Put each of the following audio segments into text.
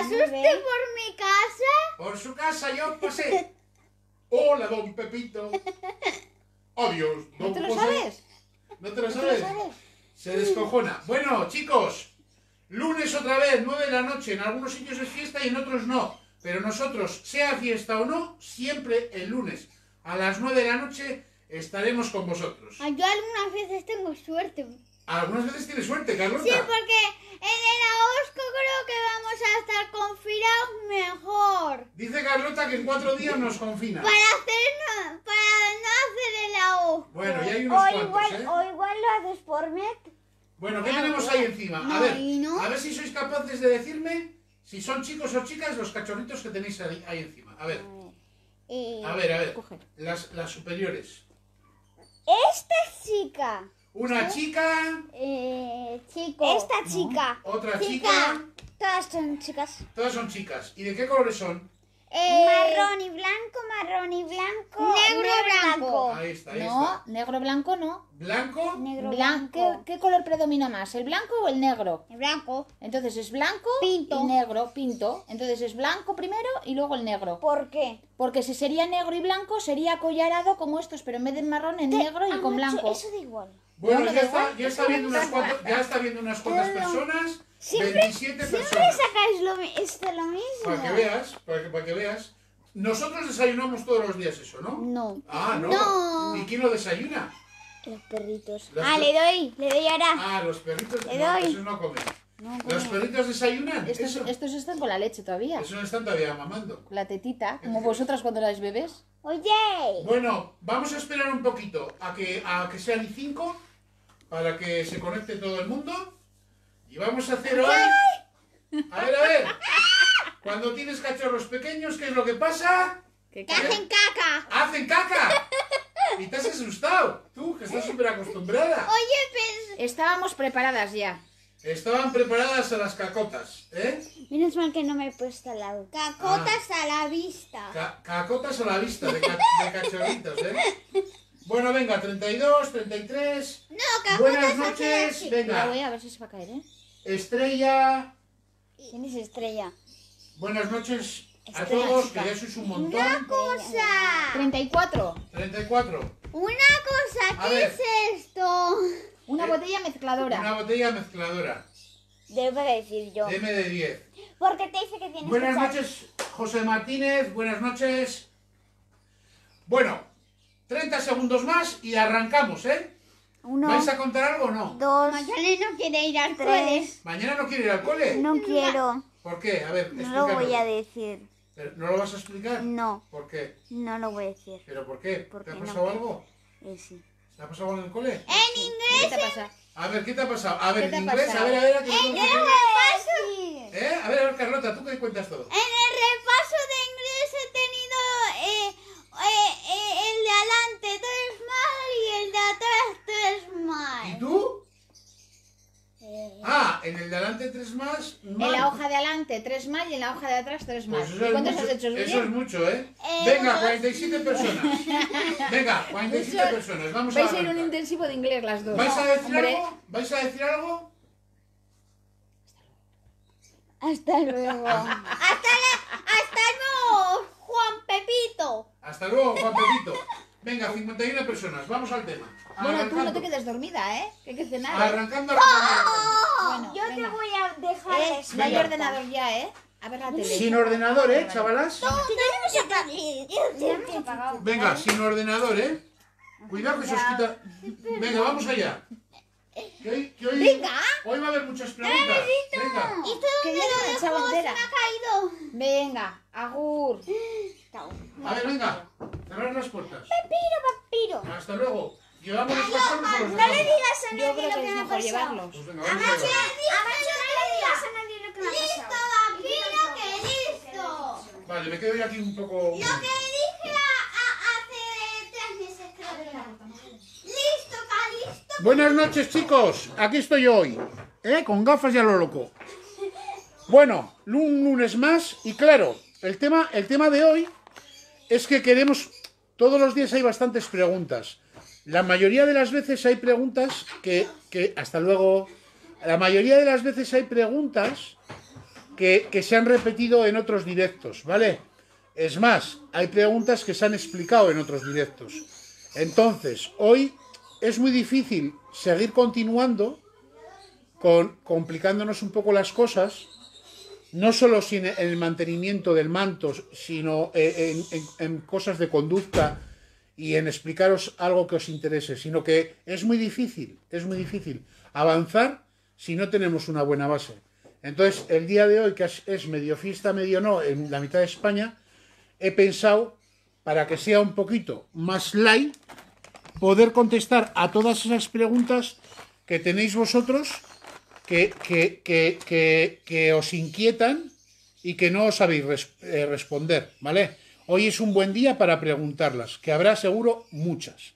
asusté por mi casa? Por su casa yo pasé. Hola, don Pepito. Adiós, ¿No te lo sabes? ¿No te lo sabes? Se descojona. Bueno, chicos, lunes otra vez, 9 de la noche. En algunos sitios es fiesta y en otros no. Pero nosotros, sea fiesta o no, siempre el lunes a las 9 de la noche estaremos con vosotros. Ah, yo algunas veces tengo suerte. Algunas veces tienes suerte, Carlota. Sí, porque en el Aosco creo que vamos a estar confinados mejor. Dice Carlota que en cuatro días nos confina. Para hacer no, para no hacer el Aosco. Bueno, y hay unos o cuantos, igual, ¿eh? O igual lo haces por MET. Bueno, ¿qué ah, tenemos ahí encima? A ver, a ver si sois capaces de decirme si son chicos o chicas los cachorritos que tenéis ahí, encima. A ver. a ver, a ver. Eh, las, las superiores. Esta es chica. Una chica. Eh, Esta chica. Otra chica. Todas son chicas. Todas son chicas. ¿Y de qué colores son? Eh, marrón y blanco, marrón y blanco. Negro, y blanco. Ahí está, no, negro blanco no. ¿Blanco? Negro blanco. ¿Qué, color predomina más? ¿El blanco o el negro? El blanco. Entonces es blanco y negro, pinto. Entonces es blanco primero y luego el negro. ¿Por qué? Porque si sería negro y blanco sería collarado como estos, pero en vez de marrón en negro y con blanco. Eso da igual. Bueno, ya está, ya está, viendo unas cuantas, ya está viendo unas cuantas personas. 27 personas. Siempre sacáis lo, este, lo mismo. Para que veas, para que, para que veas. Nosotros desayunamos todos los días eso, ¿no? No. Ah, no. ¿Y quién lo desayuna? Los perritos. ah, le doy, le doy ahora. Ah, los perritos. Le no, doy. comen. ¿Los perritos desayunan? Estos, estos están con la leche todavía. Eso no están todavía mamando. La tetita, como vosotras cuando las bebés. Oye. Bueno, vamos a esperar un poquito a que, a que sean cinco para que se conecte todo el mundo. Y vamos a hacer hoy... A ver, a ver. Cuando tienes cachorros pequeños, ¿qué es lo que pasa? Que hacen caca. ¡Hacen caca! Y te has asustado. Tú, que estás súper acostumbrada. Oye, pero... Estábamos preparadas ya. Estaban preparadas a las cacotas, ¿eh? Menos mal que no me he puesto al lado. Cacotas ah. a la vista. cacotas a la vista, de, de cachorritos, ¿eh? Bueno, venga, 32, 33. No, cajón. Buenas noches, Venga. venga. Voy a ver si se va a caer, ¿eh? Estrella. ¿Quién es Estrella? Buenas noches a todos, que ya sois un montón. ¡Una cosa! 34. 34. ¡Una cosa! ¿Qué es esto? Una eh, botella mezcladora. Una botella mezcladora. Debo decir yo. M de 10. Porque te dice que tienes Buenas noches, José Martínez. Buenas noches. Bueno, 30 segundos más y arrancamos, ¿eh? ¿Vais a contar algo o no? Dos. Mañana no quiere ir al cole. ¿Mañana no quiere ir al cole? No quiero. ¿Por qué? A ver, explícanos. No lo voy a decir. Eh, ¿No lo vas a explicar? No. ¿Por qué? No lo voy a decir. ¿Pero por qué? ¿Te ha pasado algo? Eh, sí. ¿Te ha pasado algo en el cole? En inglés. ¿Qué te ha pasado? A ver, ¿qué te ha pasado? A ver, en inglés, a ver, a ver. A en el repaso. ¿Eh? A ver, a ver, Carlota, ¿tú qué cuentas todo? En el repaso de inglés he tenido en el de adelante tres más. En la hoja de adelante tres más y en la hoja de atrás tres más. Pues cuántos has hecho, Eso es mucho, ¿eh? eh Venga, 47 personas. Venga, 47 personas. Vamos vais a, ir un intensivo de inglés las dos. ¿Vais a decir algo? ¿Vais a decir algo? Hasta luego. hasta, hasta luego, Juan Pepito. Hasta luego, Juan Pepito. Venga, 51 personas, vamos al tema. Bueno, tú no te quedes dormida, ¿eh? Que hay que cenar. Arrancando, la ¡Oh! Bueno, Yo te voy a dejar eh, No hay ordenador ya, ¿eh? A ver la tele. Sin ordenador, ¿eh, chavalas? No, ya apagado. Venga, sin ordenador, ¿eh? Cuidado que se os quita... Venga, vamos allá. ¿Qué hoy, hoy, Venga. hoy va a haber muchas preguntas. Venga. ¿Y tú dónde lo chavalera? Se me ha caído. Venga, agur. ¡Ah! A ver, venga, cerrar las puertas. Papiro, papiro. Hasta luego. Llevamos los No le digas a nadie lo que, me ha pasado. llevarlos. a no le digas a nadie lo que nos ha pasado. Listo, papiro, que listo. Vale, me quedo yo aquí un poco... Lo que dije hace tres meses, creo que Listo, Buenas noches, chicos. Aquí estoy hoy. ¿Eh? Con gafas y a lo loco. Bueno, un lunes más y claro, el tema, el tema de hoy es que queremos, todos los días hay bastantes preguntas. La mayoría de las veces hay preguntas que, que hasta luego, la mayoría de las veces hay preguntas que, se han repetido en otros directos, ¿vale? Es más, hay preguntas que se han explicado en otros directos. Entonces, hoy es muy difícil seguir continuando con complicándonos un poco las cosas no solo en el mantenimiento del manto, sino eh, en, cosas de conducta y en explicaros algo que os interese, sino que es muy difícil, es muy difícil avanzar si no tenemos una buena base. Entonces, el día de hoy, que es medio fiesta, medio no, en la mitad de España, he pensado, para que sea un poquito más light, poder contestar a todas esas preguntas que tenéis vosotros que, que, os inquietan y que no os sabéis eh, responder, ¿vale? Hoy es un buen día para preguntarlas, que habrá seguro muchas.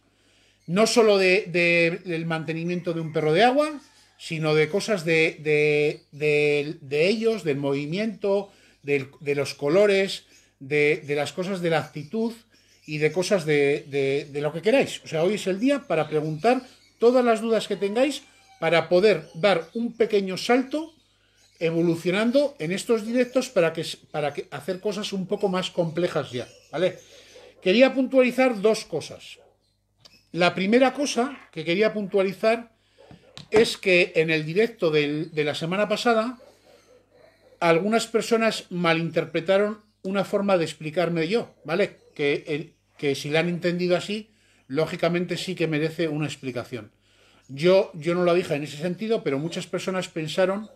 No solo de, del mantenimiento de un perro de agua, sino de cosas de, de ellos, del movimiento, de los colores, de, de, las cosas de la actitud y de cosas de, de, lo que queráis. O sea, hoy es el día para preguntar todas las dudas que tengáis para poder dar un pequeño salto evolucionando en estos directos para, que, para que hacer cosas un poco más complejas ya, ¿vale? Quería puntualizar dos cosas. La primera cosa que quería puntualizar es que en el directo de la semana pasada algunas personas malinterpretaron una forma de explicarme yo, ¿vale? Que, eh, que si la han entendido así, lógicamente sí que merece una explicación. Yo, yo no lo dije en ese sentido, pero muchas personas pensaron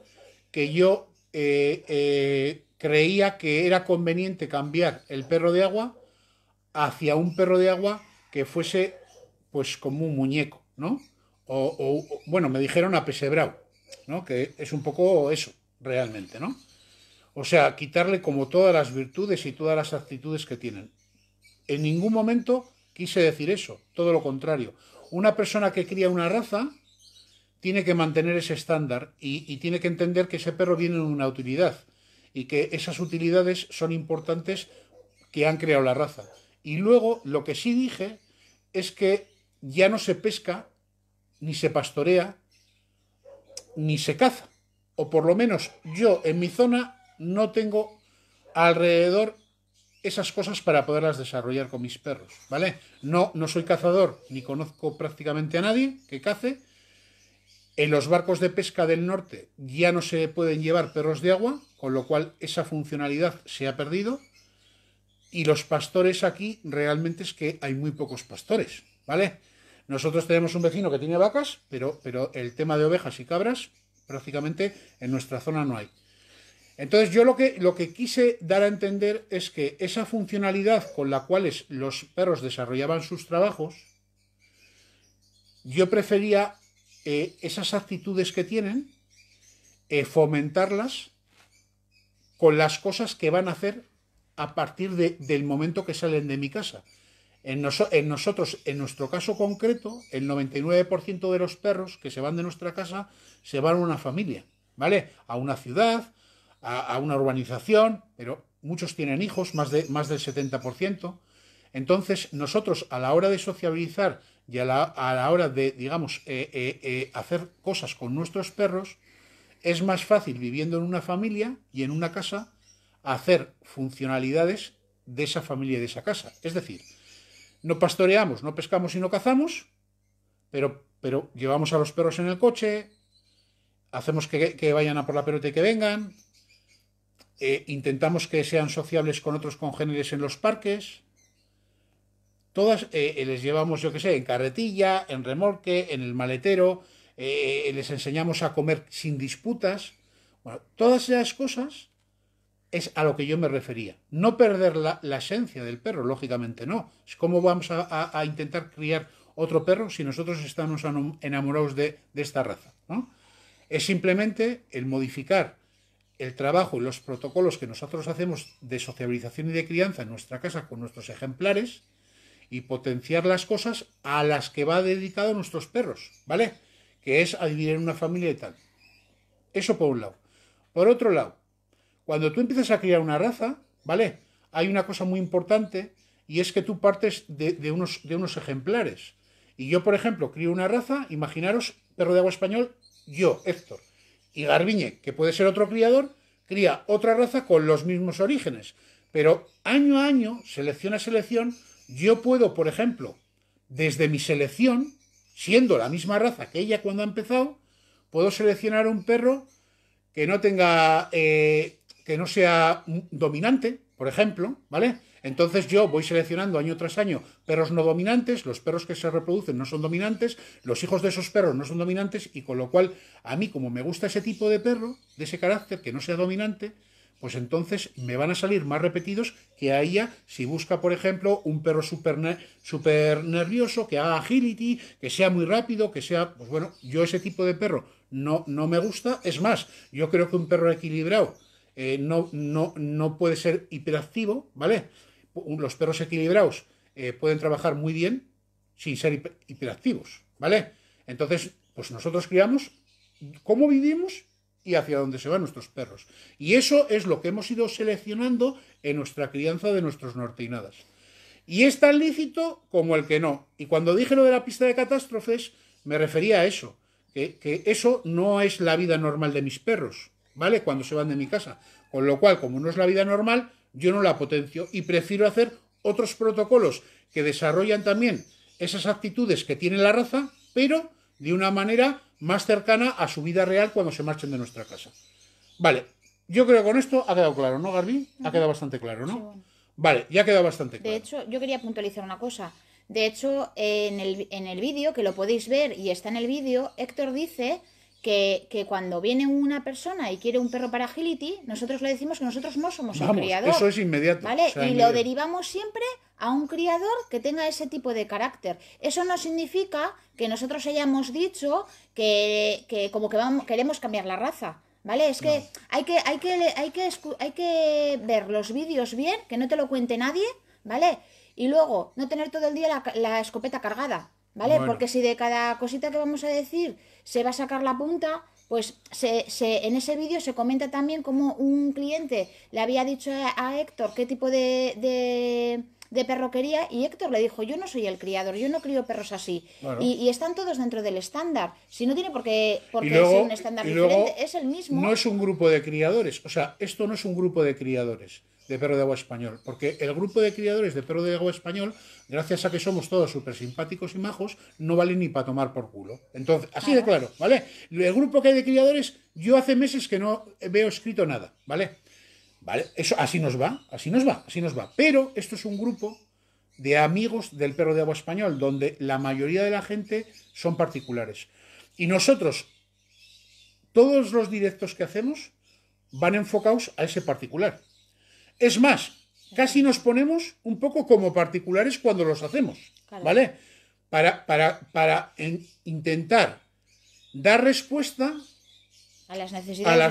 que yo eh, eh, creía que era conveniente cambiar el perro de agua hacia un perro de agua que fuese pues como un muñeco, ¿no? O, bueno, me dijeron apesebrado, ¿no? Que es un poco eso, realmente, ¿no? O sea, quitarle como todas las virtudes y todas las actitudes que tienen. En ningún momento quise decir eso, todo lo contrario una persona que cría una raza tiene que mantener ese estándar y, tiene que entender que ese perro viene en una utilidad y que esas utilidades son importantes que han creado la raza. Y luego lo que sí dije es que ya no se pesca, ni se pastorea, ni se caza. O por lo menos yo en mi zona no tengo alrededor esas cosas para poderlas desarrollar con mis perros, ¿vale? No, no soy cazador, ni conozco prácticamente a nadie que cace. En los barcos de pesca del norte ya no se pueden llevar perros de agua, con lo cual esa funcionalidad se ha perdido. Y los pastores aquí realmente es que hay muy pocos pastores, ¿vale? Nosotros tenemos un vecino que tiene vacas, pero, pero el tema de ovejas y cabras prácticamente en nuestra zona no hay. Entonces yo lo que, quise dar a entender es que esa funcionalidad con la cual los perros desarrollaban sus trabajos, yo prefería eh, esas actitudes que tienen, eh, fomentarlas con las cosas que van a hacer a partir del momento que salen de mi casa. En, en nosotros, en nuestro caso concreto, el 99% de los perros que se van de nuestra casa se van a una familia, ¿vale? A una ciudad, a, una urbanización, pero muchos tienen hijos, más, de, más del 70%. Entonces, nosotros a la hora de sociabilizar y a la, hora de, digamos, eh, eh, eh, hacer cosas con nuestros perros, es más fácil viviendo en una familia y en una casa hacer funcionalidades de esa familia y de esa casa. Es decir, no pastoreamos, no pescamos y no cazamos, pero, pero llevamos a los perros en el coche, hacemos que, que vayan a por la pelota y que vengan, eh, intentamos que sean sociables con otros congéneres en los parques. Todas eh, eh, les llevamos, yo que sé, en carretilla, en remolque, en el maletero, les enseñamos a comer sin disputas. Bueno, todas esas cosas es a lo que yo me refería. No perder la, esencia del perro, lógicamente no. Es como vamos a, intentar criar otro perro si nosotros estamos enamorados de, esta raza. Es simplemente el modificar el trabajo y los protocolos que nosotros hacemos de sociabilización y de crianza en nuestra casa con nuestros ejemplares y potenciar las cosas a las que va dedicado nuestros perros, ¿vale? Que es a en una familia y tal. Eso por un lado. Por otro lado, cuando tú empiezas a criar una raza, ¿vale? Hay una cosa muy importante y es que tú partes de, unos, de unos ejemplares. Y yo, por ejemplo, crío una raza, imaginaros, perro de agua español, yo, Héctor. Y Garbiñe, que puede ser otro criador, cría otra raza con los mismos orígenes. Pero año a año, selección a selección, yo puedo, por ejemplo, desde mi selección, siendo la misma raza que ella cuando ha empezado, puedo seleccionar un perro que no tenga, eh, que no sea dominante, por ejemplo, ¿vale? Entonces yo voy seleccionando año tras año perros no dominantes, los perros que se reproducen no son dominantes, los hijos de esos perros no son dominantes y con lo cual a mí como me gusta ese tipo de perro, de ese carácter que no sea dominante, pues entonces me van a salir más repetidos que a ella si busca, por ejemplo, un perro súper super nervioso, que haga agility, que sea muy rápido, que sea, pues bueno, yo ese tipo de perro no, no me gusta. Es más, yo creo que un perro equilibrado eh, no, no, no puede ser hiperactivo, ¿vale? los perros equilibrados eh, pueden trabajar muy bien sin ser hiperactivos, ¿vale? Entonces, pues nosotros criamos cómo vivimos y hacia dónde se van nuestros perros. Y eso es lo que hemos ido seleccionando en nuestra crianza de nuestros norteinadas. Y es tan lícito como el que no. Y cuando dije lo de la pista de catástrofes, me refería a eso, que eso no es la vida normal de mis perros, ¿vale? Cuando se van de mi casa. Con lo cual, como no es la vida normal, yo no la potencio y prefiero hacer otros protocolos que desarrollan también esas actitudes que tiene la raza, pero de una manera más cercana a su vida real cuando se marchen de nuestra casa. Vale, yo creo que con esto ha quedado claro, ¿no, Garbi? Ha quedado bastante claro, ¿no? Vale, ya ha quedado bastante claro. De hecho, yo quería puntualizar una cosa. De hecho, en el, en el vídeo, que lo podéis ver y está en el vídeo, Héctor dice que, cuando viene una persona y quiere un perro para agility, nosotros le decimos que nosotros no somos el criador. Eso es inmediato. ¿vale? y lo derivamos siempre a un criador que tenga ese tipo de carácter. Eso no significa que nosotros hayamos dicho que, que como que vamos, queremos cambiar la raza. ¿Vale? Es que, hay, que, hay, que, hay, que, hay que ver los vídeos bien, que no te lo cuente nadie, ¿vale? Y luego, no tener todo el día la escopeta cargada. ¿Vale? Porque si de cada cosita que vamos a decir se va a sacar la punta, pues se, se, en ese vídeo se comenta también cómo un cliente le había dicho a, Héctor qué tipo de, de, de perroquería y Héctor le dijo, yo no soy el criador, yo no crío perros así. Y, están todos dentro del estándar. Si no tiene por qué, ser un estándar diferente, es el mismo. No es un grupo de criadores, o sea, esto no es un grupo de criadores de perro de agua español. Porque el grupo de criadores de perro de agua español, gracias a que somos todos súper simpáticos y majos, no vale ni para tomar por culo. Entonces, así de claro, ¿vale? El grupo que hay de criadores, yo hace meses que no veo escrito nada, ¿vale? ¿Vale? Eso así nos va, así nos va, así nos va. Pero esto es un grupo de amigos del perro de agua español, donde la mayoría de la gente son particulares. Y nosotros, todos los directos que hacemos van enfocados a ese particular. Es más, casi nos ponemos un poco como particulares cuando los hacemos, ¿vale? Para, para, intentar dar respuesta a las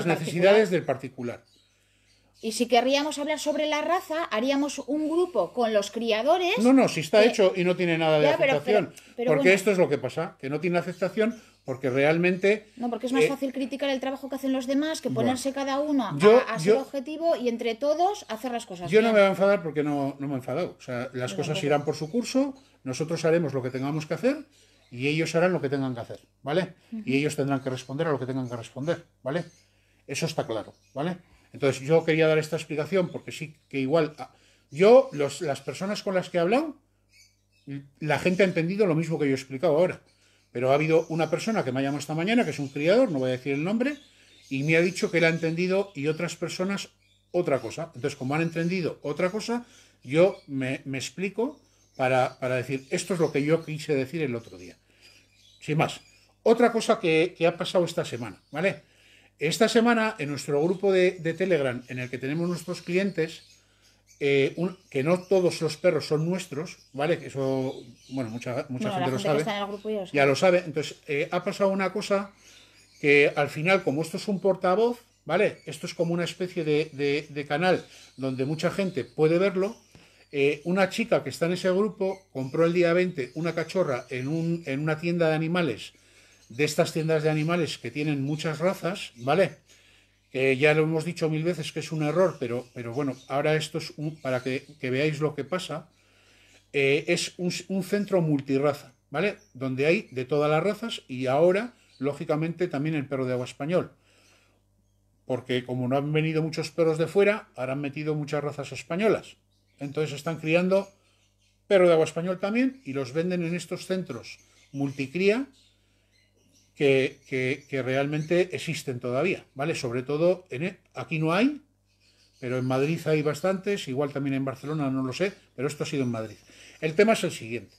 necesidades, del particular. Y si querríamos hablar sobre la raza, haríamos un grupo con los criadores. No, no, si está hecho y no tiene nada de aceptación. porque esto es lo que pasa, que no tiene aceptación porque realmente. No, porque es más eh, fácil criticar el trabajo que hacen los demás que ponerse cada uno a, su objetivo y entre todos hacer las cosas. Yo no me voy a enfadar porque no, me he enfadado. O sea, las cosas irán por su curso, nosotros haremos lo que tengamos que hacer y ellos harán lo que tengan que hacer, ¿vale? Y ellos tendrán que responder a lo que tengan que responder, ¿vale? Eso está claro, ¿vale? Entonces yo quería dar esta explicación porque sí que igual ah, yo, las personas con las que he hablado, la gente ha entendido lo mismo que yo he explicado ahora. Pero ha habido una persona que me ha llamado esta mañana, que es un criador, no voy a decir el nombre, y me ha dicho que él ha entendido y otras personas otra cosa. Entonces, como han entendido otra cosa, yo me, explico para, decir, esto es lo que yo quise decir el otro día. Sin más. Otra cosa que ha pasado esta semana, ¿vale? Esta semana, en nuestro grupo de, Telegram, en el que tenemos nuestros clientes, eh, que no todos los perros son nuestros, ¿vale? Eso, bueno, mucha, mucha gente, lo, sabe, ya lo sabe. ya lo sabe. Entonces, eh, ha pasado una cosa que al final, como esto es un portavoz, ¿vale? Esto es como una especie de, canal donde mucha gente puede verlo. Eh, una chica que está en ese grupo compró el día 20 una cachorra en, un, en una tienda de animales de estas tiendas de animales que tienen muchas razas, ¿vale? ya lo hemos dicho mil veces que es un error, pero, pero bueno, ahora esto es para que, veáis lo que pasa. Eh, es un, un, centro multiraza, ¿vale? Donde hay de todas las razas y ahora, lógicamente, también el perro de agua español. Porque como no han venido muchos perros de fuera, ahora han metido muchas razas españolas. Entonces están criando perro de agua español también y los venden en estos centros multicría que, realmente existen todavía, ¿vale? Sobre todo, en, e, aquí no hay, pero en Madrid hay bastantes, igual también en Barcelona, no lo sé, pero esto ha sido en Madrid. El tema es el siguiente.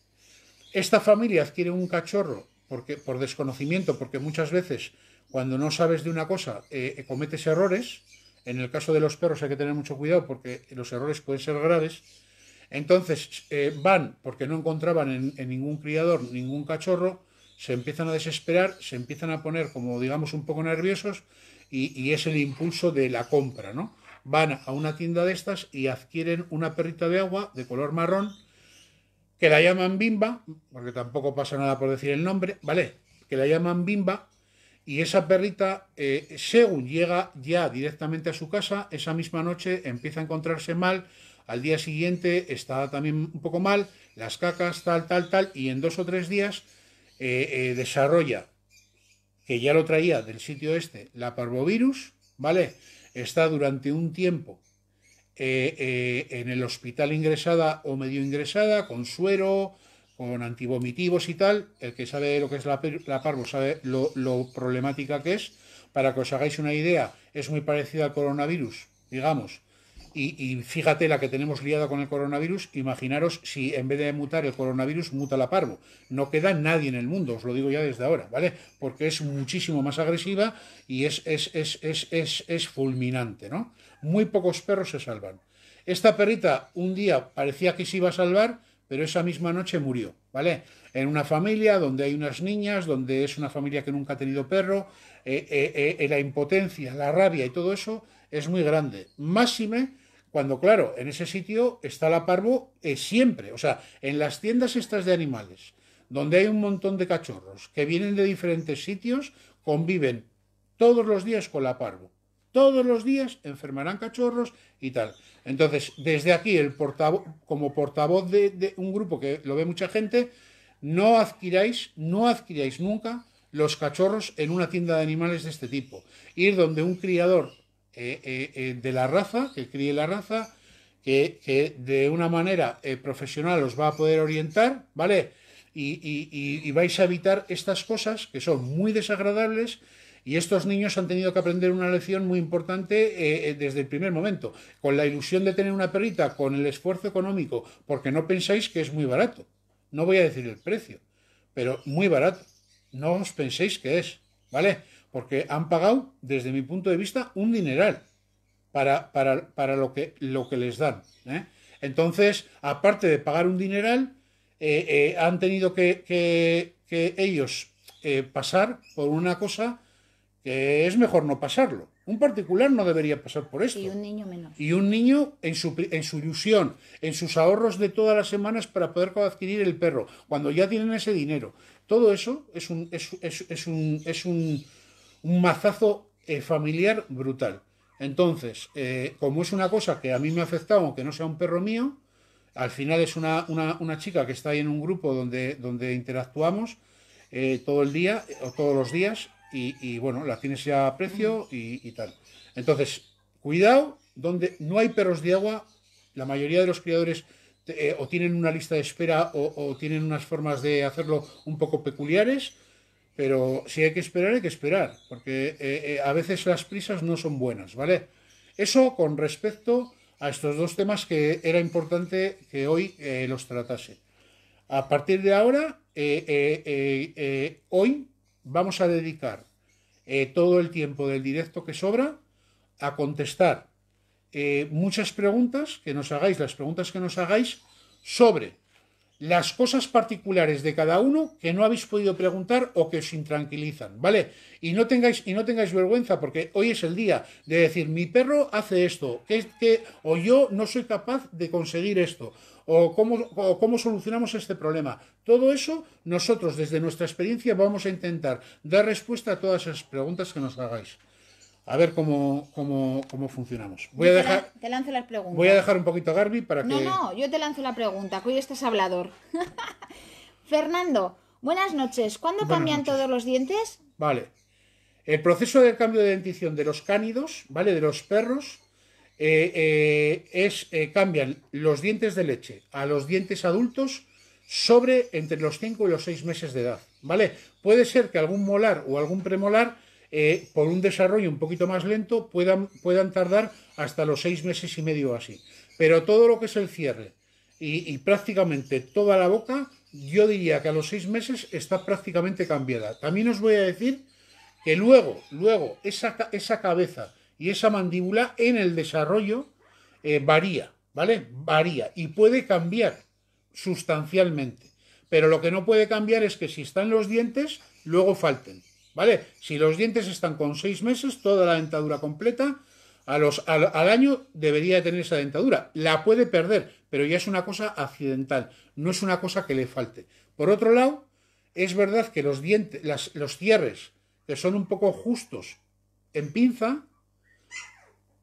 Esta familia adquiere un cachorro porque, por desconocimiento, porque muchas veces cuando no sabes de una cosa eh, eh, cometes errores. En el caso de los perros hay que tener mucho cuidado porque los errores pueden ser graves. Entonces eh, van, porque no encontraban en, ningún criador ningún cachorro, se empiezan a desesperar, se empiezan a poner como digamos un poco nerviosos y, es el impulso de la compra, ¿no? Van a una tienda de estas y adquieren una perrita de agua de color marrón que la llaman Bimba, porque tampoco pasa nada por decir el nombre, ¿vale? Que la llaman Bimba y esa perrita, eh, según llega ya directamente a su casa, esa misma noche empieza a encontrarse mal, al día siguiente está también un poco mal, las cacas, tal, tal, tal, y en dos o tres días eh, eh, desarrolla, que ya lo traía del sitio este, la parvovirus, ¿vale? Está durante un tiempo eh, en el hospital ingresada o medio ingresada, con suero, con antivomitivos y tal. El que sabe lo que es la, parvo sabe lo, lo problemática que es. Para que os hagáis una idea, es muy parecida al coronavirus, digamos y, fíjate la que tenemos liada con el coronavirus, imaginaros si en vez de mutar el coronavirus muta la parvo. No queda nadie en el mundo, os lo digo ya desde ahora, ¿vale? Porque es muchísimo más agresiva y es, es, fulminante, ¿no? Muy pocos perros se salvan. Esta perrita un día parecía que se iba a salvar, pero esa misma noche murió, ¿vale? En una familia donde hay unas niñas, donde es una familia que nunca ha tenido perro, eh, eh, eh, la impotencia, la rabia y todo eso es muy grande. Máxime cuando, claro, en ese sitio está la parvo eh, siempre. O sea, en las tiendas estas de animales, donde hay un montón de cachorros que vienen de diferentes sitios, conviven todos los días con la parvo. Todos los días enfermarán cachorros y tal. Entonces, desde aquí, el portavoz, como portavoz de, de un grupo que lo ve mucha gente, no adquiráis, no adquiráis nunca los cachorros en una tienda de animales de este tipo. Ir donde un criador eh, eh, eh, de la raza, que críe la raza, que, de una manera profesional os va a poder orientar, ¿vale? Y, vais a evitar estas cosas que son muy desagradables y estos niños han tenido que aprender una lección muy importante desde el primer momento, con la ilusión de tener una perrita, con el esfuerzo económico, porque no pensáis que es muy barato. No voy a decir el precio, pero muy barato. No os penséis que es, ¿vale? porque han pagado, desde mi punto de vista, un dineral para, para, lo, que, lo que les dan. ¿eh? Entonces, aparte de pagar un dineral, eh, eh, han tenido que, ellos pasar por una cosa que es mejor no pasarlo. Un particular no debería pasar por esto. Y un niño menor. Y un niño en su, en ilusión, en sus ahorros de todas las semanas para poder adquirir el perro, cuando ya tienen ese dinero. Todo eso es un, es un, es un un mazazo eh, familiar brutal. Entonces, eh, como es una cosa que a mí me ha afectado, aunque no sea un perro mío, al final es una, chica que está ahí en un grupo donde, donde interactuamos eh, todo el día o todos los días y, bueno, la tienes ya a precio y, tal. Entonces, cuidado, donde no hay perros de agua, la mayoría de los criadores o tienen una lista de espera o tienen unas formas de hacerlo un poco peculiares pero si hay que esperar, hay que esperar, porque eh, eh, a veces las prisas no son buenas, ¿vale? Eso con respecto a estos dos temas que era importante que hoy eh, los tratase. A partir de ahora, hoy vamos a dedicar todo el tiempo del directo que sobra a contestar muchas preguntas que nos hagáis, las preguntas que nos hagáis sobre las cosas particulares de cada uno que no habéis podido preguntar o que os intranquilizan, ¿vale? Y no tengáis, y no tengáis vergüenza, porque hoy es el día de decir, mi perro hace esto, que, que, o yo no soy capaz de conseguir esto, o cómo, o cómo solucionamos este problema. Todo eso, nosotros desde nuestra experiencia vamos a intentar dar respuesta a todas esas preguntas que nos hagáis a ver cómo, cómo, cómo funcionamos. Voy a dejar, te, lanzo Voy a dejar un poquito a Garbi para que. No, no, yo te lanzo la pregunta, que estás hablador. Fernando, buenas noches. ¿Cuándo cambian todos los dientes? Vale. El proceso de cambio de dentición de los cánidos, ¿vale? De los perros, eh, eh, es eh, cambian los dientes de leche a los dientes adultos sobre entre los 5 y los 6 meses de edad, ¿vale? Puede ser que algún molar o algún premolar eh, por un desarrollo un poquito más lento, puedan, puedan tardar hasta los seis meses y medio o así. Pero todo lo que es el cierre y, prácticamente toda la boca, yo diría que a los seis meses está prácticamente cambiada. También os voy a decir que luego, luego, esa, esa cabeza y esa mandíbula en el desarrollo eh, varía, ¿vale? Varía y puede cambiar sustancialmente. Pero lo que no puede cambiar es que si están los dientes, luego falten. ¿vale? Si los dientes están con seis meses, toda la dentadura completa, a los, al, año debería tener esa dentadura. La puede perder, pero ya es una cosa accidental, no es una cosa que le falte. Por otro lado, es verdad que los dientes, los cierres, que son un poco justos en pinza,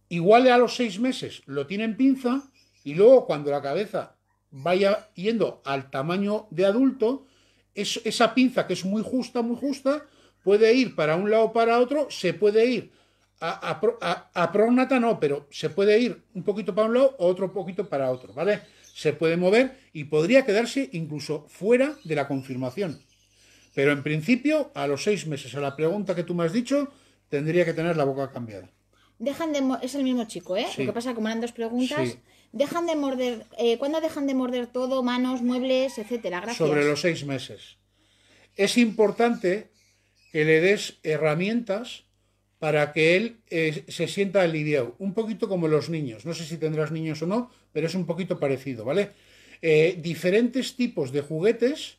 igual a los seis meses lo tiene en pinza y luego cuando la cabeza vaya yendo al tamaño de adulto, esa pinza que es muy justa, muy justa, puede ir para un lado o para otro, se puede ir a, a, no, pero se puede ir un poquito para un lado, ...o otro poquito para otro, ¿vale? Se puede mover y podría quedarse incluso fuera de la confirmación. Pero en principio, a los seis meses, a la pregunta que tú me has dicho, tendría que tener la boca cambiada. Dejan de es el mismo chico, ¿eh? Lo que pasa como eran dos preguntas. Dejan de morder, eh, ¿cuándo dejan de morder todo, manos, muebles, etcétera? Sobre los seis meses. Es importante que le des herramientas para que él eh, se sienta aliviado, un poquito como los niños, no sé si tendrás niños o no, pero es un poquito parecido, ¿vale? Eh, diferentes tipos de juguetes,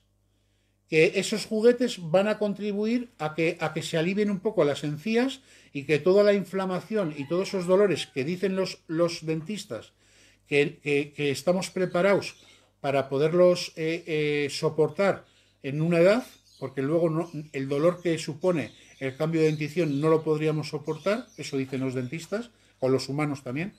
que esos juguetes van a contribuir a que, a que se alivien un poco las encías y que toda la inflamación y todos esos dolores que dicen los, los dentistas que, estamos preparados para poderlos eh, soportar en una edad, porque luego el dolor que supone el cambio de dentición no lo podríamos soportar, eso dicen los dentistas, o los humanos también,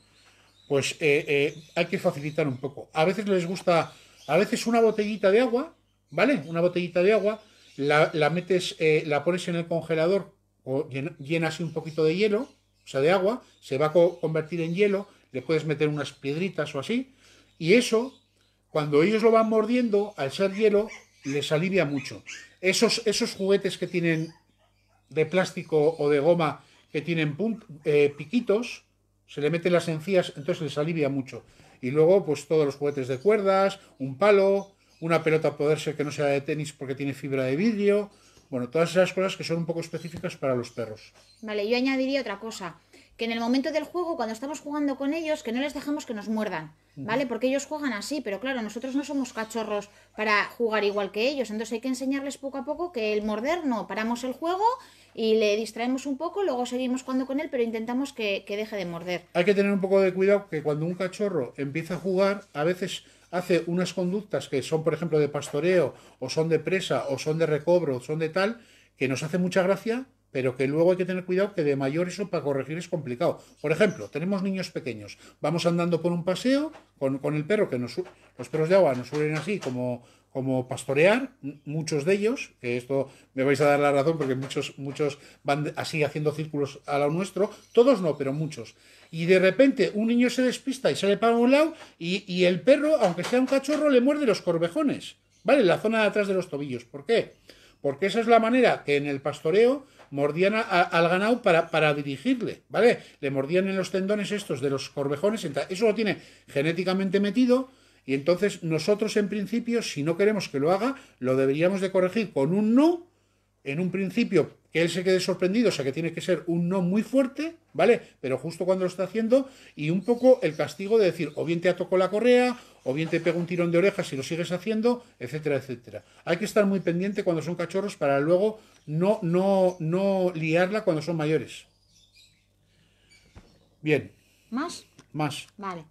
pues eh, eh, hay que facilitar un poco. A veces les gusta, a veces una botellita de agua, ¿vale? Una botellita de agua, la, metes, eh, la pones en el congelador o llenas un poquito de hielo, o sea, de agua, se va a convertir en hielo, le puedes meter unas piedritas o así, y eso, cuando ellos lo van mordiendo, al ser hielo, les alivia mucho. Esos, esos juguetes que tienen de plástico o de goma que tienen eh, piquitos, se le meten las encías, entonces les alivia mucho. Y luego, pues todos los juguetes de cuerdas, un palo, una pelota a poder ser que no sea de tenis porque tiene fibra de vidrio. Bueno, todas esas cosas que son un poco específicas para los perros. Vale, yo añadiría otra cosa que en el momento del juego, cuando estamos jugando con ellos, que no les dejamos que nos muerdan, ¿vale? Porque ellos juegan así, pero claro, nosotros no somos cachorros para jugar igual que ellos, entonces hay que enseñarles poco a poco que el morder no, paramos el juego y le distraemos un poco, luego seguimos jugando con él, pero intentamos que, que deje de morder. Hay que tener un poco de cuidado que cuando un cachorro empieza a jugar, a veces hace unas conductas que son, por ejemplo, de pastoreo, o son de presa, o son de recobro, o son de tal, que nos hace mucha gracia, pero que luego hay que tener cuidado que de mayor eso para corregir es complicado. Por ejemplo, tenemos niños pequeños, vamos andando por un paseo con, el perro, que los perros de agua nos suelen así como, como pastorear, muchos de ellos, que esto me vais a dar la razón porque muchos, muchos van así haciendo círculos a lo nuestro, todos no, pero muchos. Y de repente un niño se despista y sale para un lado y, y el perro, aunque sea un cachorro, le muerde los corvejones, ¿vale? La zona de atrás de los tobillos. ¿Por qué? Porque esa es la manera que en el pastoreo mordían al ganado para, para, dirigirle, ¿vale? Le mordían en los tendones estos de los corvejones, eso lo tiene genéticamente metido y entonces nosotros en principio, si no queremos que lo haga, lo deberíamos de corregir con un no, en un principio que él se quede sorprendido, o sea que tiene que ser un no muy fuerte, ¿vale? Pero justo cuando lo está haciendo, y un poco el castigo de decir, o bien te ha tocado la correa, o bien te pega un tirón de orejas si lo sigues haciendo, etcétera, etcétera. Hay que estar muy pendiente cuando son cachorros para luego no, no, no liarla cuando son mayores. Bien. ¿Más? Más. Vale.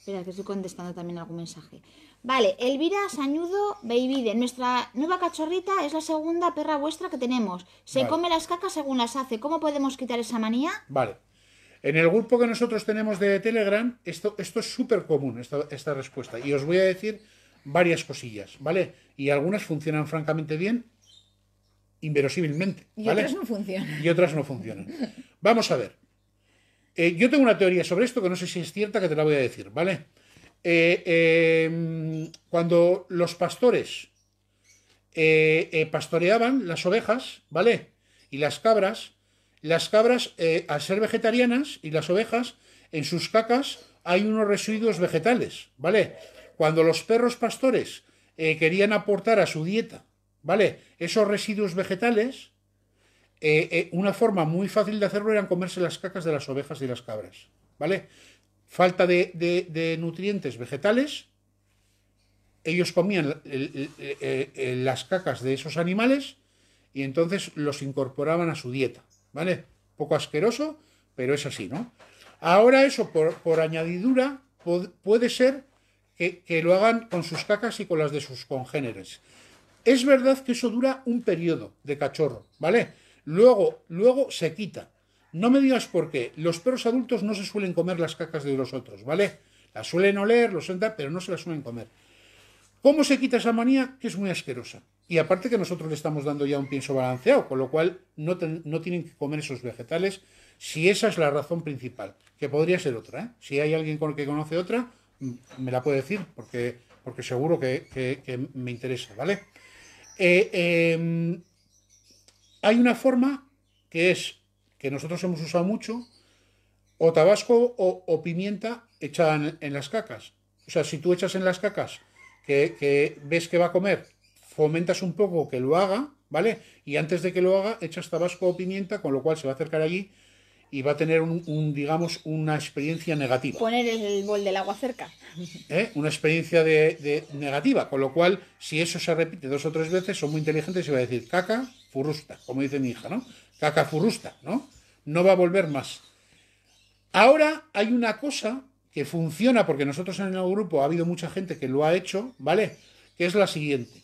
Espera, que estoy contestando también algún mensaje. Vale, Elvira Sañudo Baby de nuestra nueva cachorrita es la segunda perra vuestra que tenemos. Se come las cacas según las hace. ¿Cómo podemos quitar esa manía? Vale. En el grupo que nosotros tenemos de Telegram, esto, esto es súper común, esta, respuesta. Y os voy a decir varias cosillas, ¿vale? Y algunas funcionan francamente bien, inverosímilmente. ¿vale? Y otras no funcionan. Y otras no funcionan. Vamos a ver. Eh, yo tengo una teoría sobre esto que no sé si es cierta, que te la voy a decir, ¿vale? Eh, em, cuando los pastores eh, eh, pastoreaban las ovejas, ¿vale? Y las cabras, las cabras, al ser vegetarianas, y las ovejas, en sus cacas hay unos residuos vegetales, ¿vale? Cuando los perros pastores querían aportar a su dieta, ¿vale? Esos residuos vegetales, una forma muy fácil de hacerlo era comerse las cacas de las ovejas y las cabras, ¿vale? falta de, nutrientes vegetales, ellos comían las cacas de esos animales y entonces los incorporaban a su dieta, ¿vale? Poco asqueroso, pero es así, ¿no? Ahora eso, por, añadidura, puede ser que, que, lo hagan con sus cacas y con las de sus congéneres. Es verdad que eso dura un periodo de cachorro, ¿vale? Luego, luego se quita. No me digas por qué. Los perros adultos no se suelen comer las cacas de los otros, ¿vale? Las suelen oler, los dar pero no se las suelen comer. ¿Cómo se quita esa manía? Que es muy asquerosa. Y aparte que nosotros le estamos dando ya un pienso balanceado, con lo cual no, tienen que comer esos vegetales si esa es la razón principal, que podría ser otra. ¿eh? Si hay alguien con el que conoce otra, mm, me la puede decir, porque, porque seguro que, me interesa, ¿vale? Eh, em, hay una forma que es que nosotros hemos usado mucho, o tabasco o, pimienta echada en, las cacas. O sea, si tú echas en las cacas que, ves que va a comer, fomentas un poco que lo haga, ¿vale? Y antes de que lo haga, echas tabasco o pimienta, con lo cual se va a acercar allí y va a tener un, digamos, una experiencia negativa. Poner el bol del agua cerca. ¿Eh? Una experiencia de, de, negativa, con lo cual, si eso se repite dos o tres veces, son muy inteligentes y va a decir caca, furrusta, como dice mi hija, ¿no? cacafurusta, ¿no? No va a volver más. Ahora hay una cosa que funciona, porque nosotros en el grupo ha habido mucha gente que lo ha hecho, ¿vale? Que es la siguiente.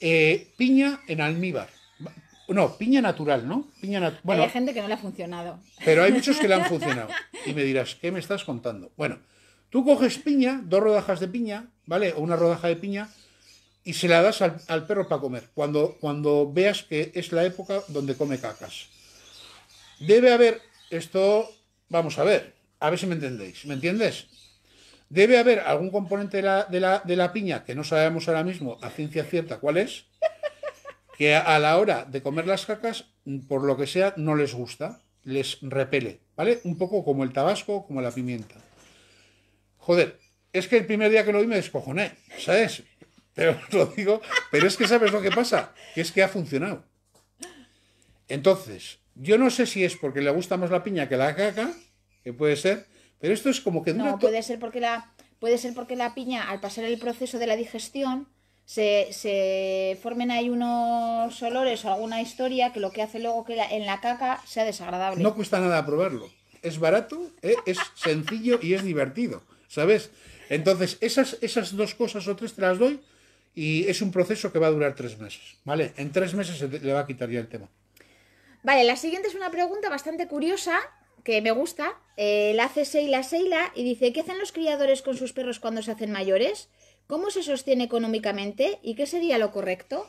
Eh, piña en almíbar. No, piña natural, ¿no? Piña hay gente que no le ha funcionado. Pero hay muchos que le han funcionado. Y me dirás, ¿qué me estás contando? Bueno, tú coges piña, dos rodajas de piña, ¿vale? O una rodaja de piña, y se la das al, perro para comer, cuando, cuando veas que es la época donde come cacas. Debe haber, esto vamos a ver, a ver si me entendéis, ¿me entiendes? Debe haber algún componente de la, de la, de la piña que no sabemos ahora mismo a ciencia cierta cuál es, que a la hora de comer las cacas, por lo que sea, no les gusta, les repele, ¿vale? Un poco como el tabasco, como la pimienta. Joder, es que el primer día que lo vi me descojoné, ¿sabes? lo digo. Pero es que sabes lo que pasa, que es que ha funcionado. Entonces, yo no sé si es porque le gusta más la piña que la caca, que puede ser, pero esto es como que No, puede ser porque la puede ser porque la piña al pasar el proceso de la digestión se, formen ahí unos olores o alguna historia que lo que hace luego que en la caca sea desagradable. No cuesta nada probarlo. Es barato, eh, es sencillo y es divertido, ¿sabes? Entonces, esas, esas dos cosas o tres te las doy y es un proceso que va a durar tres meses, ¿vale? En tres meses se le va a quitar ya el tema. Vale, la siguiente es una pregunta bastante curiosa que me gusta. Eh, la hace Seila Seila y dice, ¿qué hacen los criadores con sus perros cuando se hacen mayores? ¿Cómo se sostiene económicamente y qué sería lo correcto?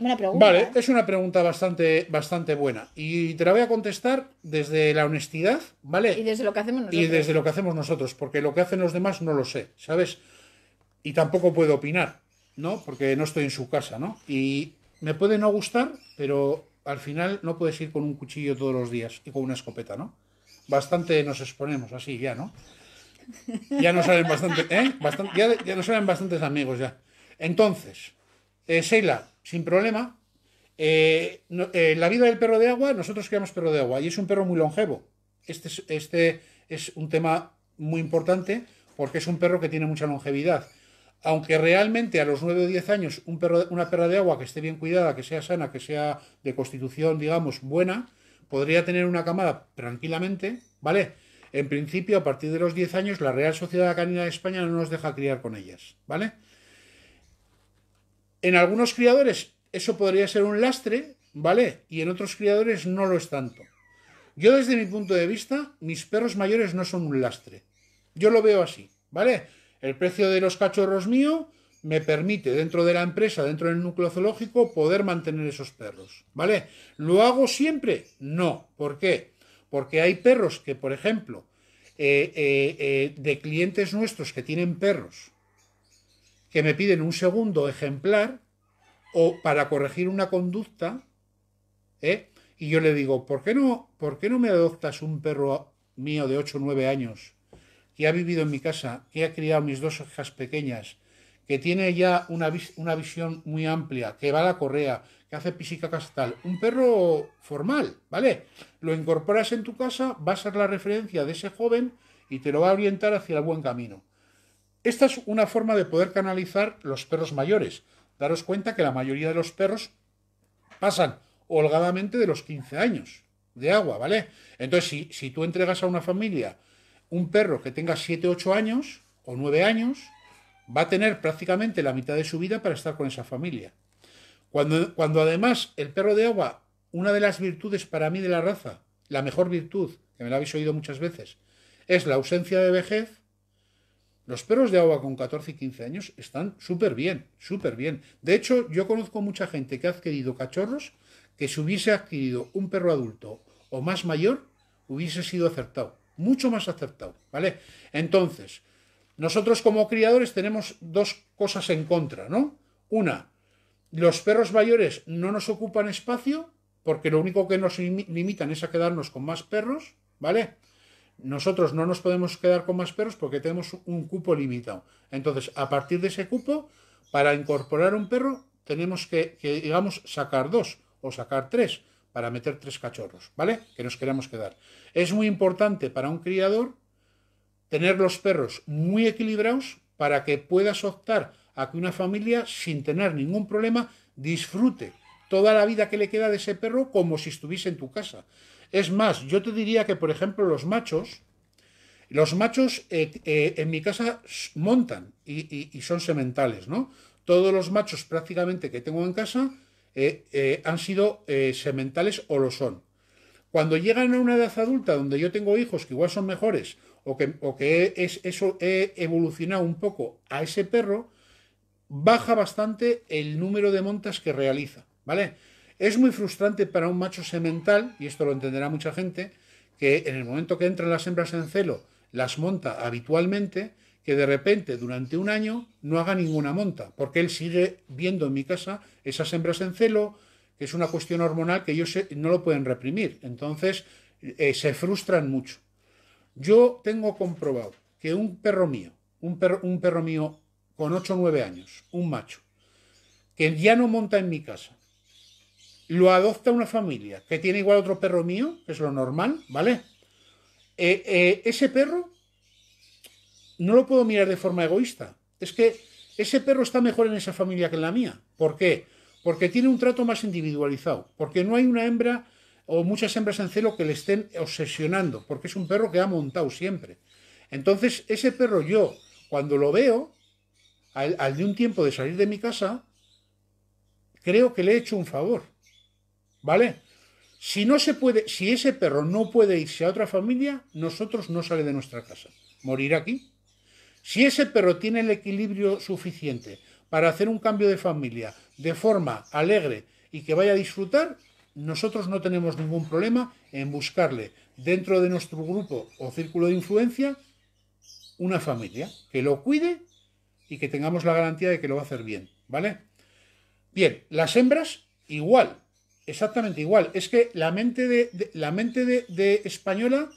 Una pregunta. Vale, es una pregunta bastante, bastante buena. Y te la voy a contestar desde la honestidad, ¿vale? Y desde lo que hacemos nosotros. Y desde lo que hacemos nosotros, porque lo que hacen los demás no lo sé, ¿sabes? Y tampoco puedo opinar. ¿no? Porque no estoy en su casa, ¿no? Y me puede no gustar, pero al final no puedes ir con un cuchillo todos los días y con una escopeta, ¿no? Bastante nos exponemos así ya, ¿no? Ya nos salen bastante, ¿eh? ya, ya nos salen bastantes amigos ya. Entonces, Seila eh, Sheila, sin problema, eh, la vida del perro de agua, nosotros creamos perro de agua y es un perro muy longevo. Este este es un tema muy importante porque es un perro que tiene mucha longevidad aunque realmente a los 9 o 10 años un perro, una perra de agua que esté bien cuidada, que sea sana, que sea de constitución, digamos, buena, podría tener una camada tranquilamente, ¿vale? En principio, a partir de los 10 años, la Real Sociedad Canina de España no nos deja criar con ellas, ¿vale? En algunos criadores eso podría ser un lastre, ¿vale? Y en otros criadores no lo es tanto. Yo desde mi punto de vista, mis perros mayores no son un lastre. Yo lo veo así, ¿vale? El precio de los cachorros mío me permite dentro de la empresa, dentro del núcleo zoológico, poder mantener esos perros. ¿Vale? ¿Lo hago siempre? No. ¿Por qué? Porque hay perros que, por ejemplo, eh, eh, eh, de clientes nuestros que tienen perros, que me piden un segundo ejemplar o para corregir una conducta, y yo le digo, ¿por qué no, por qué no me adoptas un perro mío de 8 o 9 años? que ha vivido en mi casa, que ha criado mis dos hijas pequeñas, que tiene ya una, visión muy amplia, que va a la correa, que hace pisica castal, un perro formal, ¿vale? Lo incorporas en tu casa, va a ser la referencia de ese joven y te lo va a orientar hacia el buen camino. Esta es una forma de poder canalizar los perros mayores. Daros cuenta que la mayoría de los perros pasan holgadamente de los 15 años de agua, ¿vale? Entonces, si tú entregas a una familia un perro que tenga 7, 8 años o 9 años va a tener prácticamente la mitad de su vida para estar con esa familia. Cuando, cuando además el perro de agua, una de las virtudes para mí de la raza, la mejor virtud, que me la habéis oído muchas veces, es la ausencia de vejez, los perros de agua con 14 y 15 años están súper bien, súper bien. De hecho, yo conozco mucha gente que ha adquirido cachorros que si hubiese adquirido un perro adulto o más mayor, hubiese sido acertado mucho más aceptado, ¿vale? Entonces, nosotros como criadores tenemos dos cosas en contra, ¿no? Una, los perros mayores no nos ocupan espacio, porque lo único que nos limitan es a quedarnos con más perros, ¿vale? Nosotros no nos podemos quedar con más perros porque tenemos un cupo limitado. Entonces, a partir de ese cupo, para incorporar un perro, tenemos que, que digamos, sacar dos o sacar tres para meter tres cachorros, ¿vale? Que nos queremos quedar. Es muy importante para un criador tener los perros muy equilibrados para que puedas optar a que una familia, sin tener ningún problema, disfrute toda la vida que le queda de ese perro como si estuviese en tu casa. Es más, yo te diría que, por ejemplo, los machos, los machos eh, eh, en mi casa montan y, y son sementales, ¿no? Todos los machos prácticamente que tengo en casa eh, eh, han sido eh, sementales o lo son. Cuando llegan a una edad adulta donde yo tengo hijos que igual son mejores o que, o que es, eso he evolucionado un poco a ese perro, baja bastante el número de montas que realiza, ¿vale? Es muy frustrante para un macho semental, y esto lo entenderá mucha gente, que en el momento que entran las hembras en celo, las monta habitualmente, que de repente durante un año no haga ninguna monta, porque él sigue viendo en mi casa esas hembras en celo, que es una cuestión hormonal que ellos no lo pueden reprimir. Entonces eh, se frustran mucho. Yo tengo comprobado que un perro mío, un perro, un perro mío con 8 o 9 años, un macho, que ya no monta en mi casa, lo adopta una familia que tiene igual otro perro mío, que es lo normal, ¿vale? Eh, eh, ese perro no lo puedo mirar de forma egoísta. Es que ese perro está mejor en esa familia que en la mía. ¿Por qué? Porque tiene un trato más individualizado, porque no hay una hembra o muchas hembras en celo que le estén obsesionando, porque es un perro que ha montado siempre. Entonces, ese perro yo, cuando lo veo, al, de un tiempo de salir de mi casa, creo que le he hecho un favor. ¿Vale? Si no se puede, si ese perro no puede irse a otra familia, nosotros no sale de nuestra casa. Morirá aquí. Si ese perro tiene el equilibrio suficiente para hacer un cambio de familia de forma alegre y que vaya a disfrutar, nosotros no tenemos ningún problema en buscarle dentro de nuestro grupo o círculo de influencia una familia que lo cuide y que tengamos la garantía de que lo va a hacer bien, ¿vale? Bien, las hembras igual, exactamente igual. Es que la mente de, la mente de española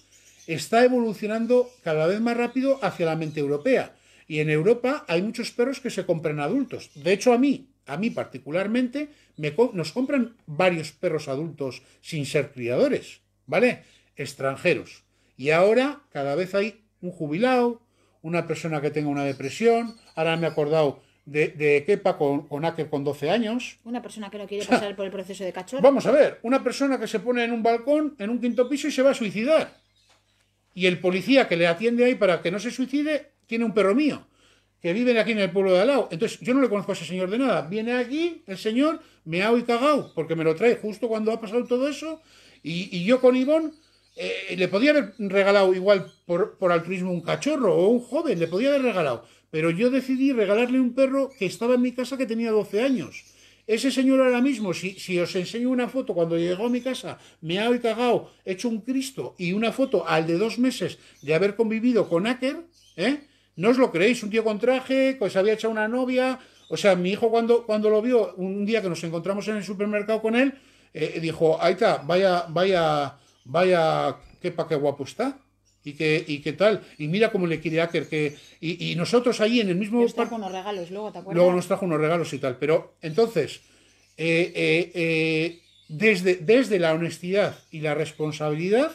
está evolucionando cada vez más rápido hacia la mente europea. Y en Europa hay muchos perros que se compran adultos. De hecho, a mí, a mí particularmente, me, nos compran varios perros adultos sin ser criadores, ¿vale? Extranjeros. Y ahora cada vez hay un jubilado, una persona que tenga una depresión. Ahora me he acordado de, quepa Kepa con, con con 12 años. Una persona que no quiere pasar por el proceso de cachorro. Vamos a ver, una persona que se pone en un balcón, en un quinto piso y se va a suicidar. Y el policía que le atiende ahí para que no se suicide tiene un perro mío, que vive aquí en el pueblo de Alao. Entonces, yo no le conozco a ese señor de nada. Viene aquí el señor, me ha y cagao, porque me lo trae justo cuando ha pasado todo eso. Y, yo con Ivón eh, le podía haber regalado igual por, por altruismo un cachorro o un joven, le podía haber regalado. Pero yo decidí regalarle un perro que estaba en mi casa que tenía 12 años ese señor ahora mismo, si, os enseño una foto cuando llegó a mi casa, me ha cagado, hecho un Cristo y una foto al de dos meses de haber convivido con Aker, ¿eh? No os lo creéis, un tío con traje, que se había echado una novia. O sea, mi hijo cuando, cuando lo vio, un día que nos encontramos en el supermercado con él, eh, dijo, ahí está, vaya, vaya, vaya, qué pa' qué guapo está y que, tal. Y mira cómo le quiere Acker que. Y, nosotros ahí en el mismo. regalos luego, nos trajo unos regalos y tal. Pero entonces, eh, eh, eh, desde, desde la honestidad y la responsabilidad,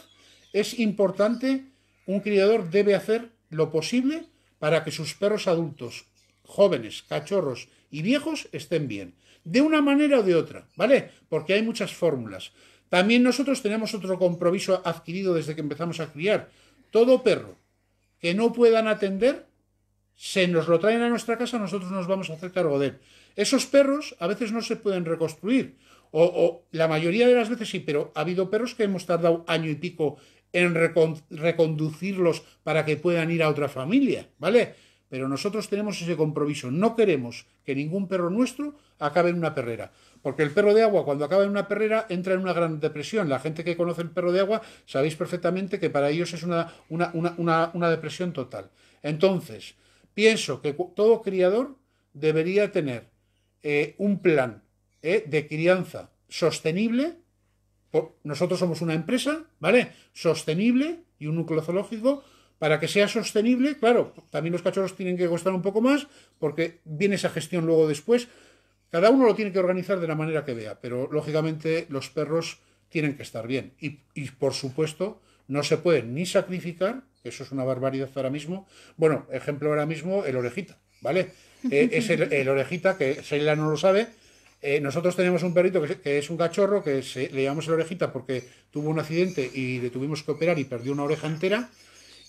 es importante, un criador debe hacer lo posible para que sus perros adultos, jóvenes, cachorros y viejos estén bien. De una manera o de otra, ¿vale? Porque hay muchas fórmulas. También nosotros tenemos otro compromiso adquirido desde que empezamos a criar, todo perro que no puedan atender, se nos lo traen a nuestra casa, nosotros nos vamos a hacer cargo de él. Esos perros a veces no se pueden reconstruir, o, la mayoría de las veces sí, pero ha habido perros que hemos tardado año y pico en reconducirlos para que puedan ir a otra familia, ¿vale? Pero nosotros tenemos ese compromiso, no queremos que ningún perro nuestro acabe en una perrera. Porque el perro de agua, cuando acaba en una perrera, entra en una gran depresión. La gente que conoce el perro de agua sabéis perfectamente que para ellos es una, una, una, una depresión total. Entonces, pienso que todo criador debería tener eh, un plan eh, de crianza sostenible. Nosotros somos una empresa, ¿vale? Sostenible y un núcleo zoológico para que sea sostenible, claro, también los cachorros tienen que costar un poco más, porque viene esa gestión luego después, cada uno lo tiene que organizar de la manera que vea, pero lógicamente los perros tienen que estar bien. Y, por supuesto, no se pueden ni sacrificar, eso es una barbaridad ahora mismo. Bueno, ejemplo ahora mismo, el orejita, ¿vale? Eh, es el, orejita, que Seila no lo sabe. Eh, nosotros tenemos un perrito que, que es un cachorro, que se, le llamamos el orejita porque tuvo un accidente y le tuvimos que operar y perdió una oreja entera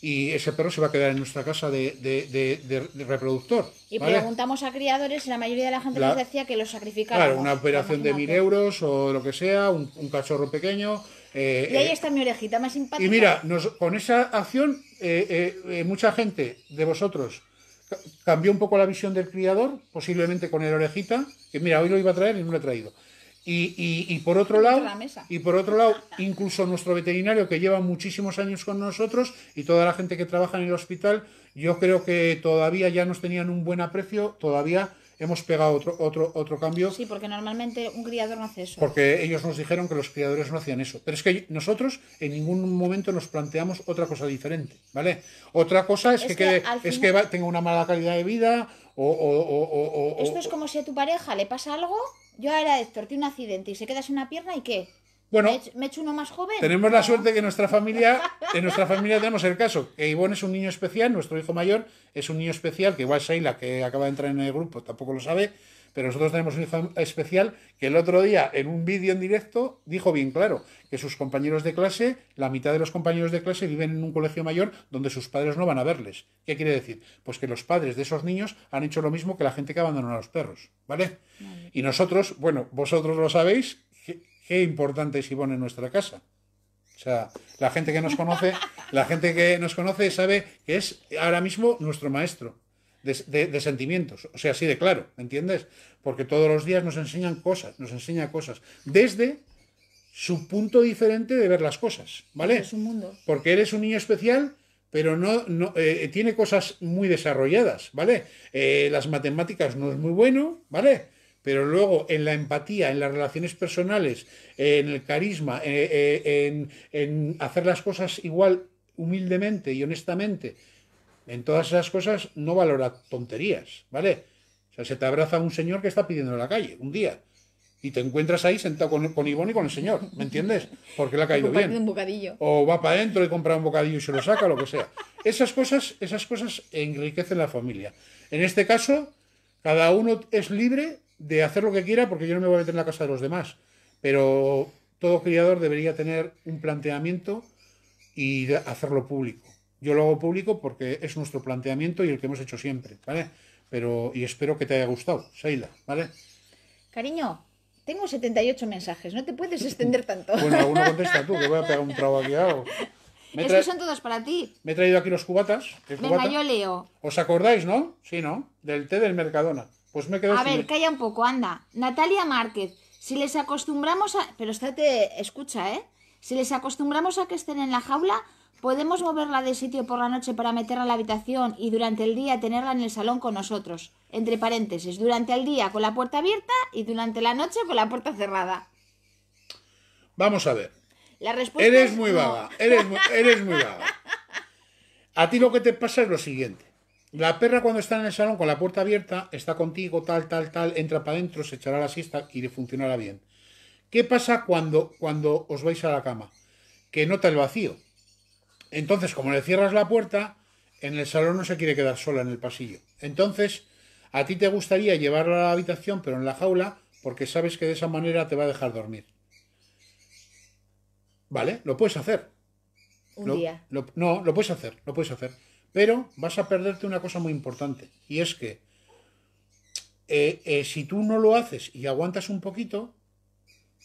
y ese perro se va a quedar en nuestra casa de, de, reproductor. Y preguntamos a criadores y la mayoría de la gente nos decía que lo sacrificaban. Claro, una operación de mil euros o lo que sea, un, cachorro pequeño. Eh, y ahí eh, está mi orejita más simpática. Y mira, con esa acción, eh, mucha gente de vosotros cambió un poco la visión del criador, posiblemente con el orejita, que mira, hoy lo iba a traer y no lo he traído. Y, y, por otro lado, y por otro lado, incluso nuestro veterinario que lleva muchísimos años con nosotros y toda la gente que trabaja en el hospital, yo creo que todavía ya nos tenían un buen aprecio, todavía hemos pegado otro, otro, otro cambio. Sí, porque normalmente un criador no hace eso. Porque ellos nos dijeron que los criadores no hacían eso. Pero es que nosotros en ningún momento nos planteamos otra cosa diferente, ¿vale? Otra cosa es, que, es que tenga una mala calidad de vida esto es como si a tu pareja le pasa algo, yo ahora Héctor tiene un accidente y se quedas en una pierna y qué. Bueno, ¿Me, he hecho uno más joven. Tenemos la suerte que nuestra familia, en nuestra familia tenemos el caso que Ivonne es un niño especial, nuestro hijo mayor es un niño especial, que igual Sheila, que acaba de entrar en el grupo, tampoco lo sabe, pero nosotros tenemos un especial que el otro día en un vídeo en directo dijo bien claro que sus compañeros de clase, la mitad de los compañeros de clase viven en un colegio mayor donde sus padres no van a verles. ¿Qué quiere decir? Pues que los padres de esos niños han hecho lo mismo que la gente que abandonó a los perros, ¿vale? Y nosotros, bueno, vosotros lo sabéis, qué, qué importante es Ivonne en nuestra casa. O sea, la gente que nos conoce, la gente que nos conoce sabe que es ahora mismo nuestro maestro de, sentimientos. O sea, así de claro, ¿entiendes? Porque todos los días nos enseñan cosas, nos enseña cosas. Desde su punto diferente de ver las cosas, ¿vale? Es un mundo. Porque eres un niño especial, pero no, eh, tiene cosas muy desarrolladas, ¿vale? Eh, las matemáticas no es muy bueno, ¿vale? pero luego en la empatía, en las relaciones personales, en el carisma, eh, en hacer las cosas igual humildemente y honestamente en todas esas cosas no valora tonterías, ¿vale? O sea, se te abraza un señor que está pidiendo en la calle un día y te encuentras ahí sentado con, con y con el señor, ¿me entiendes? Porque le ha caído bien. Un bocadillo. O va para adentro y compra un bocadillo y se lo saca, lo que sea. Esas cosas, esas cosas enriquecen la familia. En este caso, cada uno es libre de hacer lo que quiera porque yo no me voy a meter en la casa de los demás. Pero todo criador debería tener un planteamiento y hacerlo público. Yo lo hago público porque es nuestro planteamiento y el que hemos hecho siempre, ¿vale? Pero, y espero que te haya gustado, Sheila, ¿vale? Cariño, tengo 78 mensajes, no te puedes extender tanto. bueno, alguno contesta tú, que voy a pegar un trago aquí Estos son todos para ti. Me he traído aquí los cubatas. Venga, yo leo. ¿Os acordáis, no? Sí, ¿no? Del té del Mercadona. Pues me quedo A ver, calla un poco, anda. Natalia Márquez, si les acostumbramos a... Pero estate, escucha, ¿eh? Si les acostumbramos a que estén en la jaula, Podemos moverla de sitio por la noche para meterla en la habitación y durante el día tenerla en el salón con nosotros. Entre paréntesis, durante el día con la puerta abierta y durante la noche con la puerta cerrada. Vamos a ver. La eres muy vaga, eres eres muy vaga. A ti lo que te pasa es lo siguiente. La perra cuando está en el salón con la puerta abierta, está contigo, tal, tal, tal, entra para adentro, se echará la siesta y le funcionará bien. ¿Qué pasa cuando, cuando os vais a la cama? Que nota el vacío entonces, como le cierras la puerta, en el salón no se quiere quedar sola en el pasillo. Entonces, a ti te gustaría llevarla a la habitación, pero en la jaula, porque sabes que de esa manera te va a dejar dormir. Vale, lo puedes hacer. Un día. no, lo puedes hacer, lo puedes hacer. Pero vas a perderte una cosa muy importante. Y es que eh, eh, si tú no lo haces y aguantas un poquito,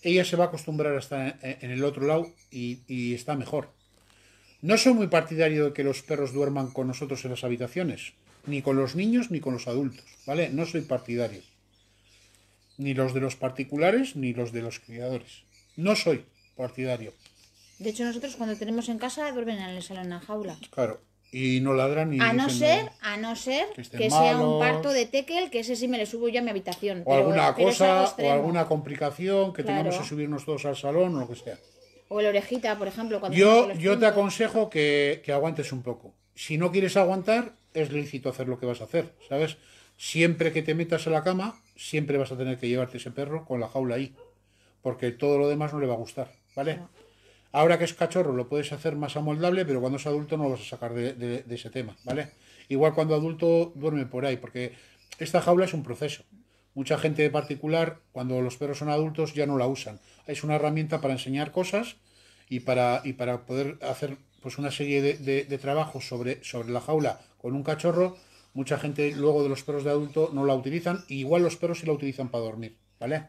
ella se va a acostumbrar a estar en, el otro lado y está mejor. No soy muy partidario de que los perros duerman con nosotros en las habitaciones, ni con los niños ni con los adultos, ¿vale? No soy partidario. Ni los de los particulares ni los de los criadores. No soy partidario. De hecho, nosotros cuando tenemos en casa duermen en el salón en la jaula. Claro. Y no ladran ni. A no ser, a no ser que, sea un parto de tekel, que ese sí me le subo yo a mi habitación. O alguna cosa, o alguna complicación, que tengamos que subirnos todos al salón o lo que sea o la orejita, por ejemplo. yo yo te aconsejo que, aguantes un poco. Si no quieres aguantar, es lícito hacer lo que vas a hacer, ¿sabes? Siempre que te metas a la cama, siempre vas a tener que llevarte ese perro con la jaula ahí, porque todo lo demás no le va a gustar, ¿vale? Ahora que es cachorro lo puedes hacer más amoldable, pero cuando es adulto no lo vas a sacar de, de ese tema, ¿vale? Igual cuando adulto duerme por ahí, porque esta jaula es un proceso. Mucha gente de particular, cuando los perros son adultos, ya no la usan. Es una herramienta para enseñar cosas y para, y para poder hacer pues, una serie de, de, trabajos sobre, sobre la jaula con un cachorro. Mucha gente luego de los perros de adulto no la utilizan. Y igual los perros sí la utilizan para dormir, ¿vale?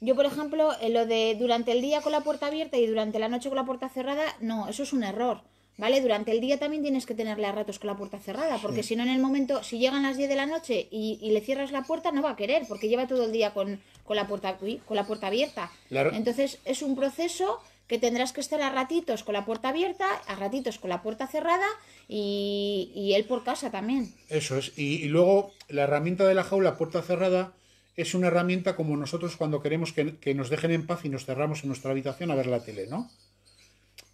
Yo, por ejemplo, eh, lo de durante el día con la puerta abierta y durante la noche con la puerta cerrada, no, eso es un error. ¿vale? Durante el día también tienes que tenerle a ratos con la puerta cerrada, porque si no, en el momento, si llegan las 10 de la noche y, y, le cierras la puerta, no va a querer, porque lleva todo el día con, la, puerta, con la puerta abierta. Entonces, es un proceso que tendrás que estar a ratitos con la puerta abierta, a ratitos con la puerta cerrada y, él por casa también. Eso es. Y, luego la herramienta de la jaula puerta cerrada es una herramienta como nosotros cuando queremos que, que, nos dejen en paz y nos cerramos en nuestra habitación a ver la tele, ¿no?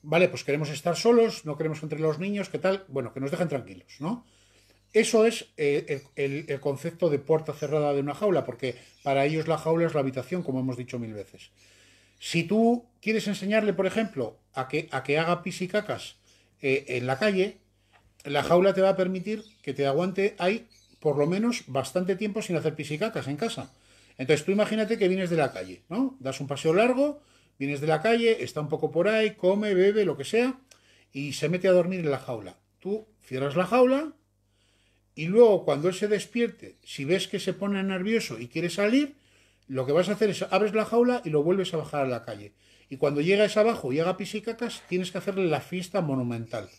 Vale, pues queremos estar solos, no queremos entre los niños, ¿qué tal? Bueno, que nos dejen tranquilos, ¿no? Eso es eh, el, concepto de puerta cerrada de una jaula, porque para ellos la jaula es la habitación, como hemos dicho mil veces. Si tú quieres enseñarle, por ejemplo, a que, a que haga pisicacas eh, en la calle, la jaula te va a permitir que te aguante ahí por lo menos bastante tiempo sin hacer pis y cacas en casa. Entonces tú imagínate que vienes de la calle, ¿no? Das un paseo largo, Vienes de la calle, está un poco por ahí, come, bebe, lo que sea, y se mete a dormir en la jaula. Tú cierras la jaula y luego cuando él se despierte, si ves que se pone nervioso y quiere salir, lo que vas a hacer es abres la jaula y lo vuelves a bajar a la calle. Y cuando llegas abajo y haga pis y cacas, tienes que hacerle la fiesta monumental.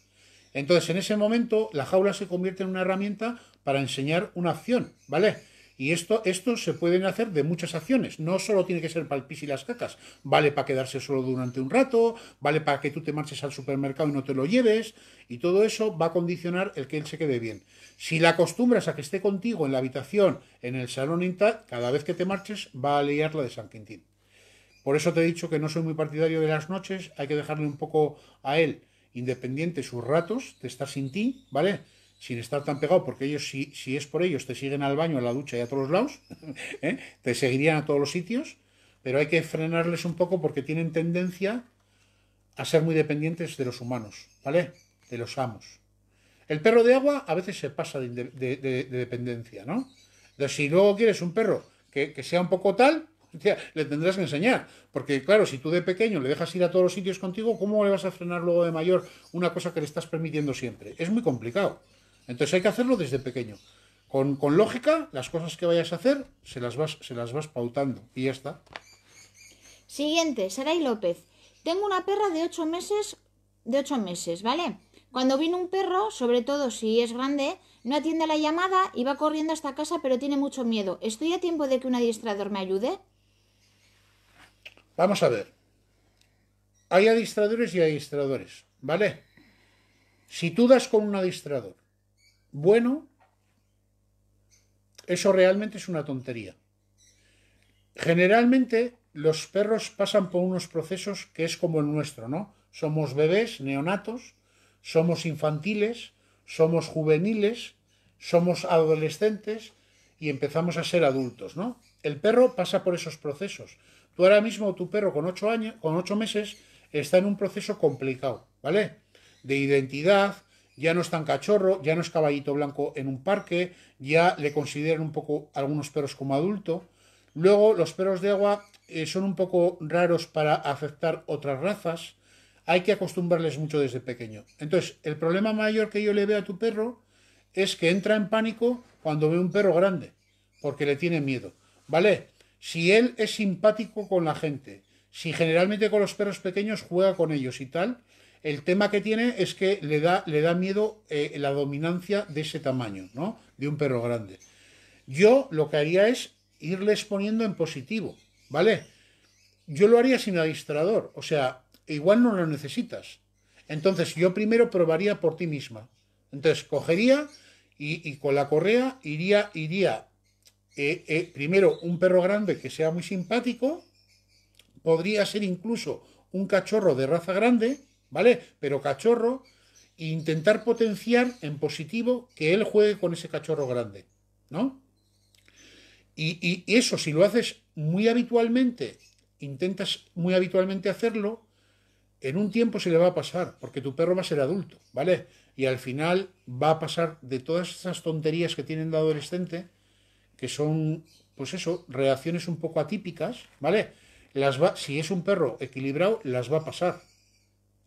Entonces, en ese momento, la jaula se convierte en una herramienta para enseñar una acción, ¿vale? Y esto, esto se pueden hacer de muchas acciones. No solo tiene que ser para el pis y las cacas. Vale para quedarse solo durante un rato, vale para que tú te marches al supermercado y no te lo lleves. Y todo eso va a condicionar el que él se quede bien. Si la acostumbras a que esté contigo en la habitación, en el salón cada vez que te marches va a liar de San Quintín. Por eso te he dicho que no soy muy partidario de las noches, hay que dejarle un poco a él independiente sus ratos de estar sin ti, ¿vale? sin estar tan pegado, porque ellos, si, si es por ellos, te siguen al baño, a la ducha y a todos los lados, ¿eh? te seguirían a todos los sitios, pero hay que frenarles un poco porque tienen tendencia a ser muy dependientes de los humanos, ¿vale? De los amos. El perro de agua a veces se pasa de, dependencia, ¿no? Entonces, si luego quieres un perro que, sea un poco tal, le tendrás que enseñar. Porque, claro, si tú de pequeño le dejas ir a todos los sitios contigo, ¿cómo le vas a frenar luego de mayor una cosa que le estás permitiendo siempre? Es muy complicado. Entonces hay que hacerlo desde pequeño. Con, lógica, las cosas que vayas a hacer se las vas, se las vas pautando y ya está. Siguiente, Saray López. Tengo una perra de ocho meses, de ocho meses, ¿vale? Cuando viene un perro, sobre todo si es grande, no atiende la llamada y va corriendo hasta casa, pero tiene mucho miedo. ¿Estoy a tiempo de que un adiestrador me ayude? Vamos a ver. Hay adiestradores y adiestradores, ¿vale? Si tú das con un adiestrador bueno, eso realmente es una tontería. Generalmente los perros pasan por unos procesos que es como el nuestro, ¿no? Somos bebés, neonatos, somos infantiles, somos juveniles, somos adolescentes y empezamos a ser adultos, ¿no? El perro pasa por esos procesos. Tú ahora mismo, tu perro con ocho años, con ocho meses, está en un proceso complicado, ¿vale? De identidad, ya no es tan cachorro, ya no es caballito blanco en un parque, ya le consideran un poco algunos perros como adulto. Luego, los perros de agua eh, son un poco raros para afectar otras razas. Hay que acostumbrarles mucho desde pequeño. Entonces, el problema mayor que yo le veo a tu perro es que entra en pánico cuando ve un perro grande, porque le tiene miedo. ¿Vale? Si él es simpático con la gente, si generalmente con los perros pequeños juega con ellos y tal, el tema que tiene es que le da, le da miedo eh, la dominancia de ese tamaño, ¿no? De un perro grande. Yo lo que haría es irles poniendo en positivo, ¿vale? Yo lo haría sin adiestrador, o sea, igual no lo necesitas. Entonces, yo primero probaría por ti misma. Entonces, cogería y, con la correa iría, iría eh, eh, primero un perro grande que sea muy simpático, podría ser incluso un cachorro de raza grande, ¿vale? Pero cachorro, intentar potenciar en positivo que él juegue con ese cachorro grande, ¿no? Y, eso, si lo haces muy habitualmente, intentas muy habitualmente hacerlo, en un tiempo se le va a pasar, porque tu perro va a ser adulto, ¿vale? Y al final va a pasar de todas esas tonterías que tienen de adolescente, que son, pues eso, reacciones un poco atípicas, ¿vale? Las va, si es un perro equilibrado, las va a pasar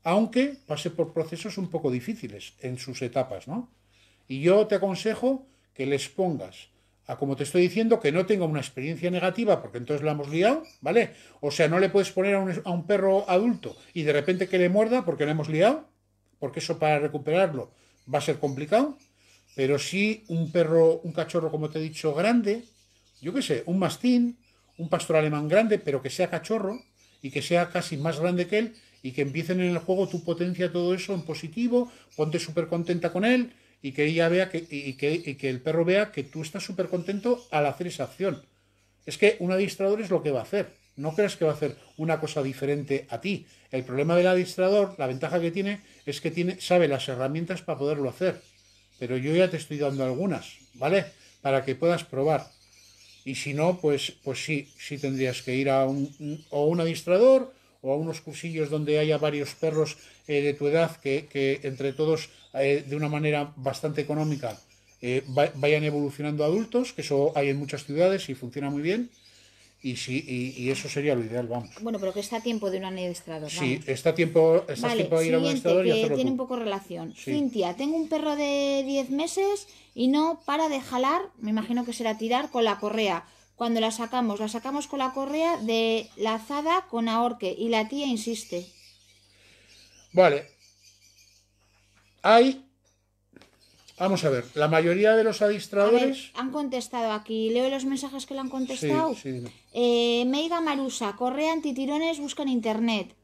aunque pase por procesos un poco difíciles en sus etapas, ¿no? Y yo te aconsejo que les pongas a como te estoy diciendo, que no tenga una experiencia negativa, porque entonces la hemos liado, ¿vale? O sea, no le puedes poner a un, a un perro adulto y de repente que le muerda porque lo hemos liado, porque eso para recuperarlo va a ser complicado, pero sí un perro, un cachorro, como te he dicho, grande, yo qué sé, un mastín, un pastor alemán grande, pero que sea cachorro y que sea casi más grande que él y que empiecen en el juego, tu potencia todo eso en positivo, ponte súper contenta con él y que ella vea que, el perro vea que tú estás súper contento al hacer esa acción. Es que un adiestrador es lo que va a hacer. No creas que va a hacer una cosa diferente a ti. El problema del adiestrador, la ventaja que tiene, es que tiene, sabe las herramientas para poderlo hacer. Pero yo ya te estoy dando algunas, ¿vale? Para que puedas probar. Y si no, pues, pues sí, sí tendrías que ir a un, o un adiestrador o a unos cursillos donde haya varios perros eh, de tu edad que, entre todos, eh, de una manera bastante económica, eh, vayan evolucionando adultos, que eso hay en muchas ciudades y funciona muy bien. Y, sí, y, eso sería lo ideal, vamos. Bueno, pero que está a tiempo de un administrador. Vamos. Sí, está a tiempo, de ir a un que y tiene un poco relación. Cintia, tengo un perro de 10 meses y no para de jalar, me imagino que será tirar con la correa. Cuando la sacamos, la sacamos con la correa de lazada con ahorque y la tía insiste. Vale. Hay Vamos a ver, la mayoría de los adistradores, han contestado aquí, leo los mensajes que le han contestado. Eh, Meiga Marusa, Correa Antitirones, busca en internet.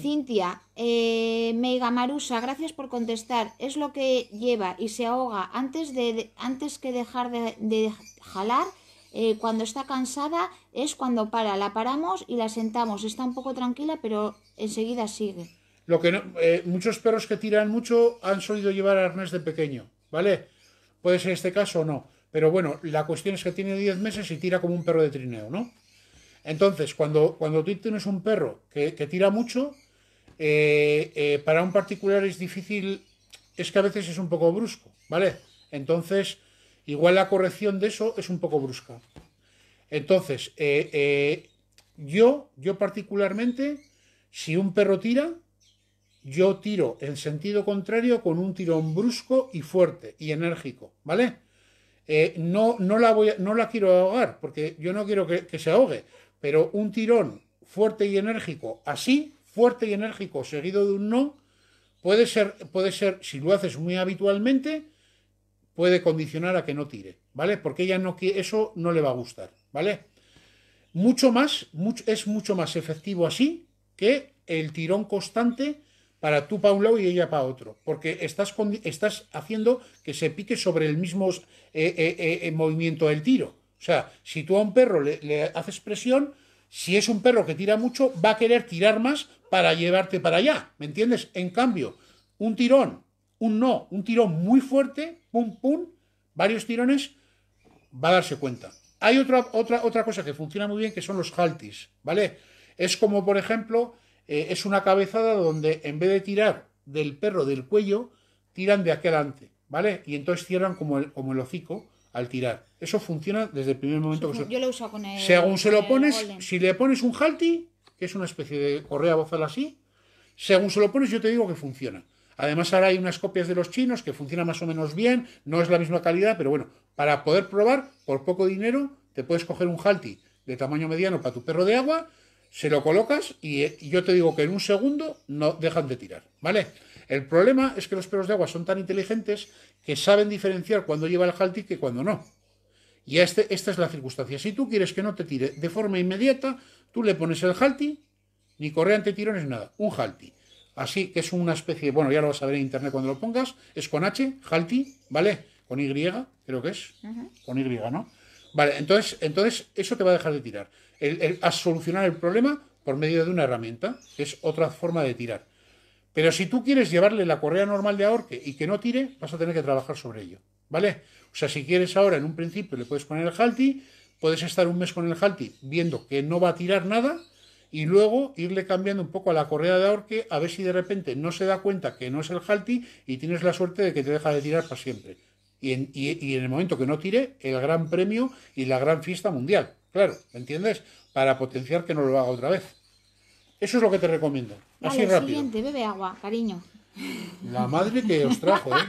Cintia, eh, Meiga Marusa, gracias por contestar. Es lo que lleva y se ahoga antes, de, antes que dejar de jalar eh, cuando está cansada es cuando para, la paramos y la sentamos, está un poco tranquila, pero enseguida sigue. Lo que eh, muchos perros que tiran mucho han solido llevar arnés de pequeño, ¿vale? Puede ser este caso o no, pero bueno, la cuestión es que tiene 10 meses y tira como un perro de trineo, ¿no? Entonces, cuando, cuando tú tienes un perro que, tira mucho, eh, para un particular es difícil, es que a veces es un poco brusco, ¿vale? Entonces, Igual la corrección de eso es un poco brusca. Entonces, eh, eh, yo, yo particularmente, si un perro tira, yo tiro en sentido contrario con un tirón brusco y fuerte y enérgico, ¿vale? Eh, no, no, la voy no la quiero ahogar, porque yo no quiero que, que, se ahogue, pero un tirón fuerte y enérgico, así, fuerte y enérgico, seguido de un no, puede ser, puede ser si lo haces muy habitualmente, puede condicionar a que no tire, ¿vale? Porque ella no quiere, eso no le va a gustar, ¿vale? Mucho más, es mucho más efectivo así que el tirón constante para tú para un lado y ella para otro, porque estás, estás haciendo que se pique sobre el mismo eh, eh, eh, movimiento del tiro. O sea, si tú a un perro le, le haces presión, si es un perro que tira mucho, va a querer tirar más para llevarte para allá, ¿me entiendes? En cambio, un tirón un no, un tirón muy fuerte, pum, pum, varios tirones, va a darse cuenta. Hay otra, otra, otra cosa que funciona muy bien, que son los haltis, ¿vale? Es como, por ejemplo, eh, es una cabezada donde en vez de tirar del perro del cuello, tiran de aquí adelante, ¿vale? Y entonces cierran como el, hocico al tirar. Eso funciona desde el primer momento que Yo lo uso con el... Según se lo pones, si le pones un halti, que es una especie de correa bozal así, según se lo pones yo te digo que funciona. Además, ahora hay unas copias de los chinos que funcionan más o menos bien, no es la misma calidad, pero bueno, para poder probar, por poco dinero, te puedes coger un halti de tamaño mediano para tu perro de agua, se lo colocas y, eh, yo te digo que en un segundo no dejan de tirar, ¿vale? El problema es que los perros de agua son tan inteligentes que saben diferenciar cuando lleva el halti que cuando no. Y este, esta es la circunstancia. Si tú quieres que no te tire de forma inmediata, tú le pones el halti, ni ante tirones, nada, un halti. Así que es una especie, bueno, ya lo vas a ver en internet cuando lo pongas, es con H, Halti, ¿vale? Con Y, creo que es. Con Y, ¿no? Vale, entonces, entonces eso te va a dejar de tirar. a solucionar el problema por medio de una herramienta, que es otra forma de tirar. Pero si tú quieres llevarle la correa normal de ahorque y que no tire, vas a tener que trabajar sobre ello, ¿vale? O sea, si quieres ahora en un principio le puedes poner el halti, puedes estar un mes con el halti viendo que no va a tirar nada, y luego irle cambiando un poco a la correa de ahorque a ver si de repente no se da cuenta que no es el halti y tienes la suerte de que te deja de tirar para siempre. Y en, y, en el momento que no tire, el gran premio y la gran fiesta mundial. Claro, ¿me ¿entiendes? Para potenciar que no lo haga otra vez. Eso es lo que te recomiendo. Así Siguiente, bebe agua, cariño. La madre que os trajo, ¿eh?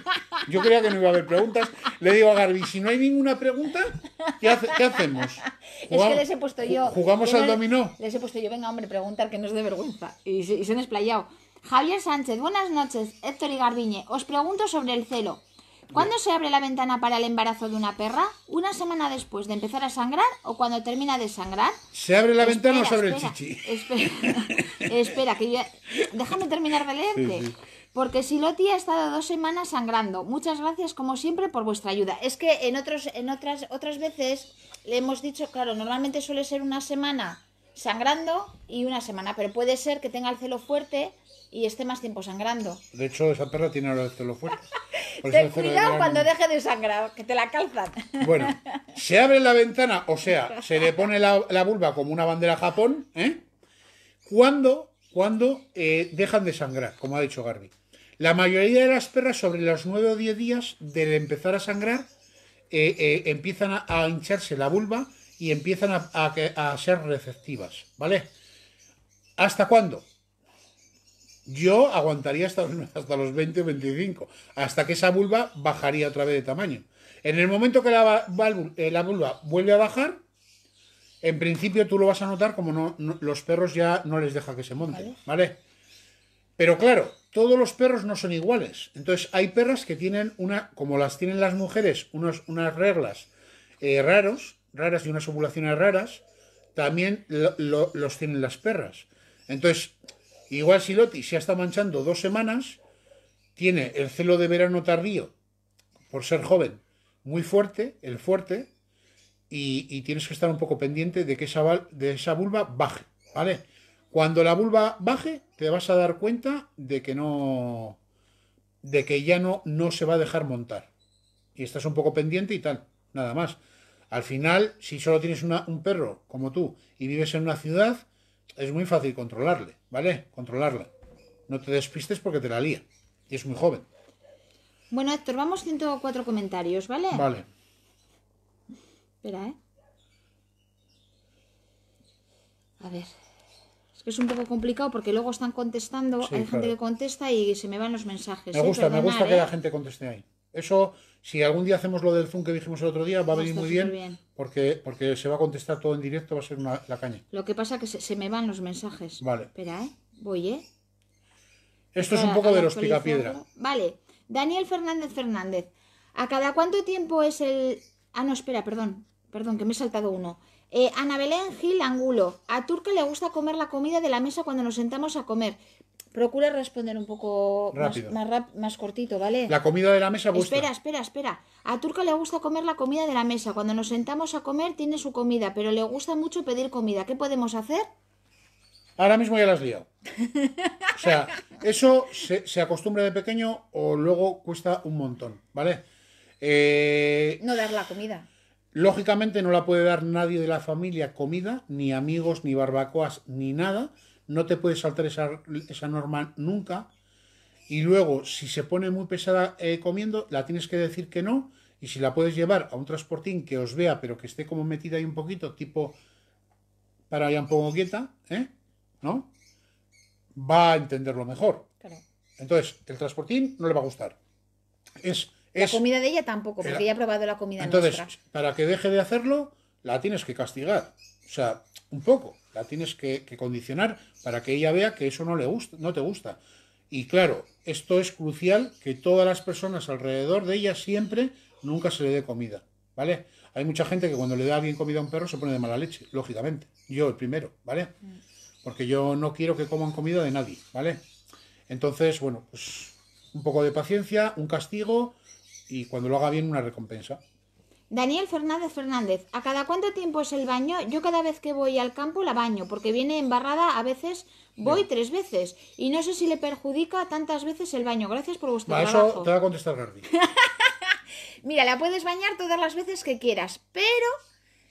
Yo creía que no iba a haber preguntas. Le digo a Garbi, si no hay ninguna pregunta, ¿qué, hacemos? es que les he puesto yo. ¿Jugamos al dominó? Les he puesto yo, venga, hombre, preguntar que no es de vergüenza. Y, se, han explayado. Javier Sánchez, buenas noches. Héctor y Garbiñe, os pregunto sobre el celo. ¿Cuándo se abre la ventana para el embarazo de una perra? ¿Una semana después de empezar a sangrar o cuando termina de sangrar? ¿Se abre la ventana o se abre el chichi? Espera, espera, que yo... déjame terminar de leerte porque Siloti ha estado dos semanas sangrando. Muchas gracias, como siempre, por vuestra ayuda. Es que en, otros, en otras, otras veces le hemos dicho, claro, normalmente suele ser una semana sangrando y una semana, pero puede ser que tenga el celo fuerte y esté más tiempo sangrando. De hecho, esa perra tiene ahora el celo fuerte. Ten cuidado cuando deje de sangrar, que te la calzan. Bueno, se abre la ventana, o sea, se le pone la, vulva como una bandera Japón, ¿eh? Cuando, eh, dejan de sangrar, como ha dicho Garbi. La mayoría de las perras, sobre los 9 o 10 días del empezar a sangrar, eh, eh, empiezan a, hincharse la vulva y empiezan a, ser receptivas, ¿vale? ¿Hasta cuándo? Yo aguantaría hasta, los 20 o 25, hasta que esa vulva bajaría otra vez de tamaño. En el momento que la, eh, vulva vuelve a bajar, en principio tú lo vas a notar como no, los perros ya no les deja que se monten, ¿vale? Pero claro, todos los perros no son iguales. Entonces hay perras que tienen una, como las tienen las mujeres, unos, unas reglas eh, raros, raras y unas ovulaciones raras, también los tienen las perras. Entonces, igual si Loti se ha estado manchando dos semanas, tiene el celo de verano tardío, por ser joven, muy fuerte, el fuerte, y, tienes que estar un poco pendiente de que esa, de esa vulva baje, ¿vale? Cuando la vulva baje, te vas a dar cuenta de que no. de que ya no, no se va a dejar montar. Y estás un poco pendiente y tal, nada más. Al final, si solo tienes un perro como tú y vives en una ciudad, es muy fácil controlarle, ¿vale? Controlarla. No te despistes porque te la lía. Y es muy joven. Bueno, Héctor, vamos 104 comentarios, ¿vale? Vale. Espera, ¿eh? A ver. Es un poco complicado porque luego están contestando, hay gente que contesta y se me van los mensajes. Me ¿eh? gusta, me gusta que ¿eh? la gente conteste ahí. Eso, si algún día hacemos lo del Zoom que dijimos el otro día, va a venir muy bien, Porque, porque se va a contestar todo en directo, va a ser una, la caña. Lo que pasa es que se, me van los mensajes. Vale. Espera, ¿eh? Voy, ¿eh? Esto es un poco de los picapiedra. Vale. Daniel Fernández Fernández. ¿A cada cuánto tiempo es el...? Ah, no, espera, perdón. Perdón, que me he saltado uno. Eh, Ana Belén Gil Angulo, a Turca le gusta comer la comida de la mesa cuando nos sentamos a comer. Procura responder un poco Más, cortito, ¿vale? La comida de la mesa Espera, espera, espera. A Turca le gusta comer la comida de la mesa. Cuando nos sentamos a comer tiene su comida, pero le gusta mucho pedir comida. ¿Qué podemos hacer? Ahora mismo ya las lío. O sea, eso se, se, acostumbra de pequeño o luego cuesta un montón, ¿vale? Eh, no dar la comida. Lógicamente no la puede dar nadie de la familia comida, ni amigos, ni barbacoas, ni nada. No te puedes saltar esa, norma nunca. Y luego, si se pone muy pesada eh, comiendo, la tienes que decir que no. Y si la puedes llevar a un transportín que os vea, pero que esté como metida ahí un poquito, tipo para allá un poco quieta, ¿eh? ¿no? Va a entenderlo mejor. Entonces, el transportín no le va a gustar. Es la comida de ella tampoco, porque ella ha probado la comida entonces, para que deje de hacerlo, la tienes que castigar. O sea, un poco. La tienes que, condicionar para que ella vea que eso no, le gusta, no te gusta. Y claro, esto es crucial que todas las personas alrededor de ella siempre nunca se le dé comida. ¿Vale? Hay mucha gente que cuando le da alguien comida a un perro se pone de mala leche, lógicamente. Yo el primero, ¿vale? Mm. Porque yo no quiero que coman comida de nadie, ¿vale? Entonces, bueno, pues un poco de paciencia, un castigo y cuando lo haga bien una recompensa. Daniel Fernández Fernández, ¿a cada cuánto tiempo es el baño? Yo cada vez que voy al campo la baño, porque viene embarrada, a veces voy tres veces, y no sé si le perjudica tantas veces el baño. Gracias por vuestro Eso te va a contestar Gardi. Mira, la puedes bañar todas las veces que quieras, pero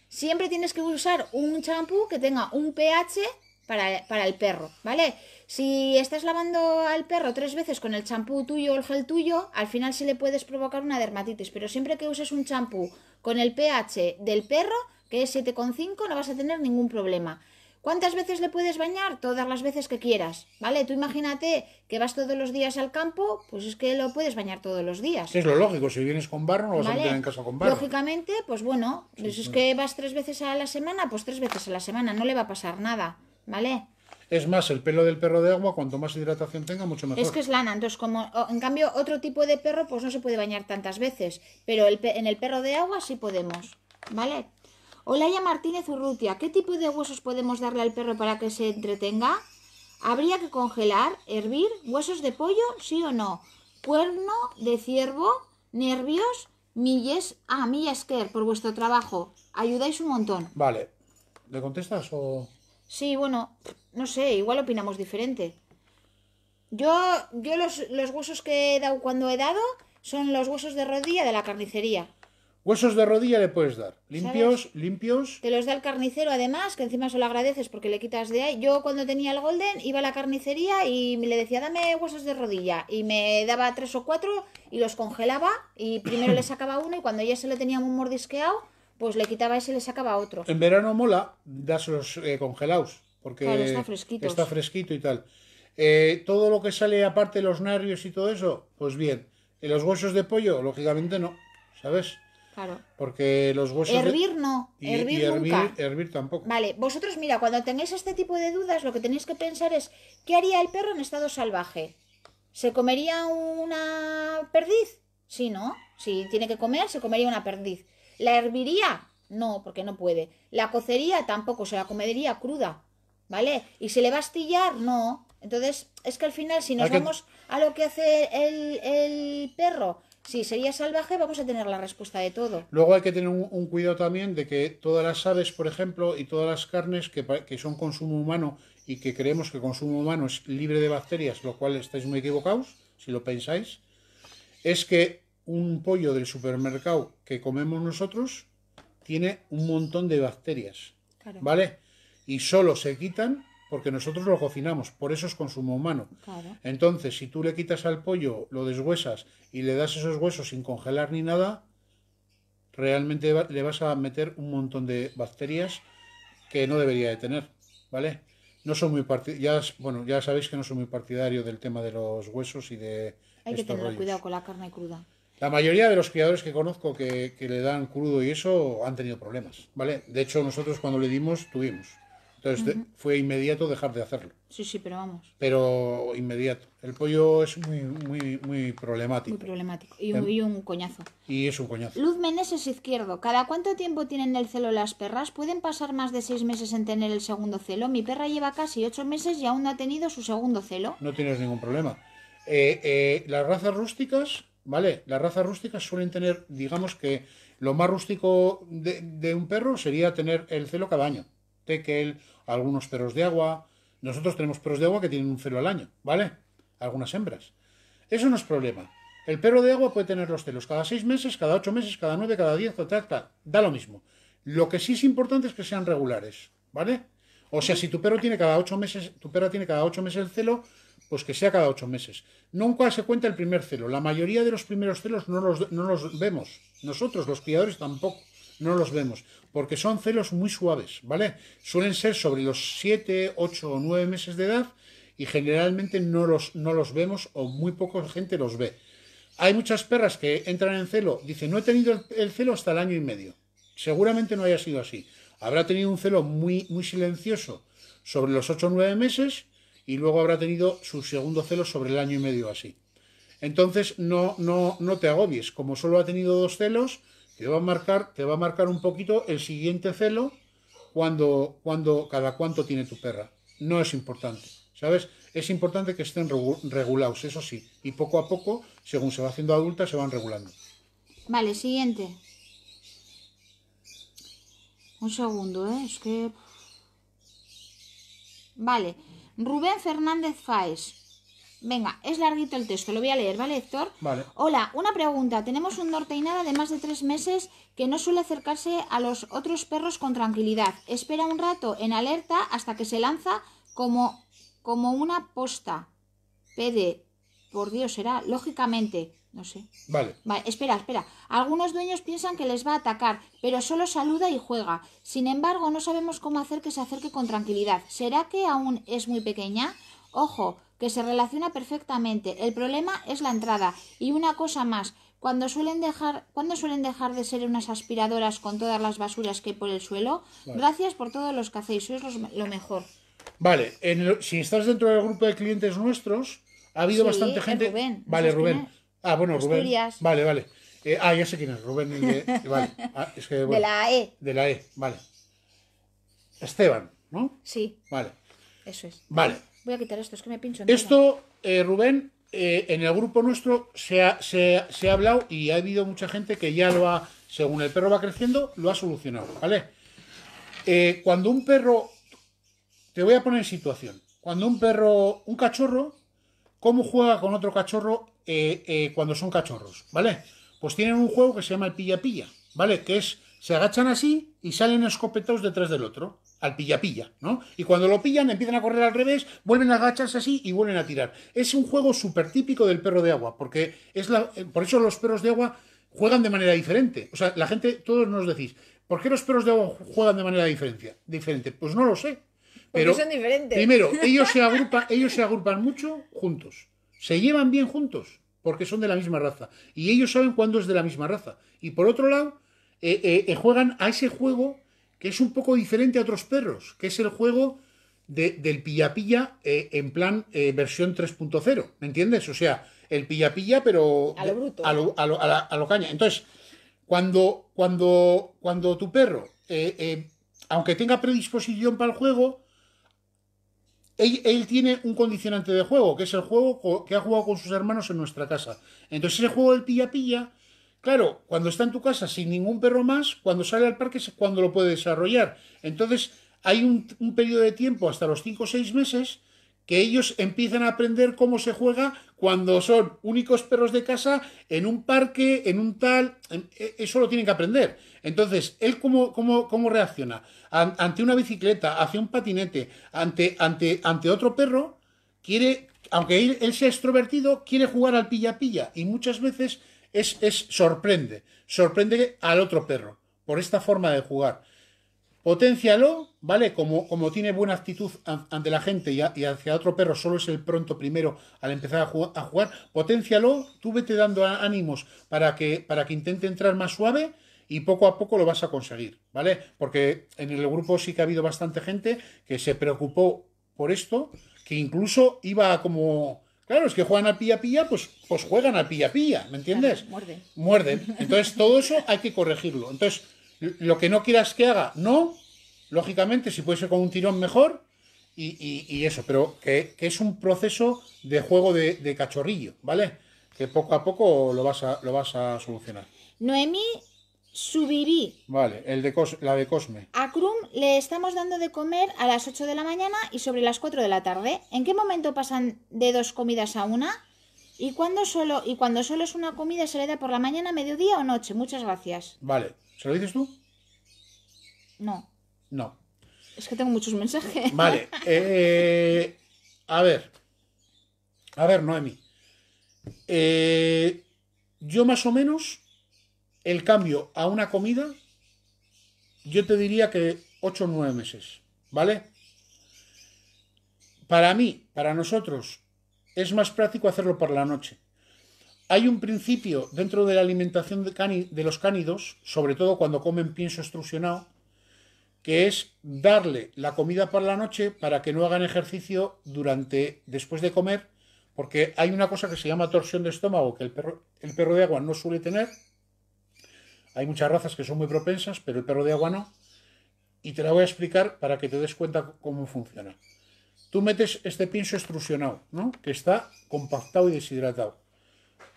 siempre tienes que usar un champú que tenga un pH para, para el perro, ¿vale? Si estás lavando al perro tres veces con el champú tuyo o el gel tuyo, al final sí le puedes provocar una dermatitis, pero siempre que uses un champú con el pH del perro, que es 7,5, no vas a tener ningún problema. ¿Cuántas veces le puedes bañar? Todas las veces que quieras, ¿vale? Tú imagínate que vas todos los días al campo, pues es que lo puedes bañar todos los días. Es lo lógico, si vienes con barro no vas a meter en casa con barro. Lógicamente, pues bueno, pues es que vas tres veces a la semana, pues tres veces a la semana, no le va a pasar nada, ¿vale? Es más, el pelo del perro de agua, cuanto más hidratación tenga, mucho mejor. Es que es lana, entonces como en cambio otro tipo de perro pues no se puede bañar tantas veces, pero el en el perro de agua sí podemos, ¿vale? Olaya Martínez Urrutia, ¿qué tipo de huesos podemos darle al perro para que se entretenga? ¿Habría que congelar, hervir, huesos de pollo, sí o no? Cuerno de ciervo, nervios, millas, ah, millas er, por vuestro trabajo. Ayudáis un montón. Vale. ¿Le contestas o...? Sí, bueno, no sé, igual opinamos diferente. Yo, yo los, los huesos que he dado cuando he dado son los huesos de rodilla de la carnicería. Huesos de rodilla le puedes dar. Limpios, limpios. Te los da el carnicero además, que encima se lo agradeces porque le quitas de ahí. Yo cuando tenía el golden iba a la carnicería y le decía, dame huesos de rodilla. Y me daba tres o cuatro y los congelaba y primero le sacaba uno y cuando ya se le tenía muy mordisqueado pues le quitaba ese y le sacaba otro. En verano mola, das los eh, congelados, porque está, está, fresquito y tal. Eh, todo lo que sale aparte, los nervios y todo eso, pues bien. ¿Y los huesos de pollo? Lógicamente no, ¿sabes? Claro. Porque los huesos. Hervir no. hervir, hervir, hervir, tampoco. Vale, vosotros, mira, cuando tengáis este tipo de dudas, lo que tenéis que pensar es: ¿qué haría el perro en estado salvaje? ¿Se comería una perdiz? Sí, ¿no? Si tiene que comer, se comería una perdiz. ¿La herviría? No, porque no puede. ¿La cocería? Tampoco, se la comería cruda, ¿vale? ¿Y se le va a astillar? No. Entonces, es que al final, si nos vamos a lo que hace el, perro, si sería salvaje, vamos a tener la respuesta de todo. Luego hay que tener un, cuidado también de que todas las aves, por ejemplo, y todas las carnes que, que, son consumo humano y que creemos que consumo humano es libre de bacterias, lo cual estáis muy equivocados, si lo pensáis, es que un pollo del supermercado que comemos nosotros tiene un montón de bacterias, ¿vale? Y solo se quitan porque nosotros lo cocinamos, por eso es consumo humano. Entonces, si tú le quitas al pollo, lo deshuesas y le das esos huesos sin congelar ni nada, realmente le vas a meter un montón de bacterias que no debería de tener, ¿vale? No soy muy ya, bueno, ya sabéis que no soy muy partidario del tema de los huesos y de... Hay que tener cuidado con la carne cruda. La mayoría de los criadores que conozco que, le dan crudo y eso han tenido problemas, ¿vale? De hecho, nosotros cuando le dimos, tuvimos. Entonces fue inmediato dejar de hacerlo. Sí, sí, pero vamos. Pero inmediato. El pollo es muy, muy, muy problemático. Muy problemático. Em, y un, coñazo. Y es un coñazo. Luz Meneses Izquierdo. ¿Cada cuánto tiempo tienen el celo las perras? ¿Pueden pasar más de seis meses en tener el segundo celo? Mi perra lleva casi ocho meses y aún no ha tenido su segundo celo. No tienes ningún problema. Eh, eh, las razas rústicas ¿vale? Las razas rústicas suelen tener, digamos que lo más rústico de, un perro sería tener el celo cada año. Tekel, algunos perros de agua. Nosotros tenemos perros de agua que tienen un celo al año, ¿vale? Algunas hembras. Eso no es problema. El perro de agua puede tener los celos cada seis meses, cada ocho meses, cada nueve, cada diez, o Da lo mismo. Lo que sí es importante es que sean regulares, ¿vale? O sea, si tu perro tiene cada ocho meses, tu perro tiene cada ocho meses el celo, pues que sea cada ocho meses. Nunca se cuenta el primer celo. La mayoría de los primeros celos no los, no los vemos. Nosotros, los criadores, tampoco. No los vemos. Porque son celos muy suaves, ¿vale? Suelen ser sobre los siete, ocho o nueve meses de edad y generalmente no los, no los vemos o muy poca gente los ve. Hay muchas perras que entran en celo. Dicen, no he tenido el, celo hasta el año y medio. Seguramente no haya sido así. Habrá tenido un celo muy, muy silencioso sobre los ocho o nueve meses y luego habrá tenido su segundo celo sobre el año y medio así. Entonces no, no, no te agobies, como solo ha tenido dos celos, te va a marcar, te va a marcar un poquito el siguiente celo cuando, cuando cada cuánto tiene tu perra. No es importante, ¿sabes? Es importante que estén regulados, eso sí, y poco a poco, según se va haciendo adulta, se van regulando. Vale, siguiente. Un segundo, ¿eh? Es que... Vale. Rubén Fernández Faes. Venga, es larguito el texto, lo voy a leer, ¿vale, Héctor? Hola, una pregunta. Tenemos un norteinada de más de tres meses que no suele acercarse a los otros perros con tranquilidad. Espera un rato en alerta hasta que se lanza como, como una posta. Pede, por Dios, será, lógicamente. No sé. Vale. vale. Espera, espera. Algunos dueños piensan que les va a atacar, pero solo saluda y juega. Sin embargo, no sabemos cómo hacer que se acerque con tranquilidad. ¿Será que aún es muy pequeña? Ojo, que se relaciona perfectamente. El problema es la entrada. Y una cosa más. Cuando suelen dejar, ¿Cuándo suelen dejar de ser unas aspiradoras con todas las basuras que hay por el suelo? Gracias por todos los que hacéis, sois lo mejor. Vale, si estás dentro del grupo de clientes nuestros, ha habido bastante eh, gente. vale, Rubén. Ah, bueno, Rubén. Vale, vale. Eh, ah, ya sé quién es, Rubén. Ah, De, la E. De la E, vale. Esteban, ¿no? Sí. Vale. Eso es. Vale. Voy a quitar esto, es que me pincho. esto, eh, Rubén, eh, en el grupo nuestro se ha, se ha, hablado y ha habido mucha gente que ya lo ha, según el perro va creciendo, lo ha solucionado, ¿vale? cuando un perro, te voy a poner en situación, cuando un perro, un cachorro, cómo juega con otro cachorro eh, eh, cuando son cachorros, ¿vale? Pues tienen un juego que se llama el pilla-pilla, ¿vale? Que es, se agachan así y salen escopetados detrás del otro, al pilla-pilla, ¿no? Y cuando lo pillan, empiezan a correr al revés, vuelven a agacharse así y vuelven a tirar. Es un juego súper típico del perro de agua, porque es la, eh, por eso los perros de agua juegan de manera diferente. O sea, la gente, todos nos decís, ¿por qué los perros de agua juegan de manera diferente? diferente? Pues no lo sé. Pero son diferentes. Primero, ellos se, agrupan, ellos se agrupan mucho juntos. Se llevan bien juntos, porque son de la misma raza. Y ellos saben cuándo es de la misma raza. Y por otro lado, eh, eh, eh, juegan a ese juego que es un poco diferente a otros perros, que es el juego del pilla-pilla en plan versión 3.0. ¿Me entiendes? O sea, el pilla-pilla, pero. A lo bruto. A lo, caña. Entonces, cuando, cuando, cuando tu perro, aunque tenga predisposición para el juego, él, tiene un condicionante de juego, que es el juego que ha jugado con sus hermanos en nuestra casa. Entonces ese juego del pilla-pilla, claro, cuando está en tu casa sin ningún perro más, cuando sale al parque es cuando lo puede desarrollar. Entonces hay un, un periodo de tiempo, hasta los 5 o 6 meses, que ellos empiezan a aprender cómo se juega cuando son únicos perros de casa en un parque, en un tal, e, eso lo tienen que aprender. Entonces, él cómo, cómo, cómo reacciona ante una bicicleta, hacia un patinete, ante, ante, ante otro perro, quiere, aunque él, sea extrovertido, quiere jugar al pilla-pilla y muchas veces es, es sorprende, sorprende al otro perro por esta forma de jugar. Poténcialo, ¿vale? Como, como tiene buena actitud ante la gente y, hacia otro perro, solo es el pronto primero al empezar a, jugar, a jugar. Poténcialo, tú vete dando ánimos para que, para que intente entrar más suave y poco a poco lo vas a conseguir, ¿vale? Porque en el grupo sí que ha habido bastante gente que se preocupó por esto, que incluso iba como... Claro, es que juegan a pilla-pilla, pues, pues juegan a pilla-pilla, ¿me entiendes? muerde muerden. Muerden. Entonces, todo eso hay que corregirlo. Entonces, lo que no quieras que haga, no. Lógicamente, si puede ser con un tirón mejor y, eso, pero que, es un proceso de juego de, cachorrillo, ¿vale? Que poco a poco lo vas a, lo vas a solucionar. Noemi Subirí Vale, el de la de Cosme. A Krum le estamos dando de comer a las 8 de la mañana y sobre las 4 de la tarde. ¿En qué momento pasan de dos comidas a una? ¿Y cuando solo, y cuando solo es una comida se le da por la mañana, mediodía o noche? Muchas gracias. Vale, ¿Se lo dices tú? No. No. Es que tengo muchos mensajes. Vale. Eh, a ver. A ver, Noemi. Eh, yo más o menos el cambio a una comida, yo te diría que 8 o 9 meses, ¿vale? Para mí, para nosotros, es más práctico hacerlo por la noche. Hay un principio dentro de la alimentación de, los cánidos, sobre todo cuando comen pienso extrusionado, que es darle la comida para la noche para que no hagan ejercicio durante después de comer, porque hay una cosa que se llama torsión de estómago que el perro, el perro de agua no suele tener. Hay muchas razas que son muy propensas, pero el perro de agua no. Y te la voy a explicar para que te des cuenta cómo funciona. Tú metes este pienso extrusionado, ¿no? que está compactado y deshidratado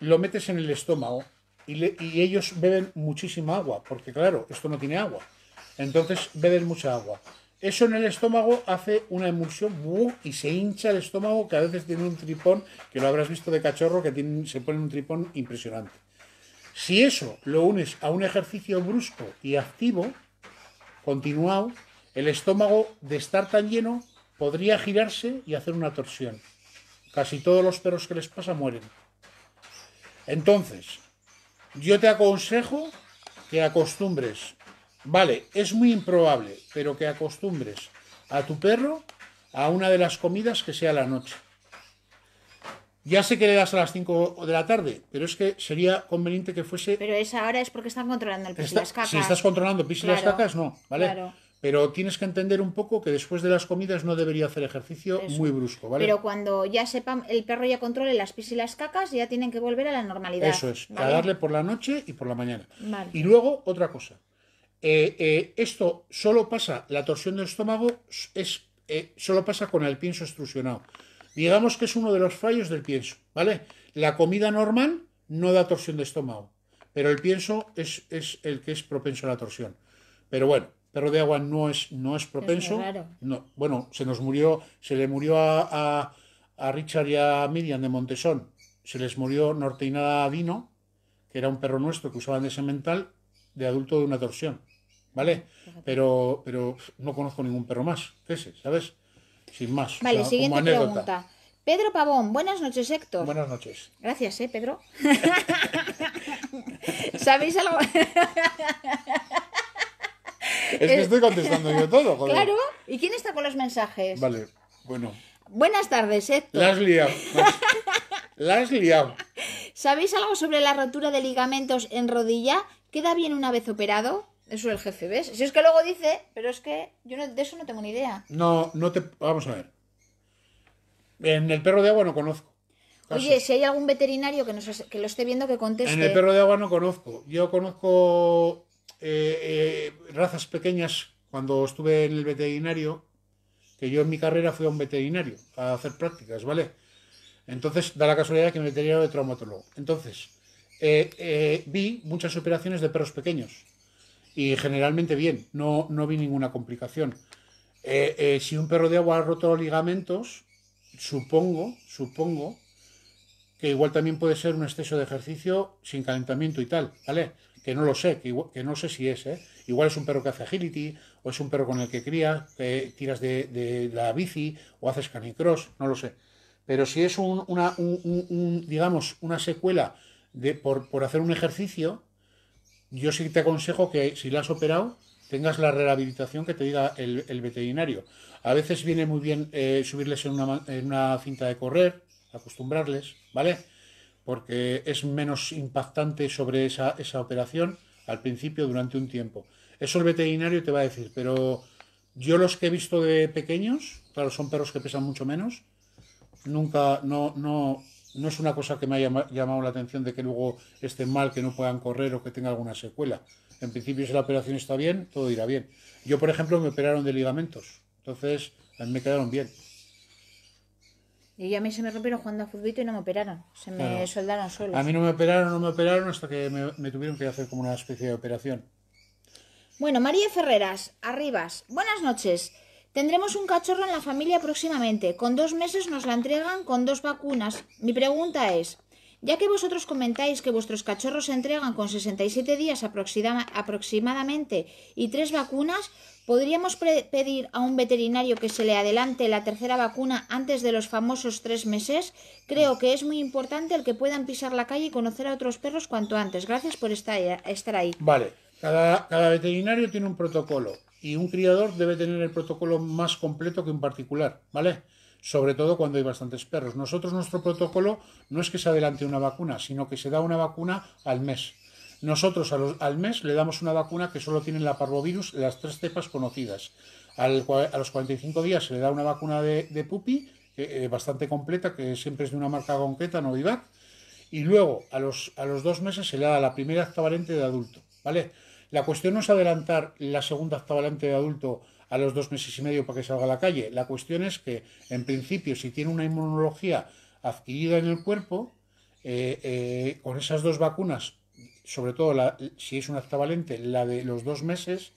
lo metes en el estómago y, ellos beben muchísima agua, porque claro, esto no tiene agua. Entonces beben mucha agua. Eso en el estómago hace una emulsión y se hincha el estómago, que a veces tiene un tripón, que lo habrás visto de cachorro, que se pone un tripón impresionante. Si eso lo unes a un ejercicio brusco y activo, continuado, el estómago de estar tan lleno podría girarse y hacer una torsión. Casi todos los perros que les pasa mueren. Entonces, yo te aconsejo que acostumbres, vale, es muy improbable, pero que acostumbres a tu perro a una de las comidas que sea la noche. Ya sé que le das a las 5 de la tarde, pero es que sería conveniente que fuese... Pero esa hora es porque están controlando el piso y las cacas. Si estás controlando pis y las cacas, no, ¿vale? Claro. Pero tienes que entender un poco que después de las comidas no debería hacer ejercicio muy brusco, ¿vale? Pero cuando ya sepan, el perro ya controle las pis y las cacas, ya tienen que volver a la normalidad. Eso es, a darle por la noche y por la mañana. Y luego, otra cosa. Eh, eh, esto solo pasa, la torsión del estómago es, eh, solo pasa con el pienso extrusionado. Digamos que es uno de los fallos del pienso, ¿vale? La comida normal no da torsión de estómago, pero el pienso es, es el que es propenso a la torsión. Pero bueno, perro de agua no es, no es propenso. no, bueno, se nos murió, se le murió a, a, Richard y a Miriam de Montesón, se les murió Norteinada Vino que era un perro nuestro que usaban de semental, de adulto de una torsión. ¿Vale? Pero, pero no conozco ningún perro más, ese, ¿sabes? Sin más. Vale, siguiente pregunta. Pedro Pavón, buenas noches, Héctor. Buenas noches. Gracias, ¿eh, Pedro? ¿Sabéis algo? es que estoy contestando yo todo, joder. Claro. ¿Y quién está con los mensajes? Vale, bueno. Buenas tardes, Héctor. Las liado. Las liado. ¿Sabéis algo sobre la rotura de ligamentos en rodilla? ¿Queda bien una vez operado? Eso es el jefe, ¿ves? Si es que luego dice, pero es que yo de eso no tengo ni idea. No, no te. Vamos a ver. En el perro de agua no conozco. Oye, si hay algún veterinario que, que lo esté viendo, que conteste. En el perro de agua no conozco. Yo conozco eh, eh, razas pequeñas cuando estuve en el veterinario, que yo en mi carrera fui a un veterinario a hacer prácticas, ¿vale? Entonces, da la casualidad que me veterinario de traumatólogo. Entonces, eh, vi muchas operaciones de perros pequeños y generalmente bien, no, no vi ninguna complicación. si un perro de agua ha roto los ligamentos, supongo, supongo que igual también puede ser un exceso de ejercicio sin calentamiento y tal, ¿vale? que no lo sé, que, no sé si es, ¿eh? Igual es un perro que hace agility, o es un perro con el que cría, que tiras de, la bici, o haces canicross, no lo sé. Pero si es un, una, digamos, una secuela de, por, hacer un ejercicio, yo sí te aconsejo que si la has operado, tengas la rehabilitación que te diga el, veterinario. A veces viene muy bien eh, subirles en una, en una, cinta de correr, acostumbrarles, ¿vale? porque es menos impactante sobre esa, esa operación al principio durante un tiempo. Eso el veterinario te va a decir, pero yo los que he visto de pequeños, claro, son perros que pesan mucho menos, nunca, no, no, no es una cosa que me haya llamado la atención de que luego estén mal, que no puedan correr o que tenga alguna secuela. En principio, si la operación está bien, todo irá bien. Yo, por ejemplo, me operaron de ligamentos, entonces me quedaron bien. Y a mí se me rompieron jugando a fútbol y no me operaron. Se me soldaron A mí no me operaron, no me operaron hasta que me, me tuvieron que hacer como una especie de operación. Bueno, María Ferreras, Arribas, buenas noches. Tendremos un cachorro en la familia próximamente. Con dos meses nos la entregan con dos vacunas. Mi pregunta es, ya que vosotros comentáis que vuestros cachorros se entregan con 67 días aproximadamente y tres vacunas, ¿podríamos pedir a un veterinario que se le adelante la tercera vacuna antes de los famosos tres meses? Creo que es muy importante el que puedan pisar la calle y conocer a otros perros cuanto antes. Gracias por estar, ahí. Vale, cada, cada veterinario tiene un protocolo y un criador debe tener el protocolo más completo que un particular, ¿vale? sobre todo cuando hay bastantes perros. Nosotros nuestro protocolo no es que se adelante una vacuna, sino que se da una vacuna al mes. Nosotros al mes le damos una vacuna que solo tiene la parvovirus, las tres cepas conocidas. Al, a los 45 días se le da una vacuna de, pupi, eh, bastante completa, que siempre es de una marca concreta, no Y luego, a los, a los dos meses, se le da la primera actavalente de adulto. ¿vale? La cuestión no es adelantar la segunda valente de adulto a los dos meses y medio para que salga a la calle. La cuestión es que, en principio, si tiene una inmunología adquirida en el cuerpo, eh, eh, con esas dos vacunas, sobre todo la, si es una octavalente, la de los dos meses,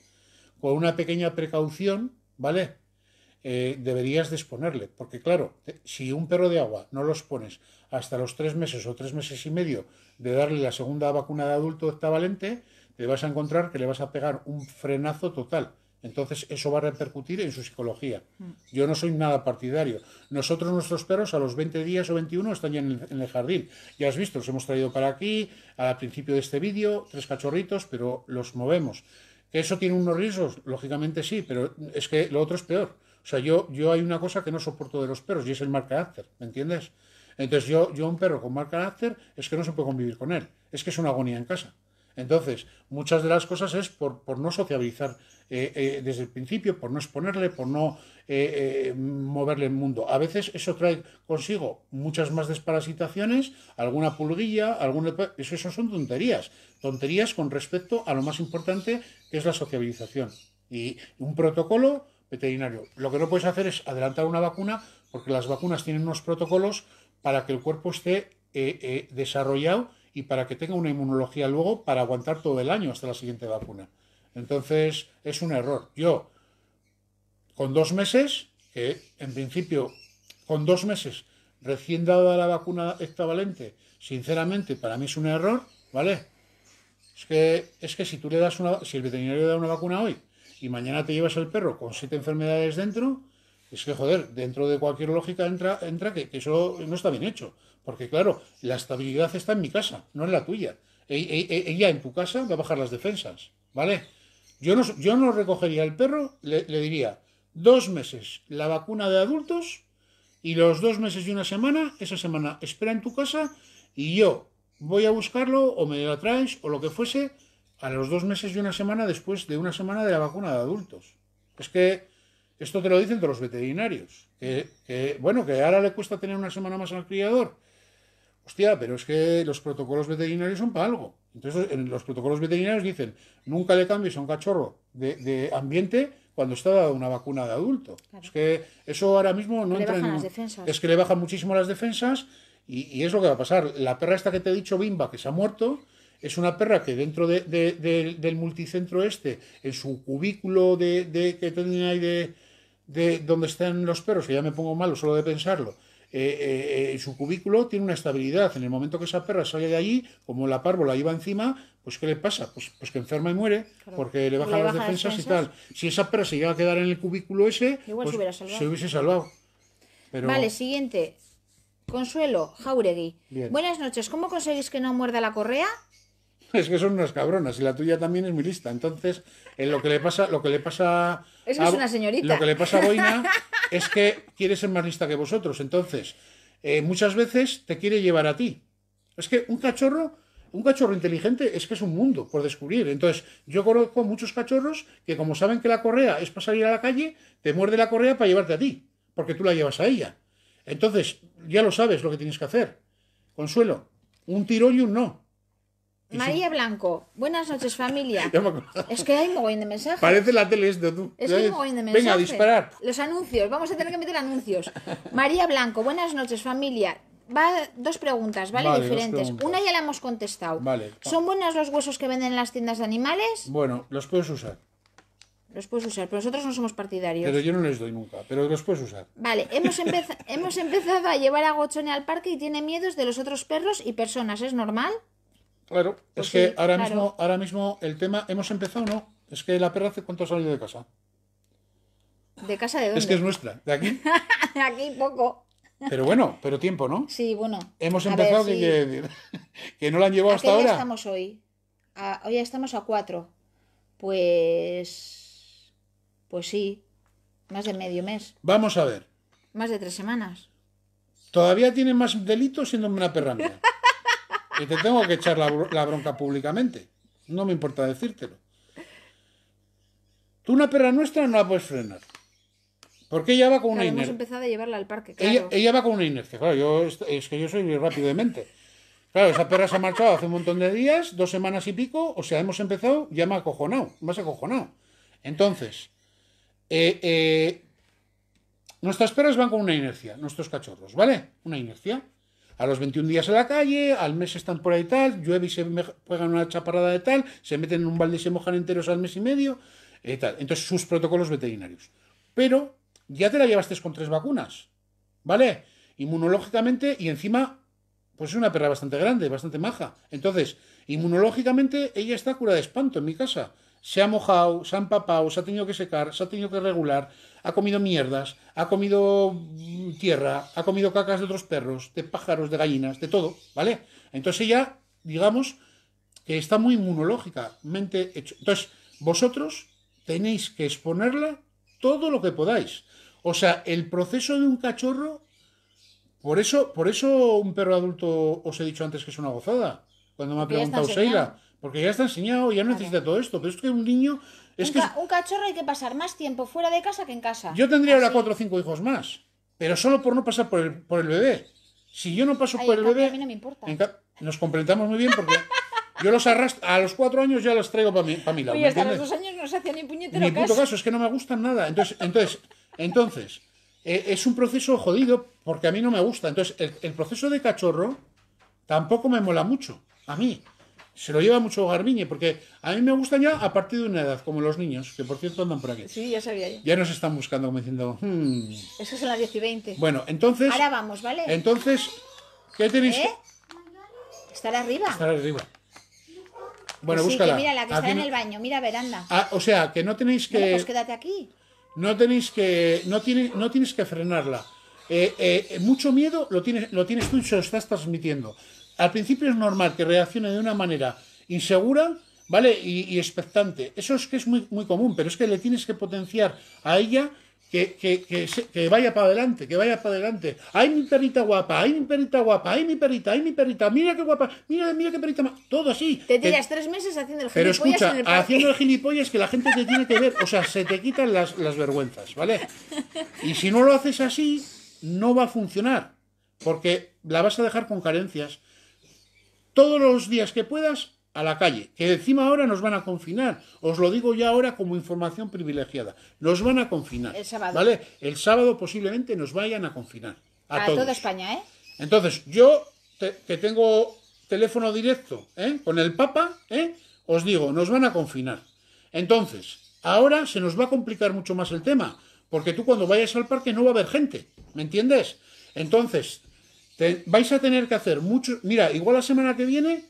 con una pequeña precaución, ¿vale? Eh, deberías disponerle, porque claro, si un perro de agua no los pones hasta los tres meses o tres meses y medio de darle la segunda vacuna de adulto octavalente, te vas a encontrar que le vas a pegar un frenazo total. Entonces eso va a repercutir en su psicología. Mm. Yo no soy nada partidario. Nosotros, nuestros perros, a los 20 días o 21 están ya en el, jardín. Ya has visto, los hemos traído para aquí, al principio de este vídeo, tres cachorritos, pero los movemos. ¿Que eso tiene unos riesgos? Lógicamente sí, pero es que lo otro es peor. O sea, yo, yo hay una cosa que no soporto de los perros y es el mal carácter, ¿me entiendes? Entonces yo, yo un perro con mal carácter es que no se puede convivir con él. Es que es una agonía en casa. Entonces, muchas de las cosas es por, por no sociabilizar eh, eh, desde el principio, por no exponerle, por no eh, moverle el mundo. A veces eso trae consigo muchas más desparasitaciones, alguna pulguilla, alguna... Eso, eso son tonterías, tonterías con respecto a lo más importante que es la sociabilización. Y un protocolo veterinario. Lo que no puedes hacer es adelantar una vacuna porque las vacunas tienen unos protocolos para que el cuerpo esté desarrollado y para que tenga una inmunología luego para aguantar todo el año hasta la siguiente vacuna. Entonces, es un error. Yo, con dos meses, que en principio, con dos meses recién dada la vacuna extravalente, sinceramente, para mí es un error, ¿vale? Es que, es que si tú le das una, si el veterinario le da una vacuna hoy y mañana te llevas el perro con siete enfermedades dentro, es que, joder, dentro de cualquier lógica entra, entra que, eso no está bien hecho. Porque, claro, la estabilidad está en mi casa, no en la tuya. E, e, e, ella en tu casa va a bajar las defensas, ¿vale? Yo no, recogería al perro, le, diría dos meses la vacuna de adultos y los dos meses y una semana, esa semana espera en tu casa y yo voy a buscarlo o me lo traes o lo que fuese a los dos meses y una semana después de una semana de la vacuna de adultos. Es que esto te lo dicen todos los veterinarios. bueno, que ahora le cuesta tener una semana más al criador. Hostia, pero es que los protocolos veterinarios son para algo. Entonces, en los protocolos veterinarios dicen, nunca le cambies a un cachorro de, ambiente cuando está dada una vacuna de adulto. Es que eso ahora mismo no entra en... Es que le bajan muchísimo las defensas y, es lo que va a pasar. La perra esta que te he dicho, Bimba, que se ha muerto, es una perra que dentro del multicentro este, en su cubículo de, que tenía ahí de, donde están los perros, que ya me pongo malo solo de pensarlo, en eh, eh, eh, su cubículo tiene una estabilidad. En el momento que esa perra sale de allí, como la párvola iba encima, pues ¿qué le pasa? Pues, pues que enferma y muere, porque le baja las defensas, y tal. Si esa perra se llega a quedar en el cubículo ese, pues, se, hubiese salvado. Vale, siguiente. Consuelo, Jauregui. Buenas noches. ¿Cómo conseguís que no muerda la correa? Es que son unas cabronas y la tuya también es muy lista. Entonces, en eh, lo que le pasa, lo que le pasa es a, una señorita. Lo que le pasa a Boina es que quiere ser más lista que vosotros. Entonces, eh, muchas veces te quiere llevar a ti. Es que un cachorro, un cachorro inteligente es que es un mundo por descubrir. Entonces, yo conozco muchos cachorros que como saben que la correa es para salir a la calle, te muerde la correa para llevarte a ti, porque tú la llevas a ella. Entonces, ya lo sabes lo que tienes que hacer. Consuelo, un tiro y un no. María Blanco, buenas noches familia. es que hay mogollón de mensajes. Parece la tele esto tú. Es que hay de mensajes. Venga, disparar. Los anuncios, vamos a tener que meter anuncios. María Blanco, buenas noches familia. Va, dos preguntas, ¿vale? Diferentes. Una ya la hemos contestado. Vale. ¿Son buenos los huesos que venden en las tiendas de animales? Bueno, los puedes usar. Los puedes usar, pero nosotros no somos partidarios. Pero yo no les doy nunca, pero los puedes usar. Vale, hemos, hemos empezado a llevar a Gochone al parque y tiene miedos de los otros perros y personas, ¿es normal? Claro, es pues que ahora, Mismo, ahora mismo el tema, ¿hemos empezado no? Es que la perra hace cuánto ha salido de casa. ¿De casa de dónde? Es que es nuestra, de aquí. aquí poco. Pero bueno, pero tiempo, ¿no? Sí, bueno. Hemos empezado que, que, no la han llevado hasta ahora? ahora. estamos hoy? A, hoy estamos a cuatro. Pues. Pues sí. Más de medio mes. Vamos a ver. Más de tres semanas. Todavía tiene más delitos siendo una perra mía. Y te tengo que echar la, bronca públicamente. No me importa decírtelo. Tú una perra nuestra no la puedes frenar. Porque ella va con una inercia. Hemos empezado a llevarla al parque, ella, va con una inercia, claro. Yo, es que yo soy muy rápido Claro, esa perra se ha marchado hace un montón de días, dos semanas y pico. O sea, hemos empezado, ya me ha acojonado, más acojonado. Entonces, eh, eh, nuestras perras van con una inercia, nuestros cachorros, ¿vale? Una inercia a los 21 días a la calle, al mes están por ahí tal, llueve y se juegan una chaparrada de tal, se meten en un balde y se mojan enteros al mes y medio, eh, tal. Entonces, sus protocolos veterinarios. Pero ya te la llevaste con tres vacunas, ¿vale? Inmunológicamente y encima, pues es una perra bastante grande, bastante maja. Entonces, inmunológicamente ella está cura de espanto en mi casa se ha mojado, se ha empapado, se ha tenido que secar, se ha tenido que regular, ha comido mierdas, ha comido mm, tierra, ha comido cacas de otros perros, de pájaros, de gallinas, de todo, ¿vale? Entonces ella, digamos, que está muy inmunológicamente hecho. Entonces, vosotros tenéis que exponerla todo lo que podáis. O sea, el proceso de un cachorro, por eso, por eso un perro adulto os he dicho antes que es una gozada, cuando me ha preguntado Seila porque ya está enseñado, ya no necesita todo esto. Pero es que un niño. Es un, que un cachorro hay que pasar más tiempo fuera de casa que en casa. Yo tendría ahora cuatro o cinco hijos más. Pero solo por no pasar por el, por el bebé. Si yo no paso por el bebé. A mí no me importa. Nos complementamos muy bien porque. Yo los arrastro, a los cuatro años ya los traigo para mi, lado. Y hasta los dos años no se hacía ni puñetero ni puto caso. es que no me gustan nada. Entonces, entonces, entonces eh, es un proceso jodido porque a mí no me gusta. Entonces, el proceso de cachorro tampoco me mola mucho. A mí se lo lleva mucho Garbiñe, porque a mí me gusta ya a partir de una edad, como los niños, que por cierto andan por aquí. Sí, ya sabía ya Ya nos están buscando, como diciendo, hmm. Eso son las 10 y 20. Bueno, entonces... Ahora vamos, ¿vale? Entonces, ¿qué tenéis? ¿Eh? Estar arriba. Estar arriba. Bueno, búscala. Que mira, la que está en el baño, mira veranda. Ah, o sea, que no tenéis que... Pues quédate aquí. No tenéis que... No, tiene... no tienes que frenarla. Eh, eh, mucho miedo lo tienes, lo tienes tú y se lo estás transmitiendo al principio es normal que reaccione de una manera insegura, ¿vale? Y, expectante. Eso es que es muy, muy común, pero es que le tienes que potenciar a ella que, vaya para adelante, que vaya para adelante. ¡Ay, mi perrita guapa! ¡Ay, mi perrita guapa! ¡Ay, mi perrita! ¡Ay, mi perrita! ¡Mira qué guapa! ¡Mira, qué perrita! Todo así. Te tiras tres meses haciendo el gilipollas Pero escucha, haciendo el gilipollas que la gente te tiene que ver. O sea, se te quitan las, las vergüenzas, ¿vale? Y si no lo haces así, no va a funcionar. Porque la vas a dejar con carencias, todos los días que puedas a la calle, que encima ahora nos van a confinar, os lo digo ya ahora como información privilegiada, nos van a confinar, el sábado. ¿vale? El sábado posiblemente nos vayan a confinar. A, toda España, ¿eh? Entonces, yo que tengo teléfono directo ¿eh? con el Papa, ¿eh? os digo, nos van a confinar. Entonces, ahora se nos va a complicar mucho más el tema, porque tú cuando vayas al parque no va a haber gente, ¿me entiendes? Entonces, vais a tener que hacer mucho. Mira, igual la semana que viene,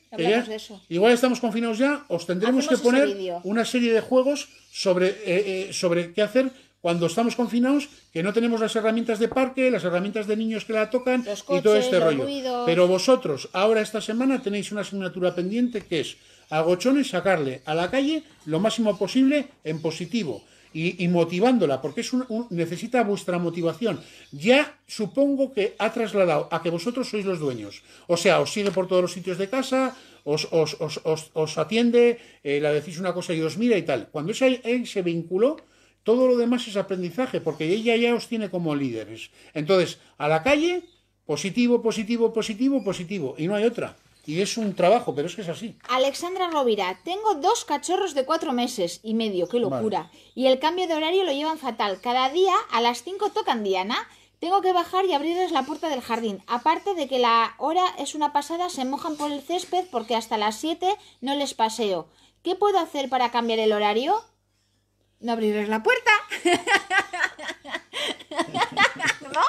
igual estamos confinados ya, os tendremos que poner una serie de juegos sobre, eh, eh, sobre qué hacer cuando estamos confinados, que no tenemos las herramientas de parque, las herramientas de niños que la tocan y todo este rollo. Pero vosotros, ahora esta semana, tenéis una asignatura pendiente que es a Gochones sacarle a la calle lo máximo posible en positivo y, motivándola, porque es un, necesita vuestra motivación. Ya supongo que ha trasladado a que vosotros sois los dueños. O sea, os sigue por todos los sitios de casa, os, atiende, eh, la decís una cosa y os mira y tal. Cuando ese, él se vinculó, todo lo demás es aprendizaje, porque ella ya os tiene como líderes. Entonces, a la calle, positivo, positivo, positivo, positivo, y no hay otra. Y es un trabajo, pero es que es así. Alexandra Rovira, tengo dos cachorros de cuatro meses y medio, qué locura. Y el cambio de horario lo llevan fatal. Cada día a las cinco tocan Diana. Tengo que bajar y abrirles la puerta del jardín. Aparte de que la hora es una pasada, se mojan por el césped porque hasta las siete no les paseo. ¿Qué puedo hacer para cambiar el horario? No abrirles la puerta. ¿No?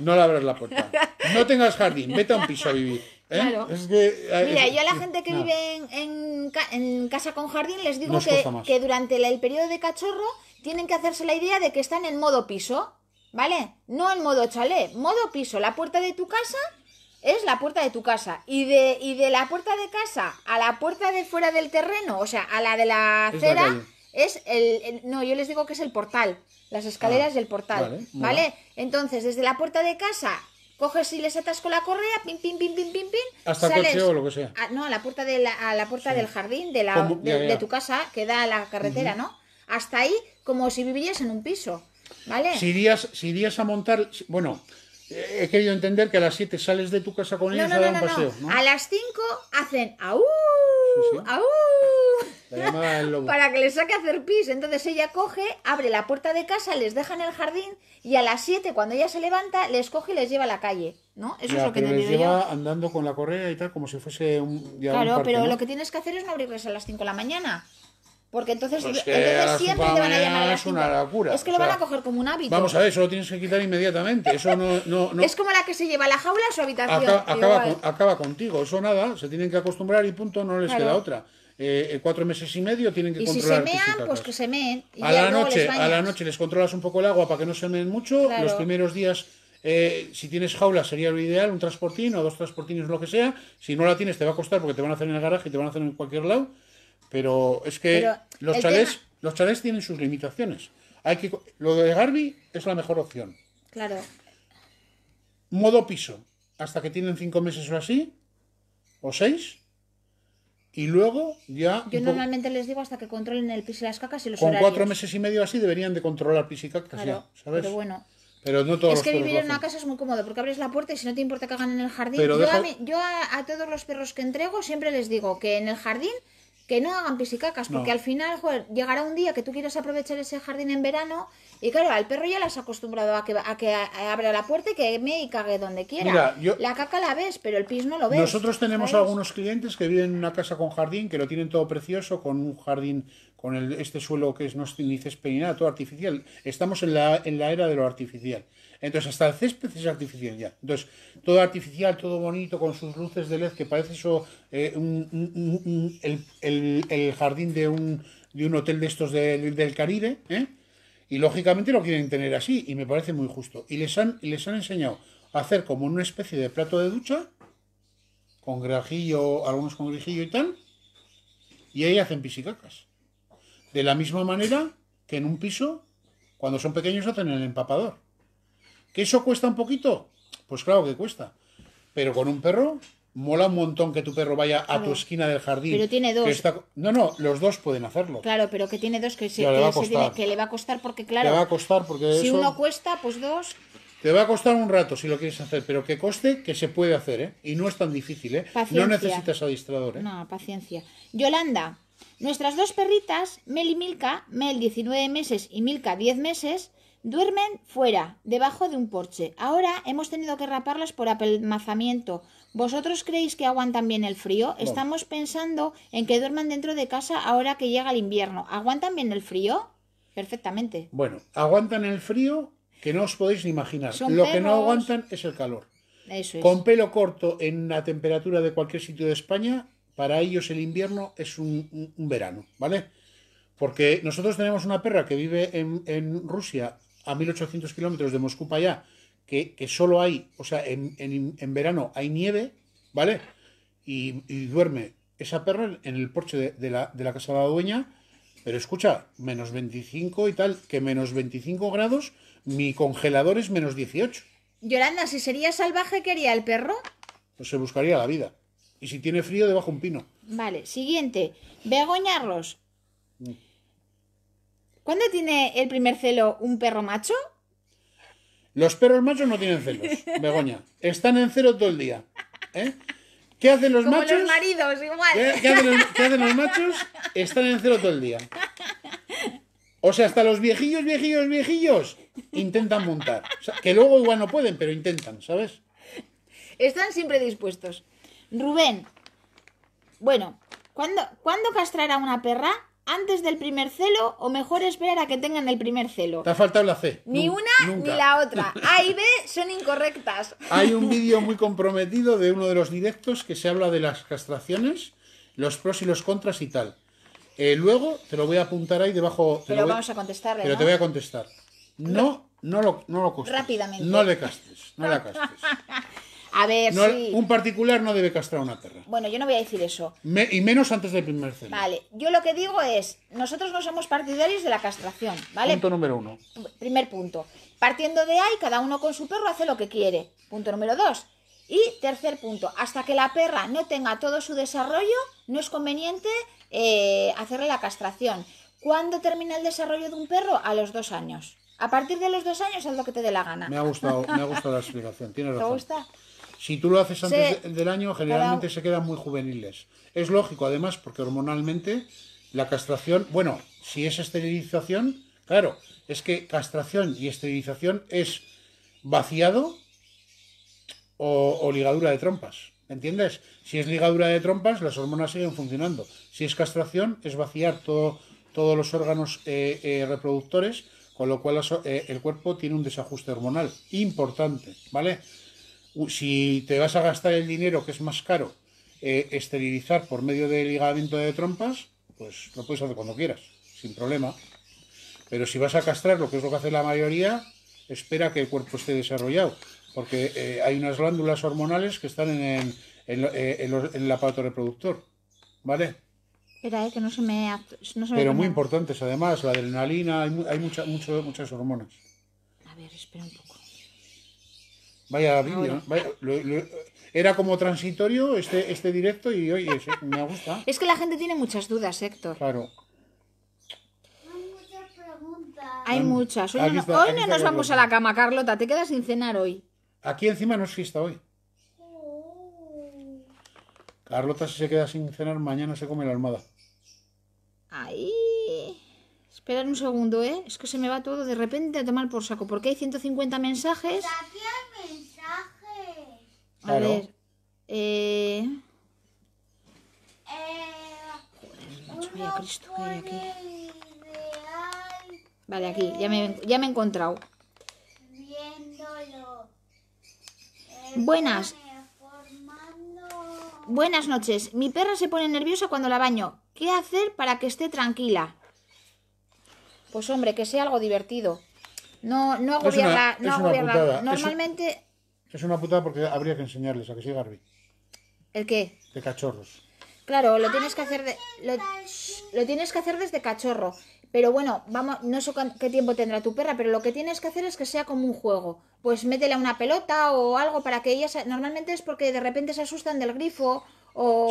no le abras la puerta. No tengas jardín, vete a un piso a vivir. ¿eh? Eh, Mira, yo a la gente eh, que vive en, casa con jardín les digo que, durante el, periodo de cachorro tienen que hacerse la idea de que están en modo piso, ¿vale? No en modo chalet, modo piso. La puerta de tu casa es la puerta de tu casa y de, y de la puerta de casa a la puerta de fuera del terreno, o sea, a la de la acera, es, el... No, yo les digo que es el portal. Las escaleras ah, del portal. Vale, Entonces, desde la puerta de casa, coges y les atas con la correa, pim, pim, pim, pim, pim, pim. Hasta el coche o lo que sea. no, a la puerta, de la, a la puerta del jardín, de, la, De, tu casa, que da a la carretera, ¿no? Hasta ahí, como si vivieras en un piso. ¿Vale? Si irías, si irías a montar. Bueno, he querido entender que a las 7 sales de tu casa con ellos a dar un paseo. A las 5 hacen ¡Aú! Para que les saque hacer pis. Entonces ella coge, abre la puerta de casa, les deja en el jardín y a las 7, cuando ella se levanta, les coge y les lleva a la calle. ¿No? Eso es lo que pero les lleva andando con la correa y tal, como si fuese un. claro, pero lo que tienes que hacer es no abrirles a las 5 de la mañana. Porque entonces, pues siempre te van a llamar Es una locura. Es que lo van a coger como un hábito. Vamos a ver, eso lo tienes que quitar inmediatamente. Eso no, no, Es como la que se lleva la jaula a su habitación. Acaba, contigo. Eso nada, se tienen que acostumbrar y punto, no les queda otra. Eh, eh, cuatro meses y medio tienen que ¿Y Si se mean, pues que se meen. a, la noche, a la noche les controlas un poco el agua para que no se meen mucho. Los primeros días eh, si tienes jaula sería lo ideal, un transportín o dos transportines, lo que sea. Si no la tienes, te va a costar porque te van a hacer en el garaje y te van a hacer en cualquier lado. Pero es que los, chalés, los tienen sus limitaciones. Hay que, lo de Garbi es la mejor opción. Claro. Modo piso, hasta que tienen cinco meses o así, o seis, y luego ya... Yo normalmente les digo hasta que controlen el piso y las cacas y los Con cuatro meses y medio así deberían de controlar pis y cacas Pero bueno... Pero no todos es que vivir en una casa es muy cómodo porque abres la puerta y si no te importa que hagan en el jardín. yo, a, todos los perros que entrego siempre les digo que en el jardín que no hagan pis y cacas, porque al final llegará un día que tú quieras aprovechar ese jardín en verano y claro, al perro ya le has acostumbrado a que, a que abra la puerta y que me y cague donde quiera. La caca la ves, pero el pis no lo ves. Nosotros tenemos algunos clientes que viven en una casa con jardín, que lo tienen todo precioso, con un jardín, con este suelo que es, no es ni césped todo artificial. Estamos en la, en la era de lo artificial. Entonces, hasta el césped es artificial ya. Entonces, todo artificial, todo bonito, con sus luces de LED, que parece eso eh, el, jardín de un, de un hotel de estos del Caribe, ¿eh? y lógicamente lo quieren tener así, y me parece muy justo. Y les han, les han enseñado a hacer como una especie de plato de ducha, con grajillo, algunos con grajillo y tal, y ahí hacen pisicacas. De la misma manera que en un piso, cuando son pequeños, hacen el empapador. ¿Que eso cuesta un poquito? Pues claro que cuesta. Pero con un perro, mola un montón que tu perro vaya a, tu esquina del jardín. Pero tiene dos. No, no, los dos pueden hacerlo. Claro, pero que tiene dos que, se, le, va a costar porque, claro. Le va a costar porque. Si uno cuesta, pues dos. Te va a costar un rato si lo quieres hacer, pero que coste que se puede hacer, ¿eh? Y no es tan difícil, ¿eh? No necesitas adiestrador, ¿eh? No, paciencia. Yolanda, nuestras dos perritas, Mel y Milka, Mel 19 meses y Milka 10 meses, Duermen fuera, debajo de un porche. Ahora hemos tenido que raparlas por apelmazamiento. ¿Vosotros creéis que aguantan bien el frío? Estamos pensando en que duerman dentro de casa ahora que llega el invierno. ¿Aguantan bien el frío? Perfectamente. Bueno, aguantan el frío que no os podéis ni imaginar. Lo que no aguantan es el calor. Eso es. Con pelo corto en la temperatura de cualquier sitio de España, para ellos el invierno es un, verano, ¿vale? Porque nosotros tenemos una perra que vive en Rusia a 1800 kilómetros de Moscú para allá, que, que, solo hay, o sea, en, verano hay nieve, ¿vale? Y, duerme esa perra en el porche de, la, de la casa de la dueña, pero escucha, menos 25 y tal, que menos 25 grados, mi congelador es menos 18. Yolanda, si sería salvaje, quería haría el perro? Pues se buscaría la vida. Y si tiene frío, debajo un pino. Vale, siguiente. Begoñarlos. ¿Cuándo tiene el primer celo un perro macho? Los perros machos no tienen celos, Begoña. Están en celo todo el día. ¿eh? ¿Qué hacen los machos? Los maridos, igual. ¿Qué, hacen los, machos? Están en celo todo el día. O sea, hasta los viejillos, viejillos, viejillos intentan montar. que luego igual no pueden, pero intentan, ¿sabes? Están siempre dispuestos. Rubén, bueno, ¿cuándo, ¿cuándo una perra? antes del primer celo o mejor esperar a que tengan el primer celo. Te ha faltado la C. Ni una ni la otra. A y B son incorrectas. Hay un vídeo muy comprometido de uno de los directos que se habla de las castraciones, los pros y los contras y tal. Eh, luego te lo voy a apuntar ahí debajo. Pero vamos a contestarle. Pero te voy a contestar. No, no lo, no lo costes, Rápidamente. No le castes, no la castes. A ver Un particular no debe castrar una perra Bueno, yo no voy a decir eso. y menos antes del primer celo. Vale, yo lo que digo es, nosotros no somos partidarios de la castración, ¿vale? Punto número uno. Primer punto. Partiendo de ahí, cada uno con su perro hace lo que quiere. Punto número dos. Y tercer punto, hasta que la perra no tenga todo su desarrollo, no es conveniente eh, hacerle la castración. ¿Cuándo termina el desarrollo de un perro? A los dos años. A partir de los dos años haz lo que te dé la gana. Me ha gustado, me ha gustado la explicación. Tienes razón. ¿Te gusta? Si tú lo haces antes del año, generalmente se quedan muy juveniles. Es lógico, además, porque hormonalmente la castración, bueno, si es esterilización, claro, es que castración y esterilización es vaciado o, ligadura de trompas. ¿Entiendes? Si es ligadura de trompas, las hormonas siguen funcionando. Si es castración, es vaciar todo, todos los órganos eh, eh, reproductores, con lo cual eh, el cuerpo tiene un desajuste hormonal importante, ¿vale? si te vas a gastar el dinero, que es más caro, eh, esterilizar por medio de ligamento de trompas, pues lo puedes hacer cuando quieras, sin problema. Pero si vas a castrar, lo que es lo que hace la mayoría, espera que el cuerpo esté desarrollado, porque eh, hay unas glándulas hormonales que están en, en, eh, el aparato reproductor, ¿vale? Pero muy importantes, además, la adrenalina, hay, muchas hormonas. A ver, espera un poco. Vaya vídeo. Era como transitorio este, este directo y hoy me gusta. Es que la gente tiene muchas dudas, Héctor. Claro. Hay muchas preguntas. Hay muchas. Hoy, no, nos vamos a la cama, Carlota. Te quedas sin cenar hoy. Aquí encima no es fiesta hoy. Carlota, si se queda sin cenar, mañana se come la almada. Ahí. Esperad un segundo, ¿eh? Es que se me va todo de repente a tomar por saco, porque hay 150 mensajes. mensajes? A ver. Eh... eh Cristo hay aquí. Vale, aquí, ya me, ya me he encontrado. Buenas. Buenas noches. Mi perra se pone nerviosa cuando la baño. ¿Qué hacer para que esté tranquila? Pues hombre, que sea algo divertido. No, no agobiarla. Normalmente. Es, una putada porque habría que enseñarles a que siga Garbi. ¿El qué? De cachorros. Claro, lo tienes que hacer lo, tienes que hacer desde cachorro. Pero bueno, vamos, no sé qué tiempo tendrá tu perra, pero lo que tienes que hacer es que sea como un juego. Pues métele una pelota o algo para que ella... normalmente es porque de repente se asustan del grifo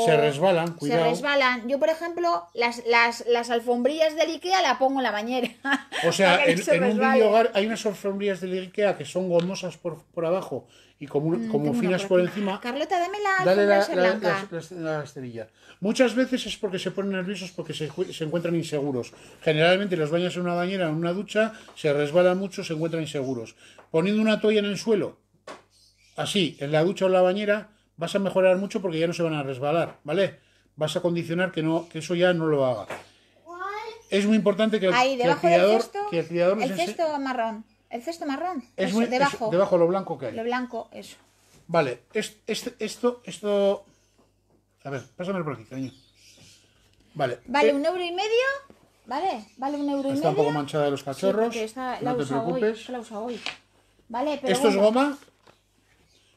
se resbalan, cuidado. Se resbalan. Yo, por ejemplo, las, las, las alfombrillas del IKEA la pongo en la bañera. O sea, en, un hogar hay unas alfombrillas del IKEA que son gomosas por, abajo y como, mm, finas por, encima. Carlota, dame la esterilla. Muchas veces es porque se ponen nerviosos porque se, encuentran inseguros. Generalmente los bañas en una bañera, en una ducha, se resbalan mucho, se encuentran inseguros. Poniendo una toalla en el suelo, así, en la ducha o en la bañera, vas a mejorar mucho porque ya no se van a resbalar, ¿vale? Vas a condicionar que, no, que eso ya no lo haga. Es muy importante que el, Ahí, que el criador... Cesto, el cesto marrón. El cesto marrón. Es muy, debajo. debajo lo blanco que hay. Lo blanco, eso. Vale, es, esto, esto... A ver, pásame por aquí, cariño. Vale. Vale, eh, un euro y medio, ¿vale? Vale, un euro y medio. Está un poco manchada de los cachorros. la no te preocupes. la usa hoy. Vale, pero Esto es goma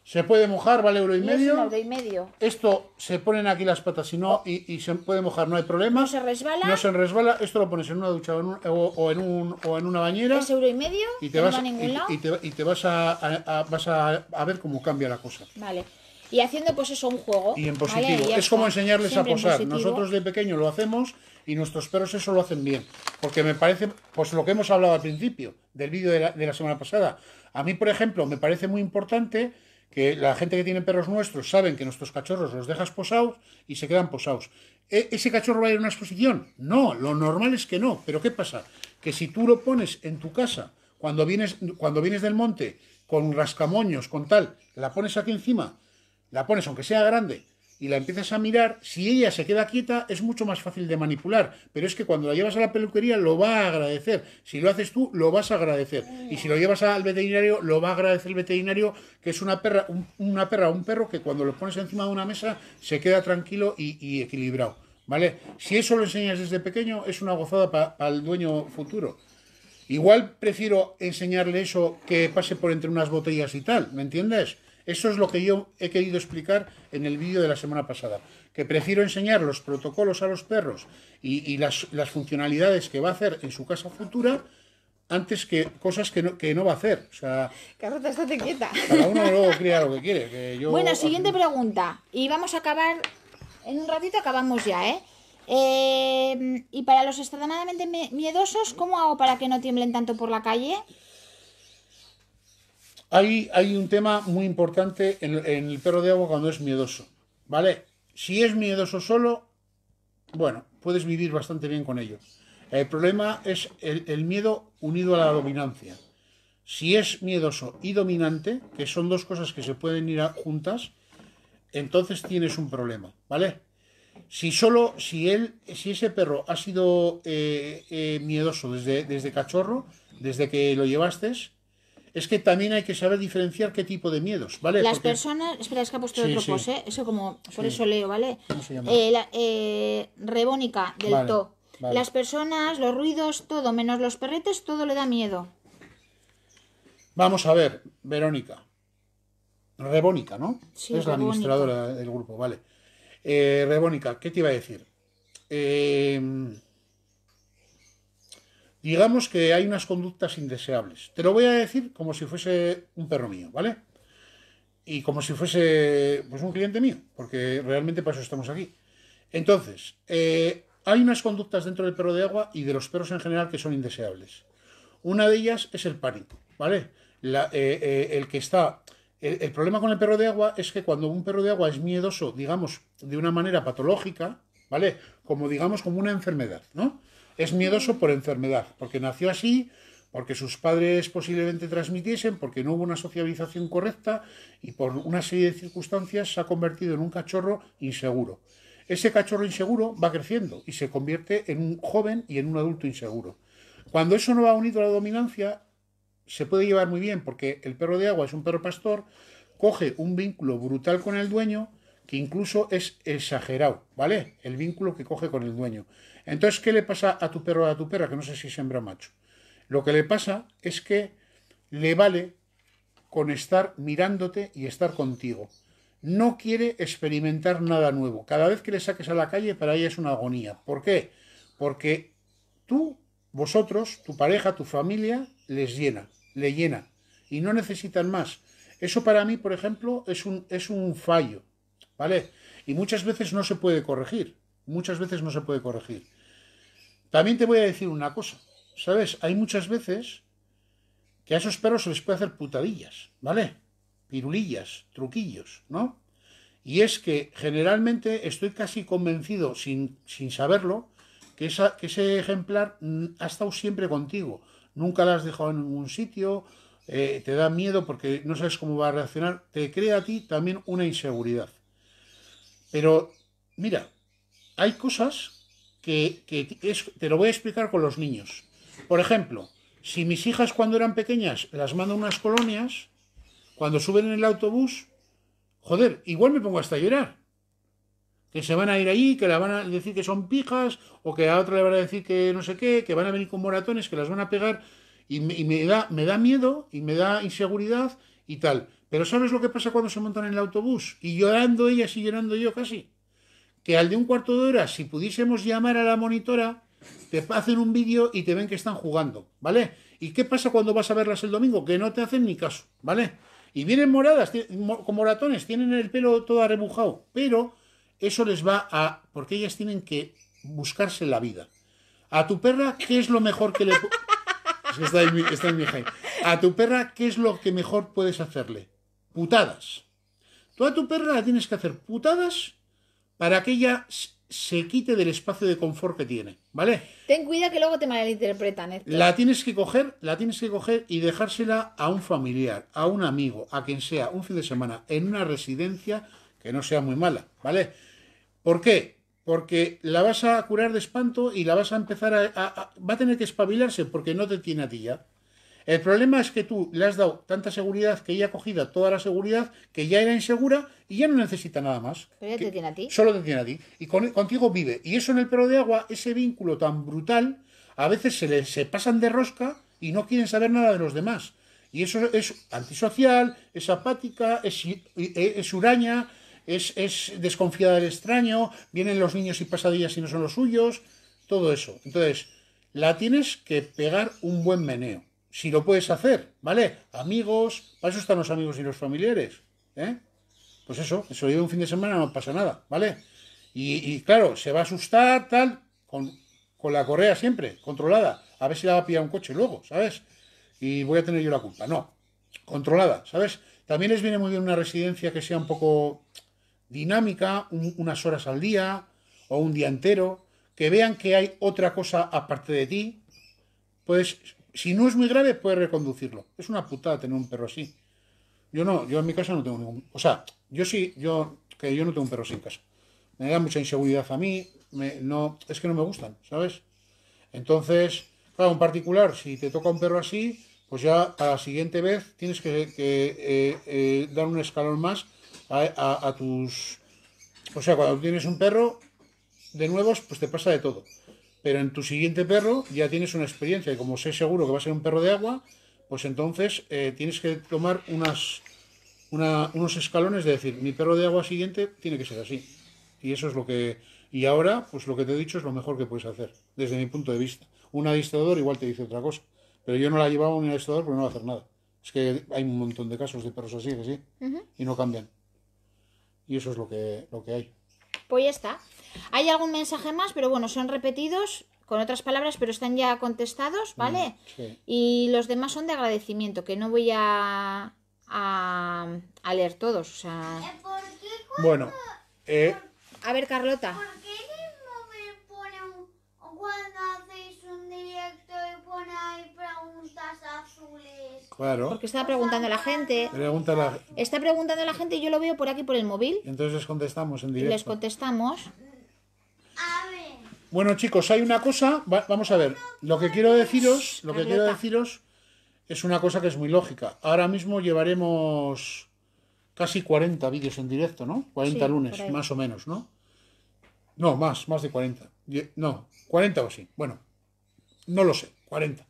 se puede mojar, vale euro y, medio. Esto se ponen aquí las patas si no, y, se puede mojar, no hay problema. No se resbala. No se resbala. Esto lo pones en una ducha o en, un, en, una bañera. Es euro y medio. Y te, vas, a Y, te, vas, a, ver cómo cambia la cosa. Vale. Y haciendo pues eso un juego. Y en positivo. es como enseñarles a posar. Nosotros de pequeño lo hacemos y nuestros perros eso lo hacen bien. Porque me parece, pues lo que hemos hablado al principio del vídeo de la, de la semana pasada. A mí, por ejemplo, me parece muy importante que la gente que tiene perros nuestros saben que nuestros cachorros los dejas posados y se quedan posados. ¿E-, ¿Ese cachorro va a ir a una exposición? No, lo normal es que no. Pero ¿qué pasa? Que si tú lo pones en tu casa, cuando vienes, cuando vienes del monte, con rascamoños, con tal, la pones aquí encima, la pones aunque sea grande, y la empiezas a mirar, si ella se queda quieta es mucho más fácil de manipular, pero es que cuando la llevas a la peluquería lo va a agradecer, si lo haces tú lo vas a agradecer y si lo llevas al veterinario lo va a agradecer el veterinario que es una perra, un, una perra, un perro que cuando lo pones encima de una mesa se queda tranquilo y, equilibrado, ¿vale? Si eso lo enseñas desde pequeño es una gozada para el dueño futuro. Igual prefiero enseñarle eso que pase por entre unas botellas y tal, ¿me entiendes? Eso es lo que yo he querido explicar en el vídeo de la semana pasada, que prefiero enseñar los protocolos a los perros y, las, funcionalidades que va a hacer en su casa futura antes que cosas que no, va a hacer. O sea, Carrota, estate quieta. Cada uno luego crea lo que quiere. Bueno, siguiente pregunta. Y vamos a acabar, en un ratito acabamos ya, ¿eh? eh y para los extremadamente miedosos, ¿cómo hago para que no tiemblen tanto por la calle? Hay, un tema muy importante en, el perro de agua cuando es miedoso, ¿vale? Si es miedoso solo, bueno, puedes vivir bastante bien con ello. El problema es el, miedo unido a la dominancia. Si es miedoso y dominante, que son dos cosas que se pueden ir juntas, entonces tienes un problema, ¿vale? Si solo, si él, si ese perro ha sido eh, eh, miedoso desde, desde cachorro, desde que lo llevaste, es que también hay que saber diferenciar qué tipo de miedos, ¿vale? Las personas, espera, es que ha puesto otro ¿eh? eso como, por eso leo, ¿vale? ¿Cómo se llama? Eh, eh, rebónica del to. Las personas, los ruidos, todo, menos los perretes, todo le da miedo. Vamos a ver, Verónica. Rebónica, ¿no? es la administradora del grupo, vale. Eh, rebónica, ¿qué te iba a decir? Eh digamos que hay unas conductas indeseables. Te lo voy a decir como si fuese un perro mío, ¿vale? Y como si fuese pues, un cliente mío, porque realmente para eso estamos aquí. Entonces, eh, hay unas conductas dentro del perro de agua y de los perros en general que son indeseables. Una de ellas es el pánico, ¿vale? Eh, eh, el que está... el problema con el perro de agua es que cuando un perro de agua es miedoso, digamos, de una manera patológica, ¿vale? Como digamos, como una enfermedad, ¿no? Es miedoso por enfermedad, porque nació así, porque sus padres posiblemente transmitiesen, porque no hubo una socialización correcta y por una serie de circunstancias se ha convertido en un cachorro inseguro. Ese cachorro inseguro va creciendo y se convierte en un joven y en un adulto inseguro. Cuando eso no va unido a la dominancia, se puede llevar muy bien porque el perro de agua es un perro pastor, coge un vínculo brutal con el dueño, que incluso es exagerado, ¿vale? El vínculo que coge con el dueño. Entonces, ¿qué le pasa a tu perro o a tu perra? Que no sé si sembra macho. Lo que le pasa es que le vale con estar mirándote y estar contigo. No quiere experimentar nada nuevo. Cada vez que le saques a la calle, para ella es una agonía. ¿Por qué? Porque tú, vosotros, tu pareja, tu familia, les llena, le llena. Y no necesitan más. Eso para mí, por ejemplo, es un, es un fallo. ¿Vale? Y muchas veces no se puede corregir. Muchas veces no se puede corregir. También te voy a decir una cosa, ¿sabes? Hay muchas veces que a esos perros se les puede hacer putadillas, ¿vale? Pirulillas, truquillos, ¿no? Y es que generalmente estoy casi convencido, sin, saberlo, que, que ese ejemplar mm, ha estado siempre contigo. Nunca la has dejado en ningún sitio, eh, te da miedo porque no sabes cómo va a reaccionar, te crea a ti también una inseguridad. Pero, mira, hay cosas que, te lo voy a explicar con los niños. Por ejemplo, si mis hijas cuando eran pequeñas las mando a unas colonias, cuando suben en el autobús, joder, igual me pongo hasta a llorar. Que se van a ir allí, que la van a decir que son pijas, o que a otra le van a decir que no sé qué, que van a venir con moratones, que las van a pegar, y me da, me da miedo, y me da inseguridad, y tal. Pero ¿sabes lo que pasa cuando se montan en el autobús? Y llorando ellas y llorando yo casi que al de un cuarto de hora, si pudiésemos llamar a la monitora, te hacen un vídeo y te ven que están jugando, ¿vale? ¿Y qué pasa cuando vas a verlas el domingo? Que no te hacen ni caso, ¿vale? Y vienen moradas, ...como moratones, tienen el pelo todo arrebujado, pero eso les va a... porque ellas tienen que buscarse la vida. A tu perra, ¿qué es lo mejor que le... Es que está en mi, está A tu perra, ¿qué es lo que mejor puedes hacerle? Putadas. Tú a tu perra la tienes que hacer putadas para que ella se quite del espacio de confort que tiene, ¿vale? Ten cuidado que luego te malinterpretan. Esto. La tienes que coger, la tienes que coger y dejársela a un familiar, a un amigo, a quien sea, un fin de semana, en una residencia que no sea muy mala, ¿vale? ¿Por qué? Porque la vas a curar de espanto y la vas a empezar a, a va a tener que espabilarse porque no te tiene a ti ya. El problema es que tú le has dado tanta seguridad que ella ha cogido toda la seguridad que ya era insegura y ya no necesita nada más. Pero te tiene a ti. Solo te tiene a ti. Y con, contigo vive. Y eso en el perro de agua, ese vínculo tan brutal, a veces se, le, se pasan de rosca y no quieren saber nada de los demás. Y eso es antisocial, es apática, es, es huraña, es, es, desconfiada del extraño, vienen los niños y pasadillas y no son los suyos, todo eso. Entonces, la tienes que pegar un buen meneo si lo puedes hacer, ¿vale? Amigos, para eso están los amigos y los familiares, ¿eh? Pues eso, eso lleva un fin de semana, no pasa nada, ¿vale? Y, claro, se va a asustar, tal, con, la correa siempre, controlada. A ver si la va a pillar un coche luego, ¿sabes? Y voy a tener yo la culpa. No, controlada, ¿sabes? También les viene muy bien una residencia que sea un poco dinámica, unas horas al día o un día entero, que vean que hay otra cosa aparte de ti. Pues... Si no es muy grave, puedes reconducirlo. Es una putada tener un perro así. Yo no, yo en mi casa no tengo ningún. O sea, yo sí, yo que yo no tengo un perro sin casa. Me da mucha inseguridad a mí, no, es que no me gustan, ¿sabes? Entonces, claro, en particular, si te toca un perro así, pues ya a la siguiente vez tienes que, eh, eh, dar un escalón más a, a tus... O sea, cuando tienes un perro de nuevos, pues te pasa de todo. Pero en tu siguiente perro ya tienes una experiencia y como sé seguro que va a ser un perro de agua, pues entonces eh, tienes que tomar unas, unos escalones de decir, mi perro de agua siguiente tiene que ser así. Y eso es lo que... Y ahora, pues lo que te he dicho es lo mejor que puedes hacer, desde mi punto de vista. Un adiestrador igual te dice otra cosa, pero yo no la llevaba a un adiestrador porque no va a hacer nada. Es que hay un montón de casos de perros así, que sí, y no cambian. Y eso es lo que, lo que hay. Pues ya está. Hay algún mensaje más, pero bueno, son repetidos con otras palabras, pero están ya contestados, mm, ¿vale? Y los demás son de agradecimiento, que no voy a, a, leer todos. O sea... Eh, bueno, eh, a ver, Carlota. Porque está preguntando la gente. Pregunta la... Está preguntando la gente y yo lo veo por aquí por el móvil. Entonces les contestamos en directo. les contestamos. Bueno, chicos, hay una cosa. vamos a ver. Lo que quiero deciros, lo que quiero deciros es una cosa que es muy lógica. Ahora mismo llevaremos casi 40 vídeos en directo, ¿no? 40 lunes, más o menos, ¿no? No, más, más de 40. No, 40 o sí Bueno, no lo sé, 40.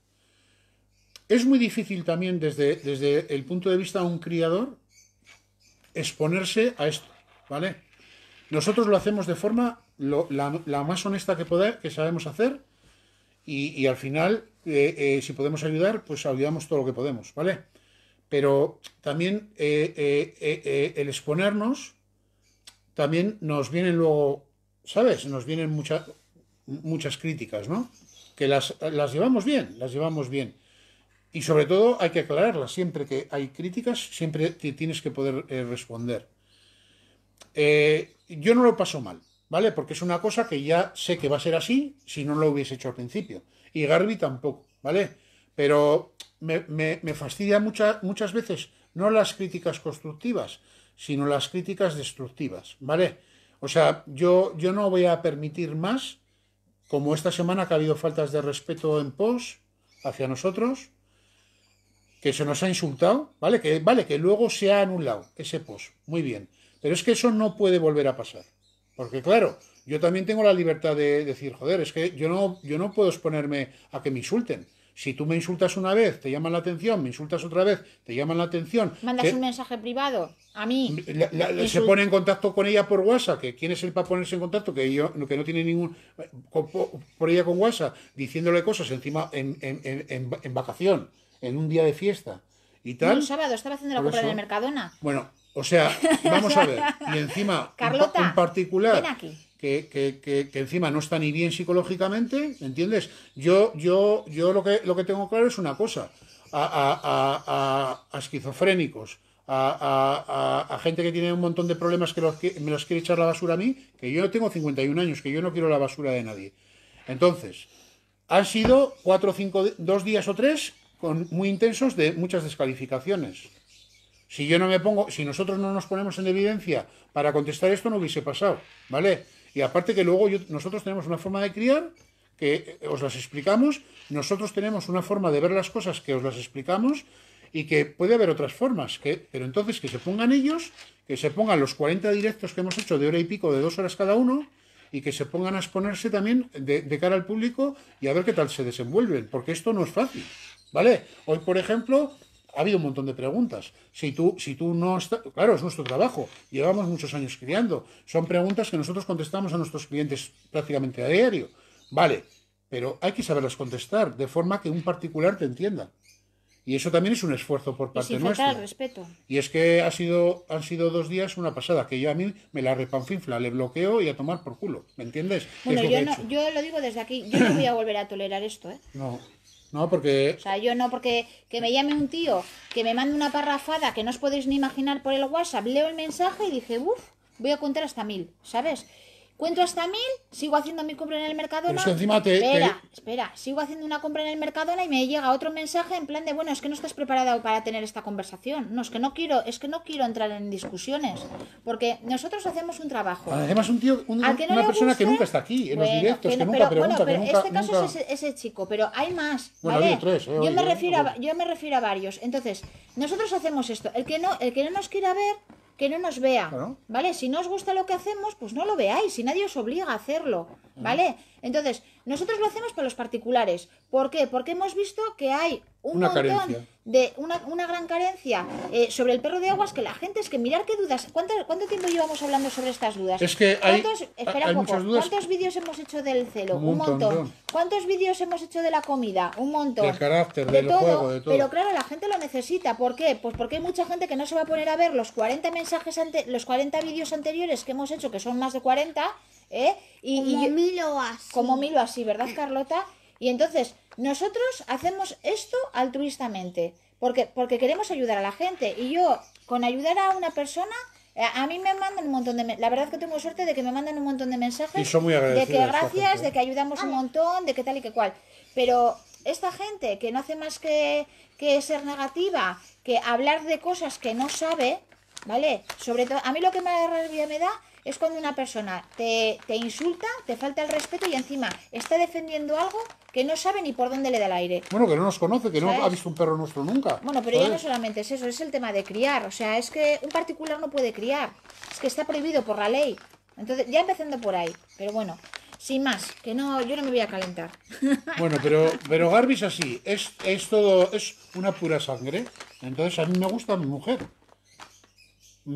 Es muy difícil también desde, desde el punto de vista de un criador exponerse a esto, ¿vale? Nosotros lo hacemos de forma la, más honesta que, que sabemos hacer y, al final, eh, eh, si podemos ayudar, pues ayudamos todo lo que podemos, ¿vale? Pero también eh, el exponernos, también nos vienen luego, ¿sabes? Nos vienen muchas críticas, ¿no? Que las, las llevamos bien, las llevamos bien. Y sobre todo hay que aclararla... Siempre que hay críticas, siempre tienes que poder eh, responder. Eh, yo no lo paso mal, ¿vale? Porque es una cosa que ya sé que va a ser así si no lo hubiese hecho al principio. Y Garby tampoco, ¿vale? Pero me, fastidia muchas muchas veces no las críticas constructivas, sino las críticas destructivas, ¿vale? O sea, yo, yo no voy a permitir más, como esta semana que ha habido faltas de respeto en pos hacia nosotros, que se nos ha insultado, ¿vale? Que, vale, que luego se ha anulado ese post, muy bien. Pero es que eso no puede volver a pasar. Porque claro, yo también tengo la libertad de decir, joder, es que yo no, yo no puedo exponerme a que me insulten. Si tú me insultas una vez, te llaman la atención, me insultas otra vez, te llaman la atención. Mandas eh, un mensaje privado a mí. se pone en contacto con ella por WhatsApp, que quién es el para ponerse en contacto, que yo que no tiene ningún eh, por ella con WhatsApp, diciéndole cosas encima en, en, en vacación en un día de fiesta y tal. un sábado, estaba haciendo la compra en el Mercadona. Bueno, o sea, vamos a ver. Y encima, en particular. Que, que, que, encima no está ni bien psicológicamente, ¿entiendes? Yo, yo, yo lo que lo que tengo claro es una cosa. A, a, a, esquizofrénicos, a, gente que tiene un montón de problemas que, me los quiere echar la basura a mí, que yo tengo 51 años, que yo no quiero la basura de nadie. Entonces, han sido cuatro, cinco, dos días o tres con, muy intensos de muchas descalificaciones. Si yo no me pongo, si nosotros no nos ponemos en evidencia para contestar esto, no hubiese pasado, ¿vale? Y aparte que luego nosotros tenemos una forma de criar que eh, os las explicamos, nosotros tenemos una forma de ver las cosas que os las explicamos y que puede haber otras formas, que, pero entonces que se pongan ellos, que se pongan los 40 directos que hemos hecho de hora y pico, de dos horas cada uno, y que se pongan a exponerse también de, de cara al público y a ver qué tal se desenvuelven, porque esto no es fácil. ¿Vale? Hoy, por ejemplo, ha habido un montón de preguntas. Si tú, si tú no estás... Claro, es nuestro trabajo. Llevamos muchos años criando. Son preguntas que nosotros contestamos a nuestros clientes prácticamente a diario. Vale, pero hay que saberlas contestar de forma que un particular te entienda. Y eso también es un esfuerzo por parte nuestra. respeto. Y es que ha sido, han sido dos días una pasada, que yo a mí me la repanfinfla, le bloqueo y a tomar por culo, ¿me entiendes? Bueno, yo, lo no, yo lo digo desde aquí, yo no voy a volver a tolerar esto, ¿eh? No. No, porque... O sea, yo no, porque que me llame un tío, que me mande una parrafada que no os podéis ni imaginar por el WhatsApp, leo el mensaje y dije, uff, voy a contar hasta mil, ¿sabes? Cuento hasta mil, sigo haciendo mi compra en el Mercadona. Pero encima te, espera, espera, sigo haciendo una compra en el Mercadona y me llega otro mensaje en plan de, bueno, es que no estás preparado para tener esta conversación. No, es que no quiero, es que no quiero entrar en discusiones, porque nosotros hacemos un trabajo. Ah, además un tío, una persona que nunca está aquí en los directos, que nunca pero, bueno, este caso es ese, chico, pero hay más, ¿eh? yo me refiero a, yo me refiero a varios. Entonces, nosotros hacemos esto, el que no el que no nos quiera ver que no nos vea, ¿vale? Si no os gusta lo que hacemos, pues no lo veáis, si nadie os obliga a hacerlo, ¿vale? Entonces, nosotros lo hacemos para los particulares, ¿Por qué? Porque hemos visto que hay un una montón de una, una, gran carencia eh, sobre el perro de aguas que la gente es que mirar qué dudas. ¿Cuánto, cuánto tiempo llevamos hablando sobre estas dudas? Es que hay, espera ¿Cuántos vídeos hemos hecho del celo? Un, montón. ¿Cuántos vídeos hemos hecho de la comida? Un montón. carácter, de del todo, Pero claro, la gente lo necesita. ¿Por qué? Pues porque hay mucha gente que no se va a poner a ver los 40 mensajes ante, los 40 vídeos anteriores que hemos hecho, que son más de 40, ¿eh? Y, como mil o así. Como mil o así, ¿verdad, Carlota? Y entonces nosotros hacemos esto altruistamente, porque, porque queremos ayudar a la gente. Y yo, con ayudar a una persona, eh, a mí me mandan un montón de... La verdad que tengo suerte de que me mandan un montón de mensajes. De que gracias, de que ayudamos un montón, de que tal y que cual. Pero esta gente que no hace más que, que ser negativa, que hablar de cosas que no sabe, ¿vale? Sobre todo, a mí lo que más rabia me da es cuando una persona te, te, insulta, te falta el respeto y encima está defendiendo algo que no sabe ni por dónde le da el aire. Bueno, que no nos conoce, que no ha visto un perro nuestro nunca. Bueno, pero ya no solamente es eso, es el tema de criar. O sea, es que un particular no puede criar. Es que está prohibido por la ley. Entonces, ya empezando por ahí. Pero bueno, sin más, que no, yo no me voy a calentar. Bueno, pero, pero así, es, es todo, es una pura sangre. Entonces a mí me gusta mi mujer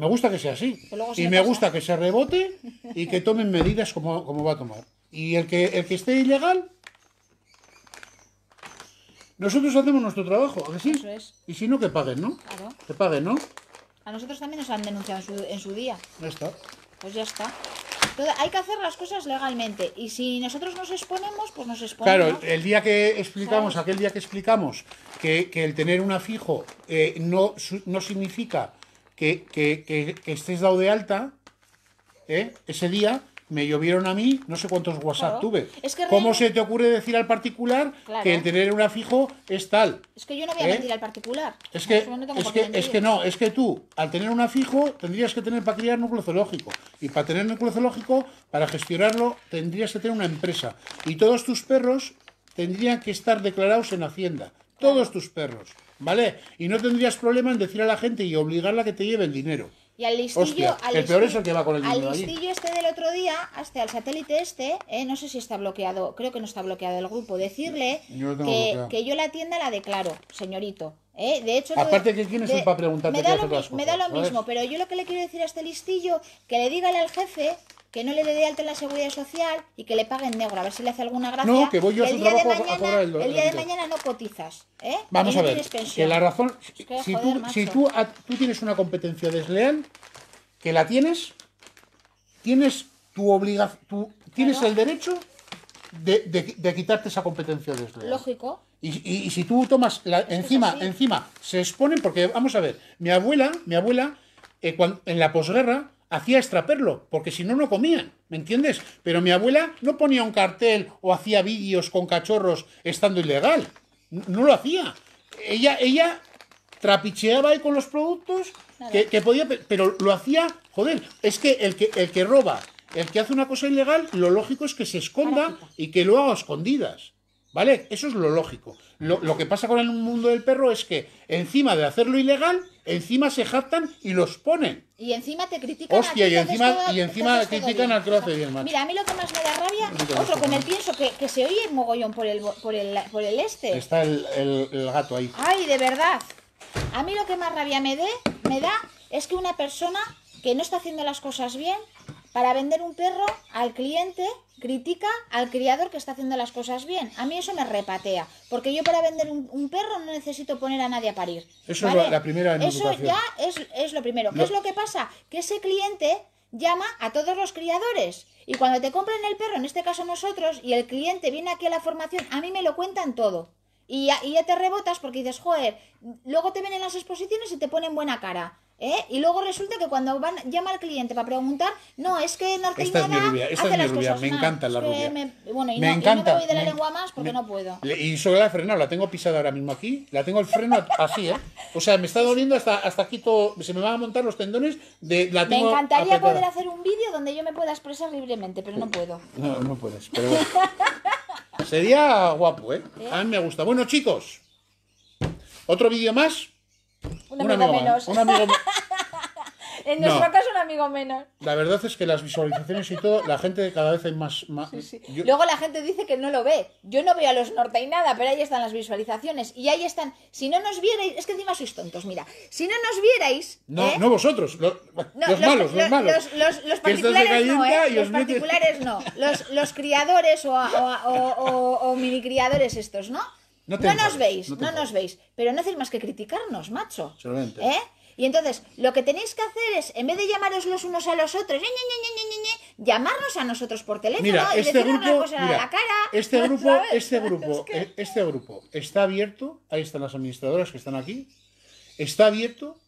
me gusta que sea así. Y me gusta que se rebote y que tomen medidas como, va a tomar. Y el que, el que esté ilegal, nosotros hacemos nuestro trabajo, ¿a sí? Y si no, que paguen, ¿no? Claro. Que paguen, ¿no? A nosotros también nos han denunciado en su, día. Ya está. Pues ya está. hay que hacer las cosas legalmente. Y si nosotros nos exponemos, pues nos exponemos. Claro, el día que explicamos, aquel día que explicamos que, el tener una fijo eh, no, no significa que, que, estés dado de alta, ¿eh? ese día me llovieron a mí, no sé cuántos WhatsApp tuve. ¿Cómo se te ocurre decir al particular que el tener una fijo es tal? Es que yo no voy a ¿Eh? mentir al particular. Es que, es, que, es que no, es que tú, al tener una fijo, tendrías que tener para criar núcleo zoológico. Y para tener núcleo zoológico, para gestionarlo, tendrías que tener una empresa. Y todos tus perros tendrían que estar declarados en Hacienda. Todos tus perros. ¿Vale? Y no tendrías problema en decir a la gente y obligarla a que te lleve el dinero. Y al listillo, al este del otro día, hasta el satélite este, eh, no sé si está bloqueado, creo que no está bloqueado el grupo, decirle que, yo la tienda la declaro, señorito. Eh, de hecho, Aparte que quién es el para preguntarte me da, lo, cosas, me da lo mismo, pero yo lo que le quiero decir a este listillo, que le dígale al jefe que no le dé de alta la seguridad social y que le paguen negro, a ver si le hace alguna gracia. No, que voy yo a su trabajo a cobrar el, el día de mañana no cotizas, ¿eh? Vamos a ver, que la razón, si, tú, tú, tienes una competencia desleal, que la tienes, tienes tu obligación, tienes el derecho de, quitarte esa competencia desleal. Lógico. Y, si tú tomas la, encima, encima se exponen porque vamos a ver, mi abuela, mi abuela eh, en la posguerra hacía extraperlo, porque si no, no comían, ¿me entiendes? Pero mi abuela no ponía un cartel o hacía vídeos con cachorros estando ilegal, no, lo hacía. Ella, ella trapicheaba ahí con los productos que, podía, pero lo hacía, joder, es que el que, el que roba, el que hace una cosa ilegal, lo lógico es que se esconda y que lo haga escondidas. ¿Vale? Eso es lo lógico. Lo, que pasa con el mundo del perro es que encima de hacerlo ilegal, encima se jactan y los ponen. Y encima te critican. Hostia, y encima, y encima critican al que lo hace bien, Mira, a mí lo que más me da rabia, otro con el pienso que, se oye mogollón por el, por el este. Está el, gato ahí. Ay, de verdad. A mí lo que más rabia me, me da es que una persona que no está haciendo las cosas bien, para vender un perro al cliente critica al criador que está haciendo las cosas bien. A mí eso me repatea, porque yo para vender un, perro no necesito poner a nadie a parir. Eso es la primera Eso ya es, es, lo primero. ¿Qué es lo que pasa? Que ese cliente llama a todos los criadores. Y cuando te compran el perro, en este caso nosotros, y el cliente viene aquí a la formación, a mí me lo cuentan todo. Y ya, te rebotas porque dices, joder, luego te vienen las exposiciones y te ponen buena cara. ¿eh? Y luego resulta que cuando van, llama al cliente para preguntar, no, es que Norteñana Esta es mi rubia, es me encanta la bueno, y no, me voy de la lengua más porque no puedo. y sobre la frenado, la tengo pisada ahora mismo aquí, la tengo el freno así, ¿eh? O sea, me está doliendo hasta, hasta aquí todo, se me van a montar los tendones de la Me encantaría poder hacer un vídeo donde yo me pueda expresar libremente, pero no puedo. No, no puedes, pero Sería guapo, ¿eh? ¿eh? A mí me gusta. Bueno, chicos, otro vídeo más. Un amigo, menos. en nuestro caso, un amigo menos. La verdad es que las visualizaciones y todo, la gente cada vez hay más. Luego la gente dice que no lo ve. Yo no veo a los norte y nada, pero ahí están las visualizaciones. Y ahí están. Si no nos vierais, es que encima sois tontos, mira. Si no nos vierais. No, ¿eh? no vosotros, los, malos, los malos. Los, ¿eh? particulares no, Los Los, criadores o, o mini criadores estos, ¿no? No, nos veis, no, nos veis. Pero no hacéis más que criticarnos, macho. Solamente. ¿Eh? Y entonces, lo que tenéis que hacer es, en vez de llamaros los unos a los otros, ñe, llamarnos a nosotros por teléfono y este decirnos grupo, a la cara. Este grupo, este grupo, eh, este grupo está abierto, ahí están las administradoras que están aquí, está abierto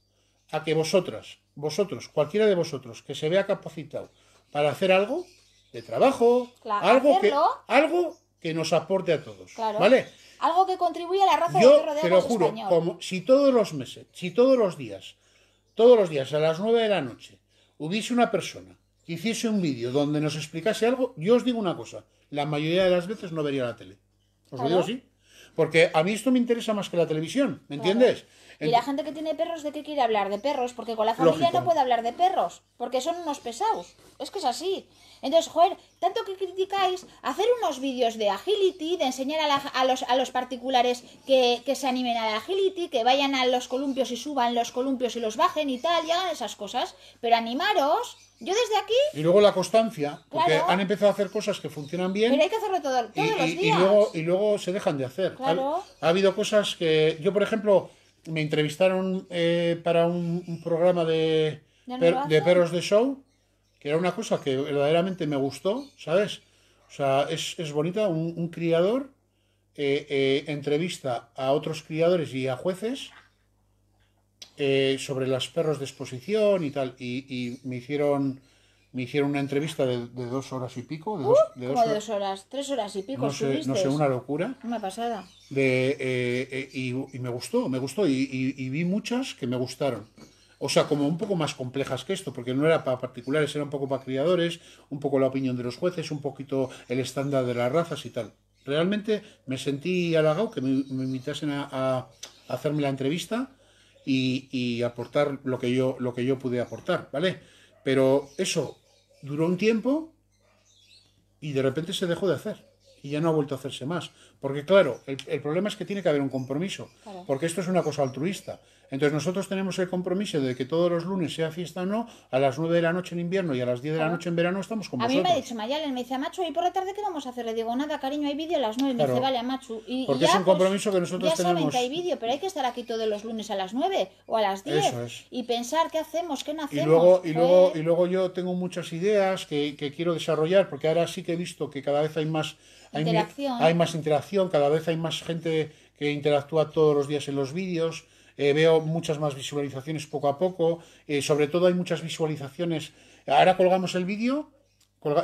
a que vosotras, vosotros, cualquiera de vosotros que se vea capacitado para hacer algo de trabajo, algo, que, algo que nos aporte a todos. ¿Vale? Algo que contribuye a la raza de perro de te lo juro, Como, si todos los meses, si todos los días, todos los días a las 9 de la noche, hubiese una persona que hiciese un vídeo donde nos explicase algo, yo os digo una cosa, la mayoría de las veces no vería la tele. Os lo digo así. Porque a mí esto me interesa más que la televisión, ¿me entiendes? Y la gente que tiene perros, ¿de qué quiere hablar? De perros, porque con la familia no puede hablar de perros, porque son unos pesados. Es que es así. Entonces, joder, tanto que criticáis, hacer unos vídeos de agility, de enseñar a, a, los, a los particulares que, se animen a la agility, que vayan a los columpios y suban los columpios y los bajen y tal, y hagan esas cosas. Pero animaros, yo desde aquí. Y luego la constancia, porque han empezado a hacer cosas que funcionan bien. Pero hay que hacerlo todo, todos y, los días. Y, luego, se dejan de hacer. ha, habido cosas que. Yo, por ejemplo, me entrevistaron eh, para un, programa de, perros de show, que era una cosa que verdaderamente me gustó, ¿sabes? O sea, es, bonita, un, criador eh, eh, entrevista a otros criadores y a jueces sobre los perros de exposición y tal, y, y me hicieron me hicieron una entrevista de, dos horas y pico. De uh, dos, horas, tres horas y pico. No sé, no sé una locura. Una pasada. Eh, eh, y, me gustó, me gustó. Y, vi muchas que me gustaron. O sea, como un poco más complejas que esto, porque no era para particulares, era un poco para criadores, un poco la opinión de los jueces, un poquito el estándar de las razas y tal. Realmente me sentí halagado que me, invitasen a, hacerme la entrevista y, aportar lo que yo lo que yo pude aportar, ¿vale? Pero eso, duró un tiempo y de repente se dejó de hacer y ya no ha vuelto a hacerse más. Porque claro, el, problema es que tiene que haber un compromiso, porque esto es una cosa altruista. Entonces nosotros tenemos el compromiso de que todos los lunes, sea fiesta o no, a las 9 de la noche en invierno y a las 10 de la noche en verano estamos con a mí me ha dicho él me dice, Machu, ¿y por la tarde qué vamos a hacer? Le digo, nada, cariño, hay vídeo a las 9. Me dice, vale, Machu. Y, porque es un pues, compromiso que nosotros tenemos. Ya saben que hay vídeo, pero hay que estar aquí todos los lunes a las 9 o a las 10 y pensar qué hacemos, qué no hacemos. Y luego, y luego, y luego yo tengo muchas ideas que, quiero desarrollar, porque ahora sí que he visto que cada vez hay más, hay más interacción cada vez hay más gente que interactúa todos los días en los vídeos, eh, veo muchas más visualizaciones poco a poco, eh, sobre todo hay muchas visualizaciones. Ahora colgamos el vídeo,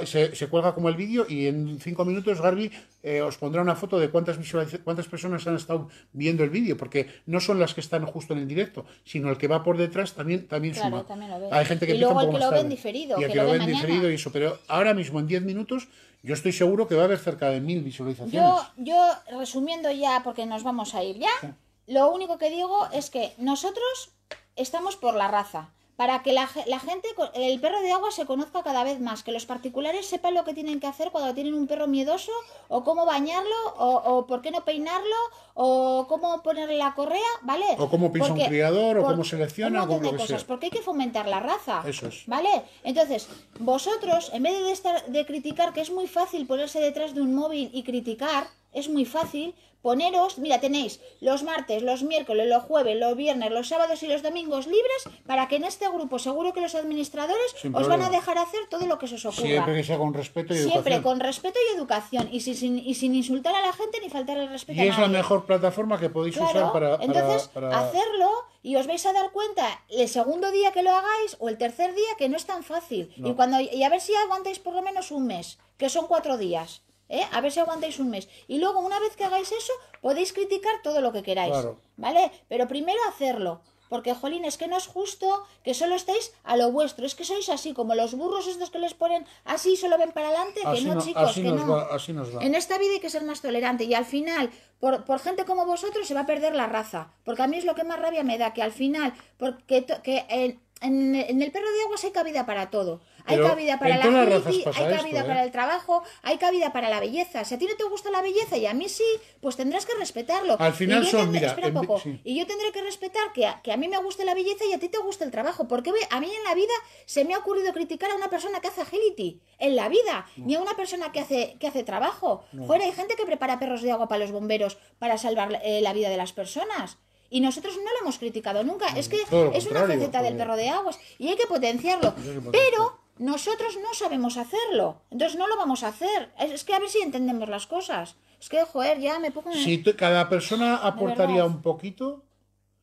se, cuelga como el vídeo y en cinco minutos Garbi eh, os pondrá una foto de cuántas, cuántas personas han estado viendo el vídeo, porque no son las que están justo en el directo, sino el que va por detrás también, también suma. hay gente que y luego el que lo ven diferido. Y que, lo, ven diferido y eso, pero ahora mismo en diez minutos yo estoy seguro que va a haber cerca de mil visualizaciones. Yo, yo resumiendo ya, porque nos vamos a ir ya, lo único que digo es que nosotros estamos por la raza para que la, gente, el perro de agua se conozca cada vez más, que los particulares sepan lo que tienen que hacer cuando tienen un perro miedoso, o cómo bañarlo, o, por qué no peinarlo, o cómo ponerle la correa, ¿vale? O cómo pisa un criador, o cómo selecciona, cómo cosas, porque hay que fomentar la raza. Eso es. ¿Vale? Entonces, vosotros, en vez de, estar, de criticar, que es muy fácil ponerse detrás de un móvil y criticar, es muy fácil poneros, mira, tenéis los martes, los miércoles, los jueves, los viernes, los sábados y los domingos libres para que en este grupo seguro que los administradores os van a dejar hacer todo lo que se os ocurra. Siempre con respeto y educación. Siempre con respeto y educación y sin, insultar a la gente ni faltar respeto. Y es la mejor plataforma que podéis usar para... entonces, hacerlo y os vais a dar cuenta el segundo día que lo hagáis o el tercer día que no es tan fácil. Y, cuando, y a ver si aguantáis por lo menos un mes, que son cuatro días. ¿eh? A ver si aguantáis un mes. Y luego, una vez que hagáis eso, podéis criticar todo lo que queráis. ¿Vale? Pero primero hacerlo. Porque, jolín, es que no es justo que solo estéis a lo vuestro. Es que sois así, como los burros estos que les ponen así solo ven para adelante. que no, chicos, que no. así nos va. En esta vida hay que ser más tolerante. Y al final, por, por, gente como vosotros, se va a perder la raza. Porque a mí es lo que más rabia me da, que al final, porque en, el perro de agua hay cabida para todo hay cabida para la agility, hay cabida para ¿eh? el trabajo, hay cabida para la belleza. Si a ti no te gusta la belleza y a mí sí, pues tendrás que respetarlo. Al final son, poco, y yo tendré que respetar que a, que a, mí me guste la belleza y a ti te guste el trabajo, porque a mí en la vida se me ha ocurrido criticar a una persona que hace agility, en la vida, ni a una persona que hace que hace trabajo. Fuera hay gente que prepara perros de agua para los bomberos para salvar eh, la vida de las personas y nosotros no lo hemos criticado nunca. es que es una receta del perro de aguas y hay que potenciarlo. Pero nosotros no sabemos hacerlo, entonces no lo vamos a hacer. Es, que a ver si entendemos las cosas. Es que, joder, ya me pongo... En... Si cada persona aportaría un poquito,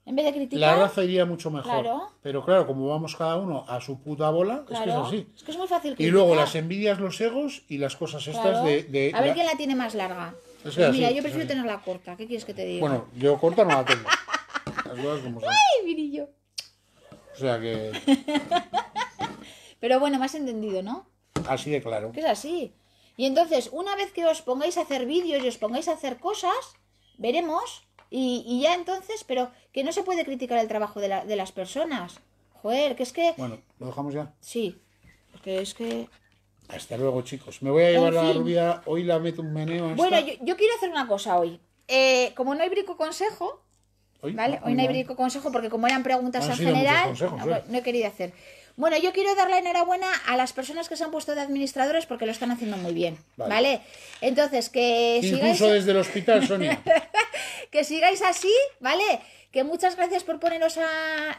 en vez de criticar, la raza iría mucho mejor. Pero claro, como vamos cada uno a su puta bola, es que es así. Es que es muy fácil criticar. Y luego las envidias, los egos y las cosas estas de, A ver quién la tiene más larga. Pues mira, yo prefiero tenerla corta. ¿Qué quieres que te diga? Bueno, yo corta no la tengo. como ¡Ay, virillo! O sea que... Pero bueno, más entendido, ¿no? Así de claro. Que es así. Y entonces, una vez que os pongáis a hacer vídeos y os pongáis a hacer cosas, veremos. Y, ya entonces, pero que no se puede criticar el trabajo de, la, de las personas. Joder, que es que. Bueno, ¿lo dejamos ya? Sí. Porque es que. Hasta luego, chicos. Me voy a llevar la rubia. Hoy la meto un meneo. Bueno, yo, quiero hacer una cosa hoy. Eh, como no hay brico consejo, ¿vale? Ah, hoy no hay brico consejo porque como eran preguntas al en general, ¿eh? no, he querido hacer. Bueno, yo quiero dar la enhorabuena a las personas que se han puesto de administradores porque lo están haciendo muy bien. Vale. Entonces, que Incluso desde el hospital, Sonia. que sigáis así, ¿vale? Que muchas gracias por poneros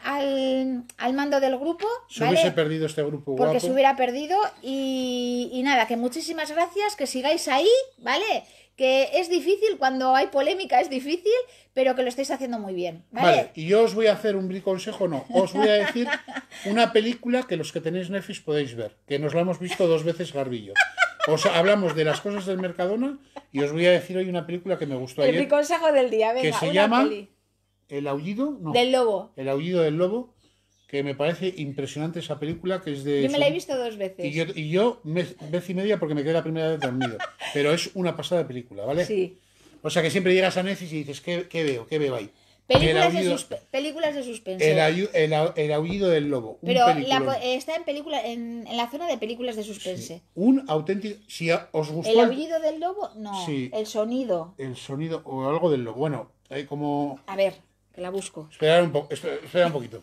al, mando del grupo. Se hubiese perdido este grupo. Porque se hubiera perdido. Y, y nada, que muchísimas gracias, que sigáis ahí, ¿vale? que es difícil, cuando hay polémica es difícil, pero que lo estáis haciendo muy bien. Vale, y yo os voy a hacer un consejo, no, os voy a decir una película que los que tenéis Netflix podéis ver, que nos la hemos visto dos veces Garbillo. Os hablamos de las cosas del Mercadona y os voy a decir hoy una película que me gustó El ayer. consejo del día, venga, que se llama El aullido del lobo. El aullido del lobo que me parece impresionante esa película, que es de... Yo me la he visto dos veces. Y yo, vez y media porque me quedé la primera vez dormido. Pero es una pasada película, ¿vale? Sí. O sea que siempre llegas a Netflix y dices, ¿qué, veo? ¿Qué veo ahí? Películas, de, suspense El, aullido del lobo. Pero está en, película, en, la zona de películas de suspense. Un auténtico... Si os gustó... El aullido del lobo, no. El sonido. El sonido o algo del lobo. Bueno, hay como... A ver, que la busco. Esperar un, espera un poquito.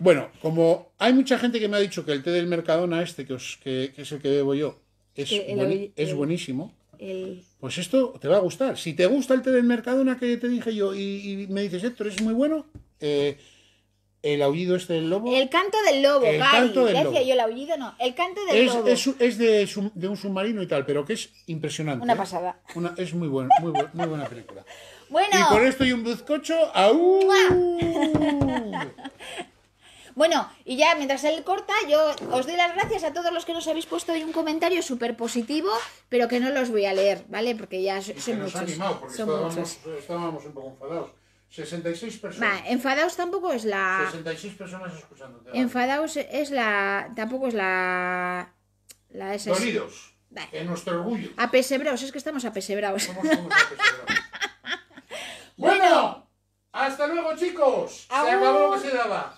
Bueno, como hay mucha gente que me ha dicho que el té del Mercadona, este que, que, es el que bebo yo, es, es buenísimo, pues esto te va a gustar. Si te gusta el té del Mercadona que te dije yo y, me dices, Héctor, es muy bueno, eh, el aullido este del lobo. El canto del lobo, el yo el aullido, no. El canto del es, lobo. Es, de, un submarino y tal, pero que es impresionante. Una ¿eh? pasada. es muy, bueno, muy, buena película. Bueno. Y con esto y un bizcocho, ¡au! Bueno, y ya mientras él corta, yo os doy las gracias a todos los que nos habéis puesto hoy un comentario súper positivo, pero que no los voy a leer, ¿vale? Porque ya son, muchos. Animado, porque estábamos, un poco enfadados. 66 personas. Va, enfadaos tampoco es la. 66 personas escuchándote. Enfadaos es la. Tampoco es la. La Dolidos. En nuestro orgullo. A Apesebraos, es que estamos a Somos, somos apesebrados. bueno, hasta luego, chicos. Se acabó se daba.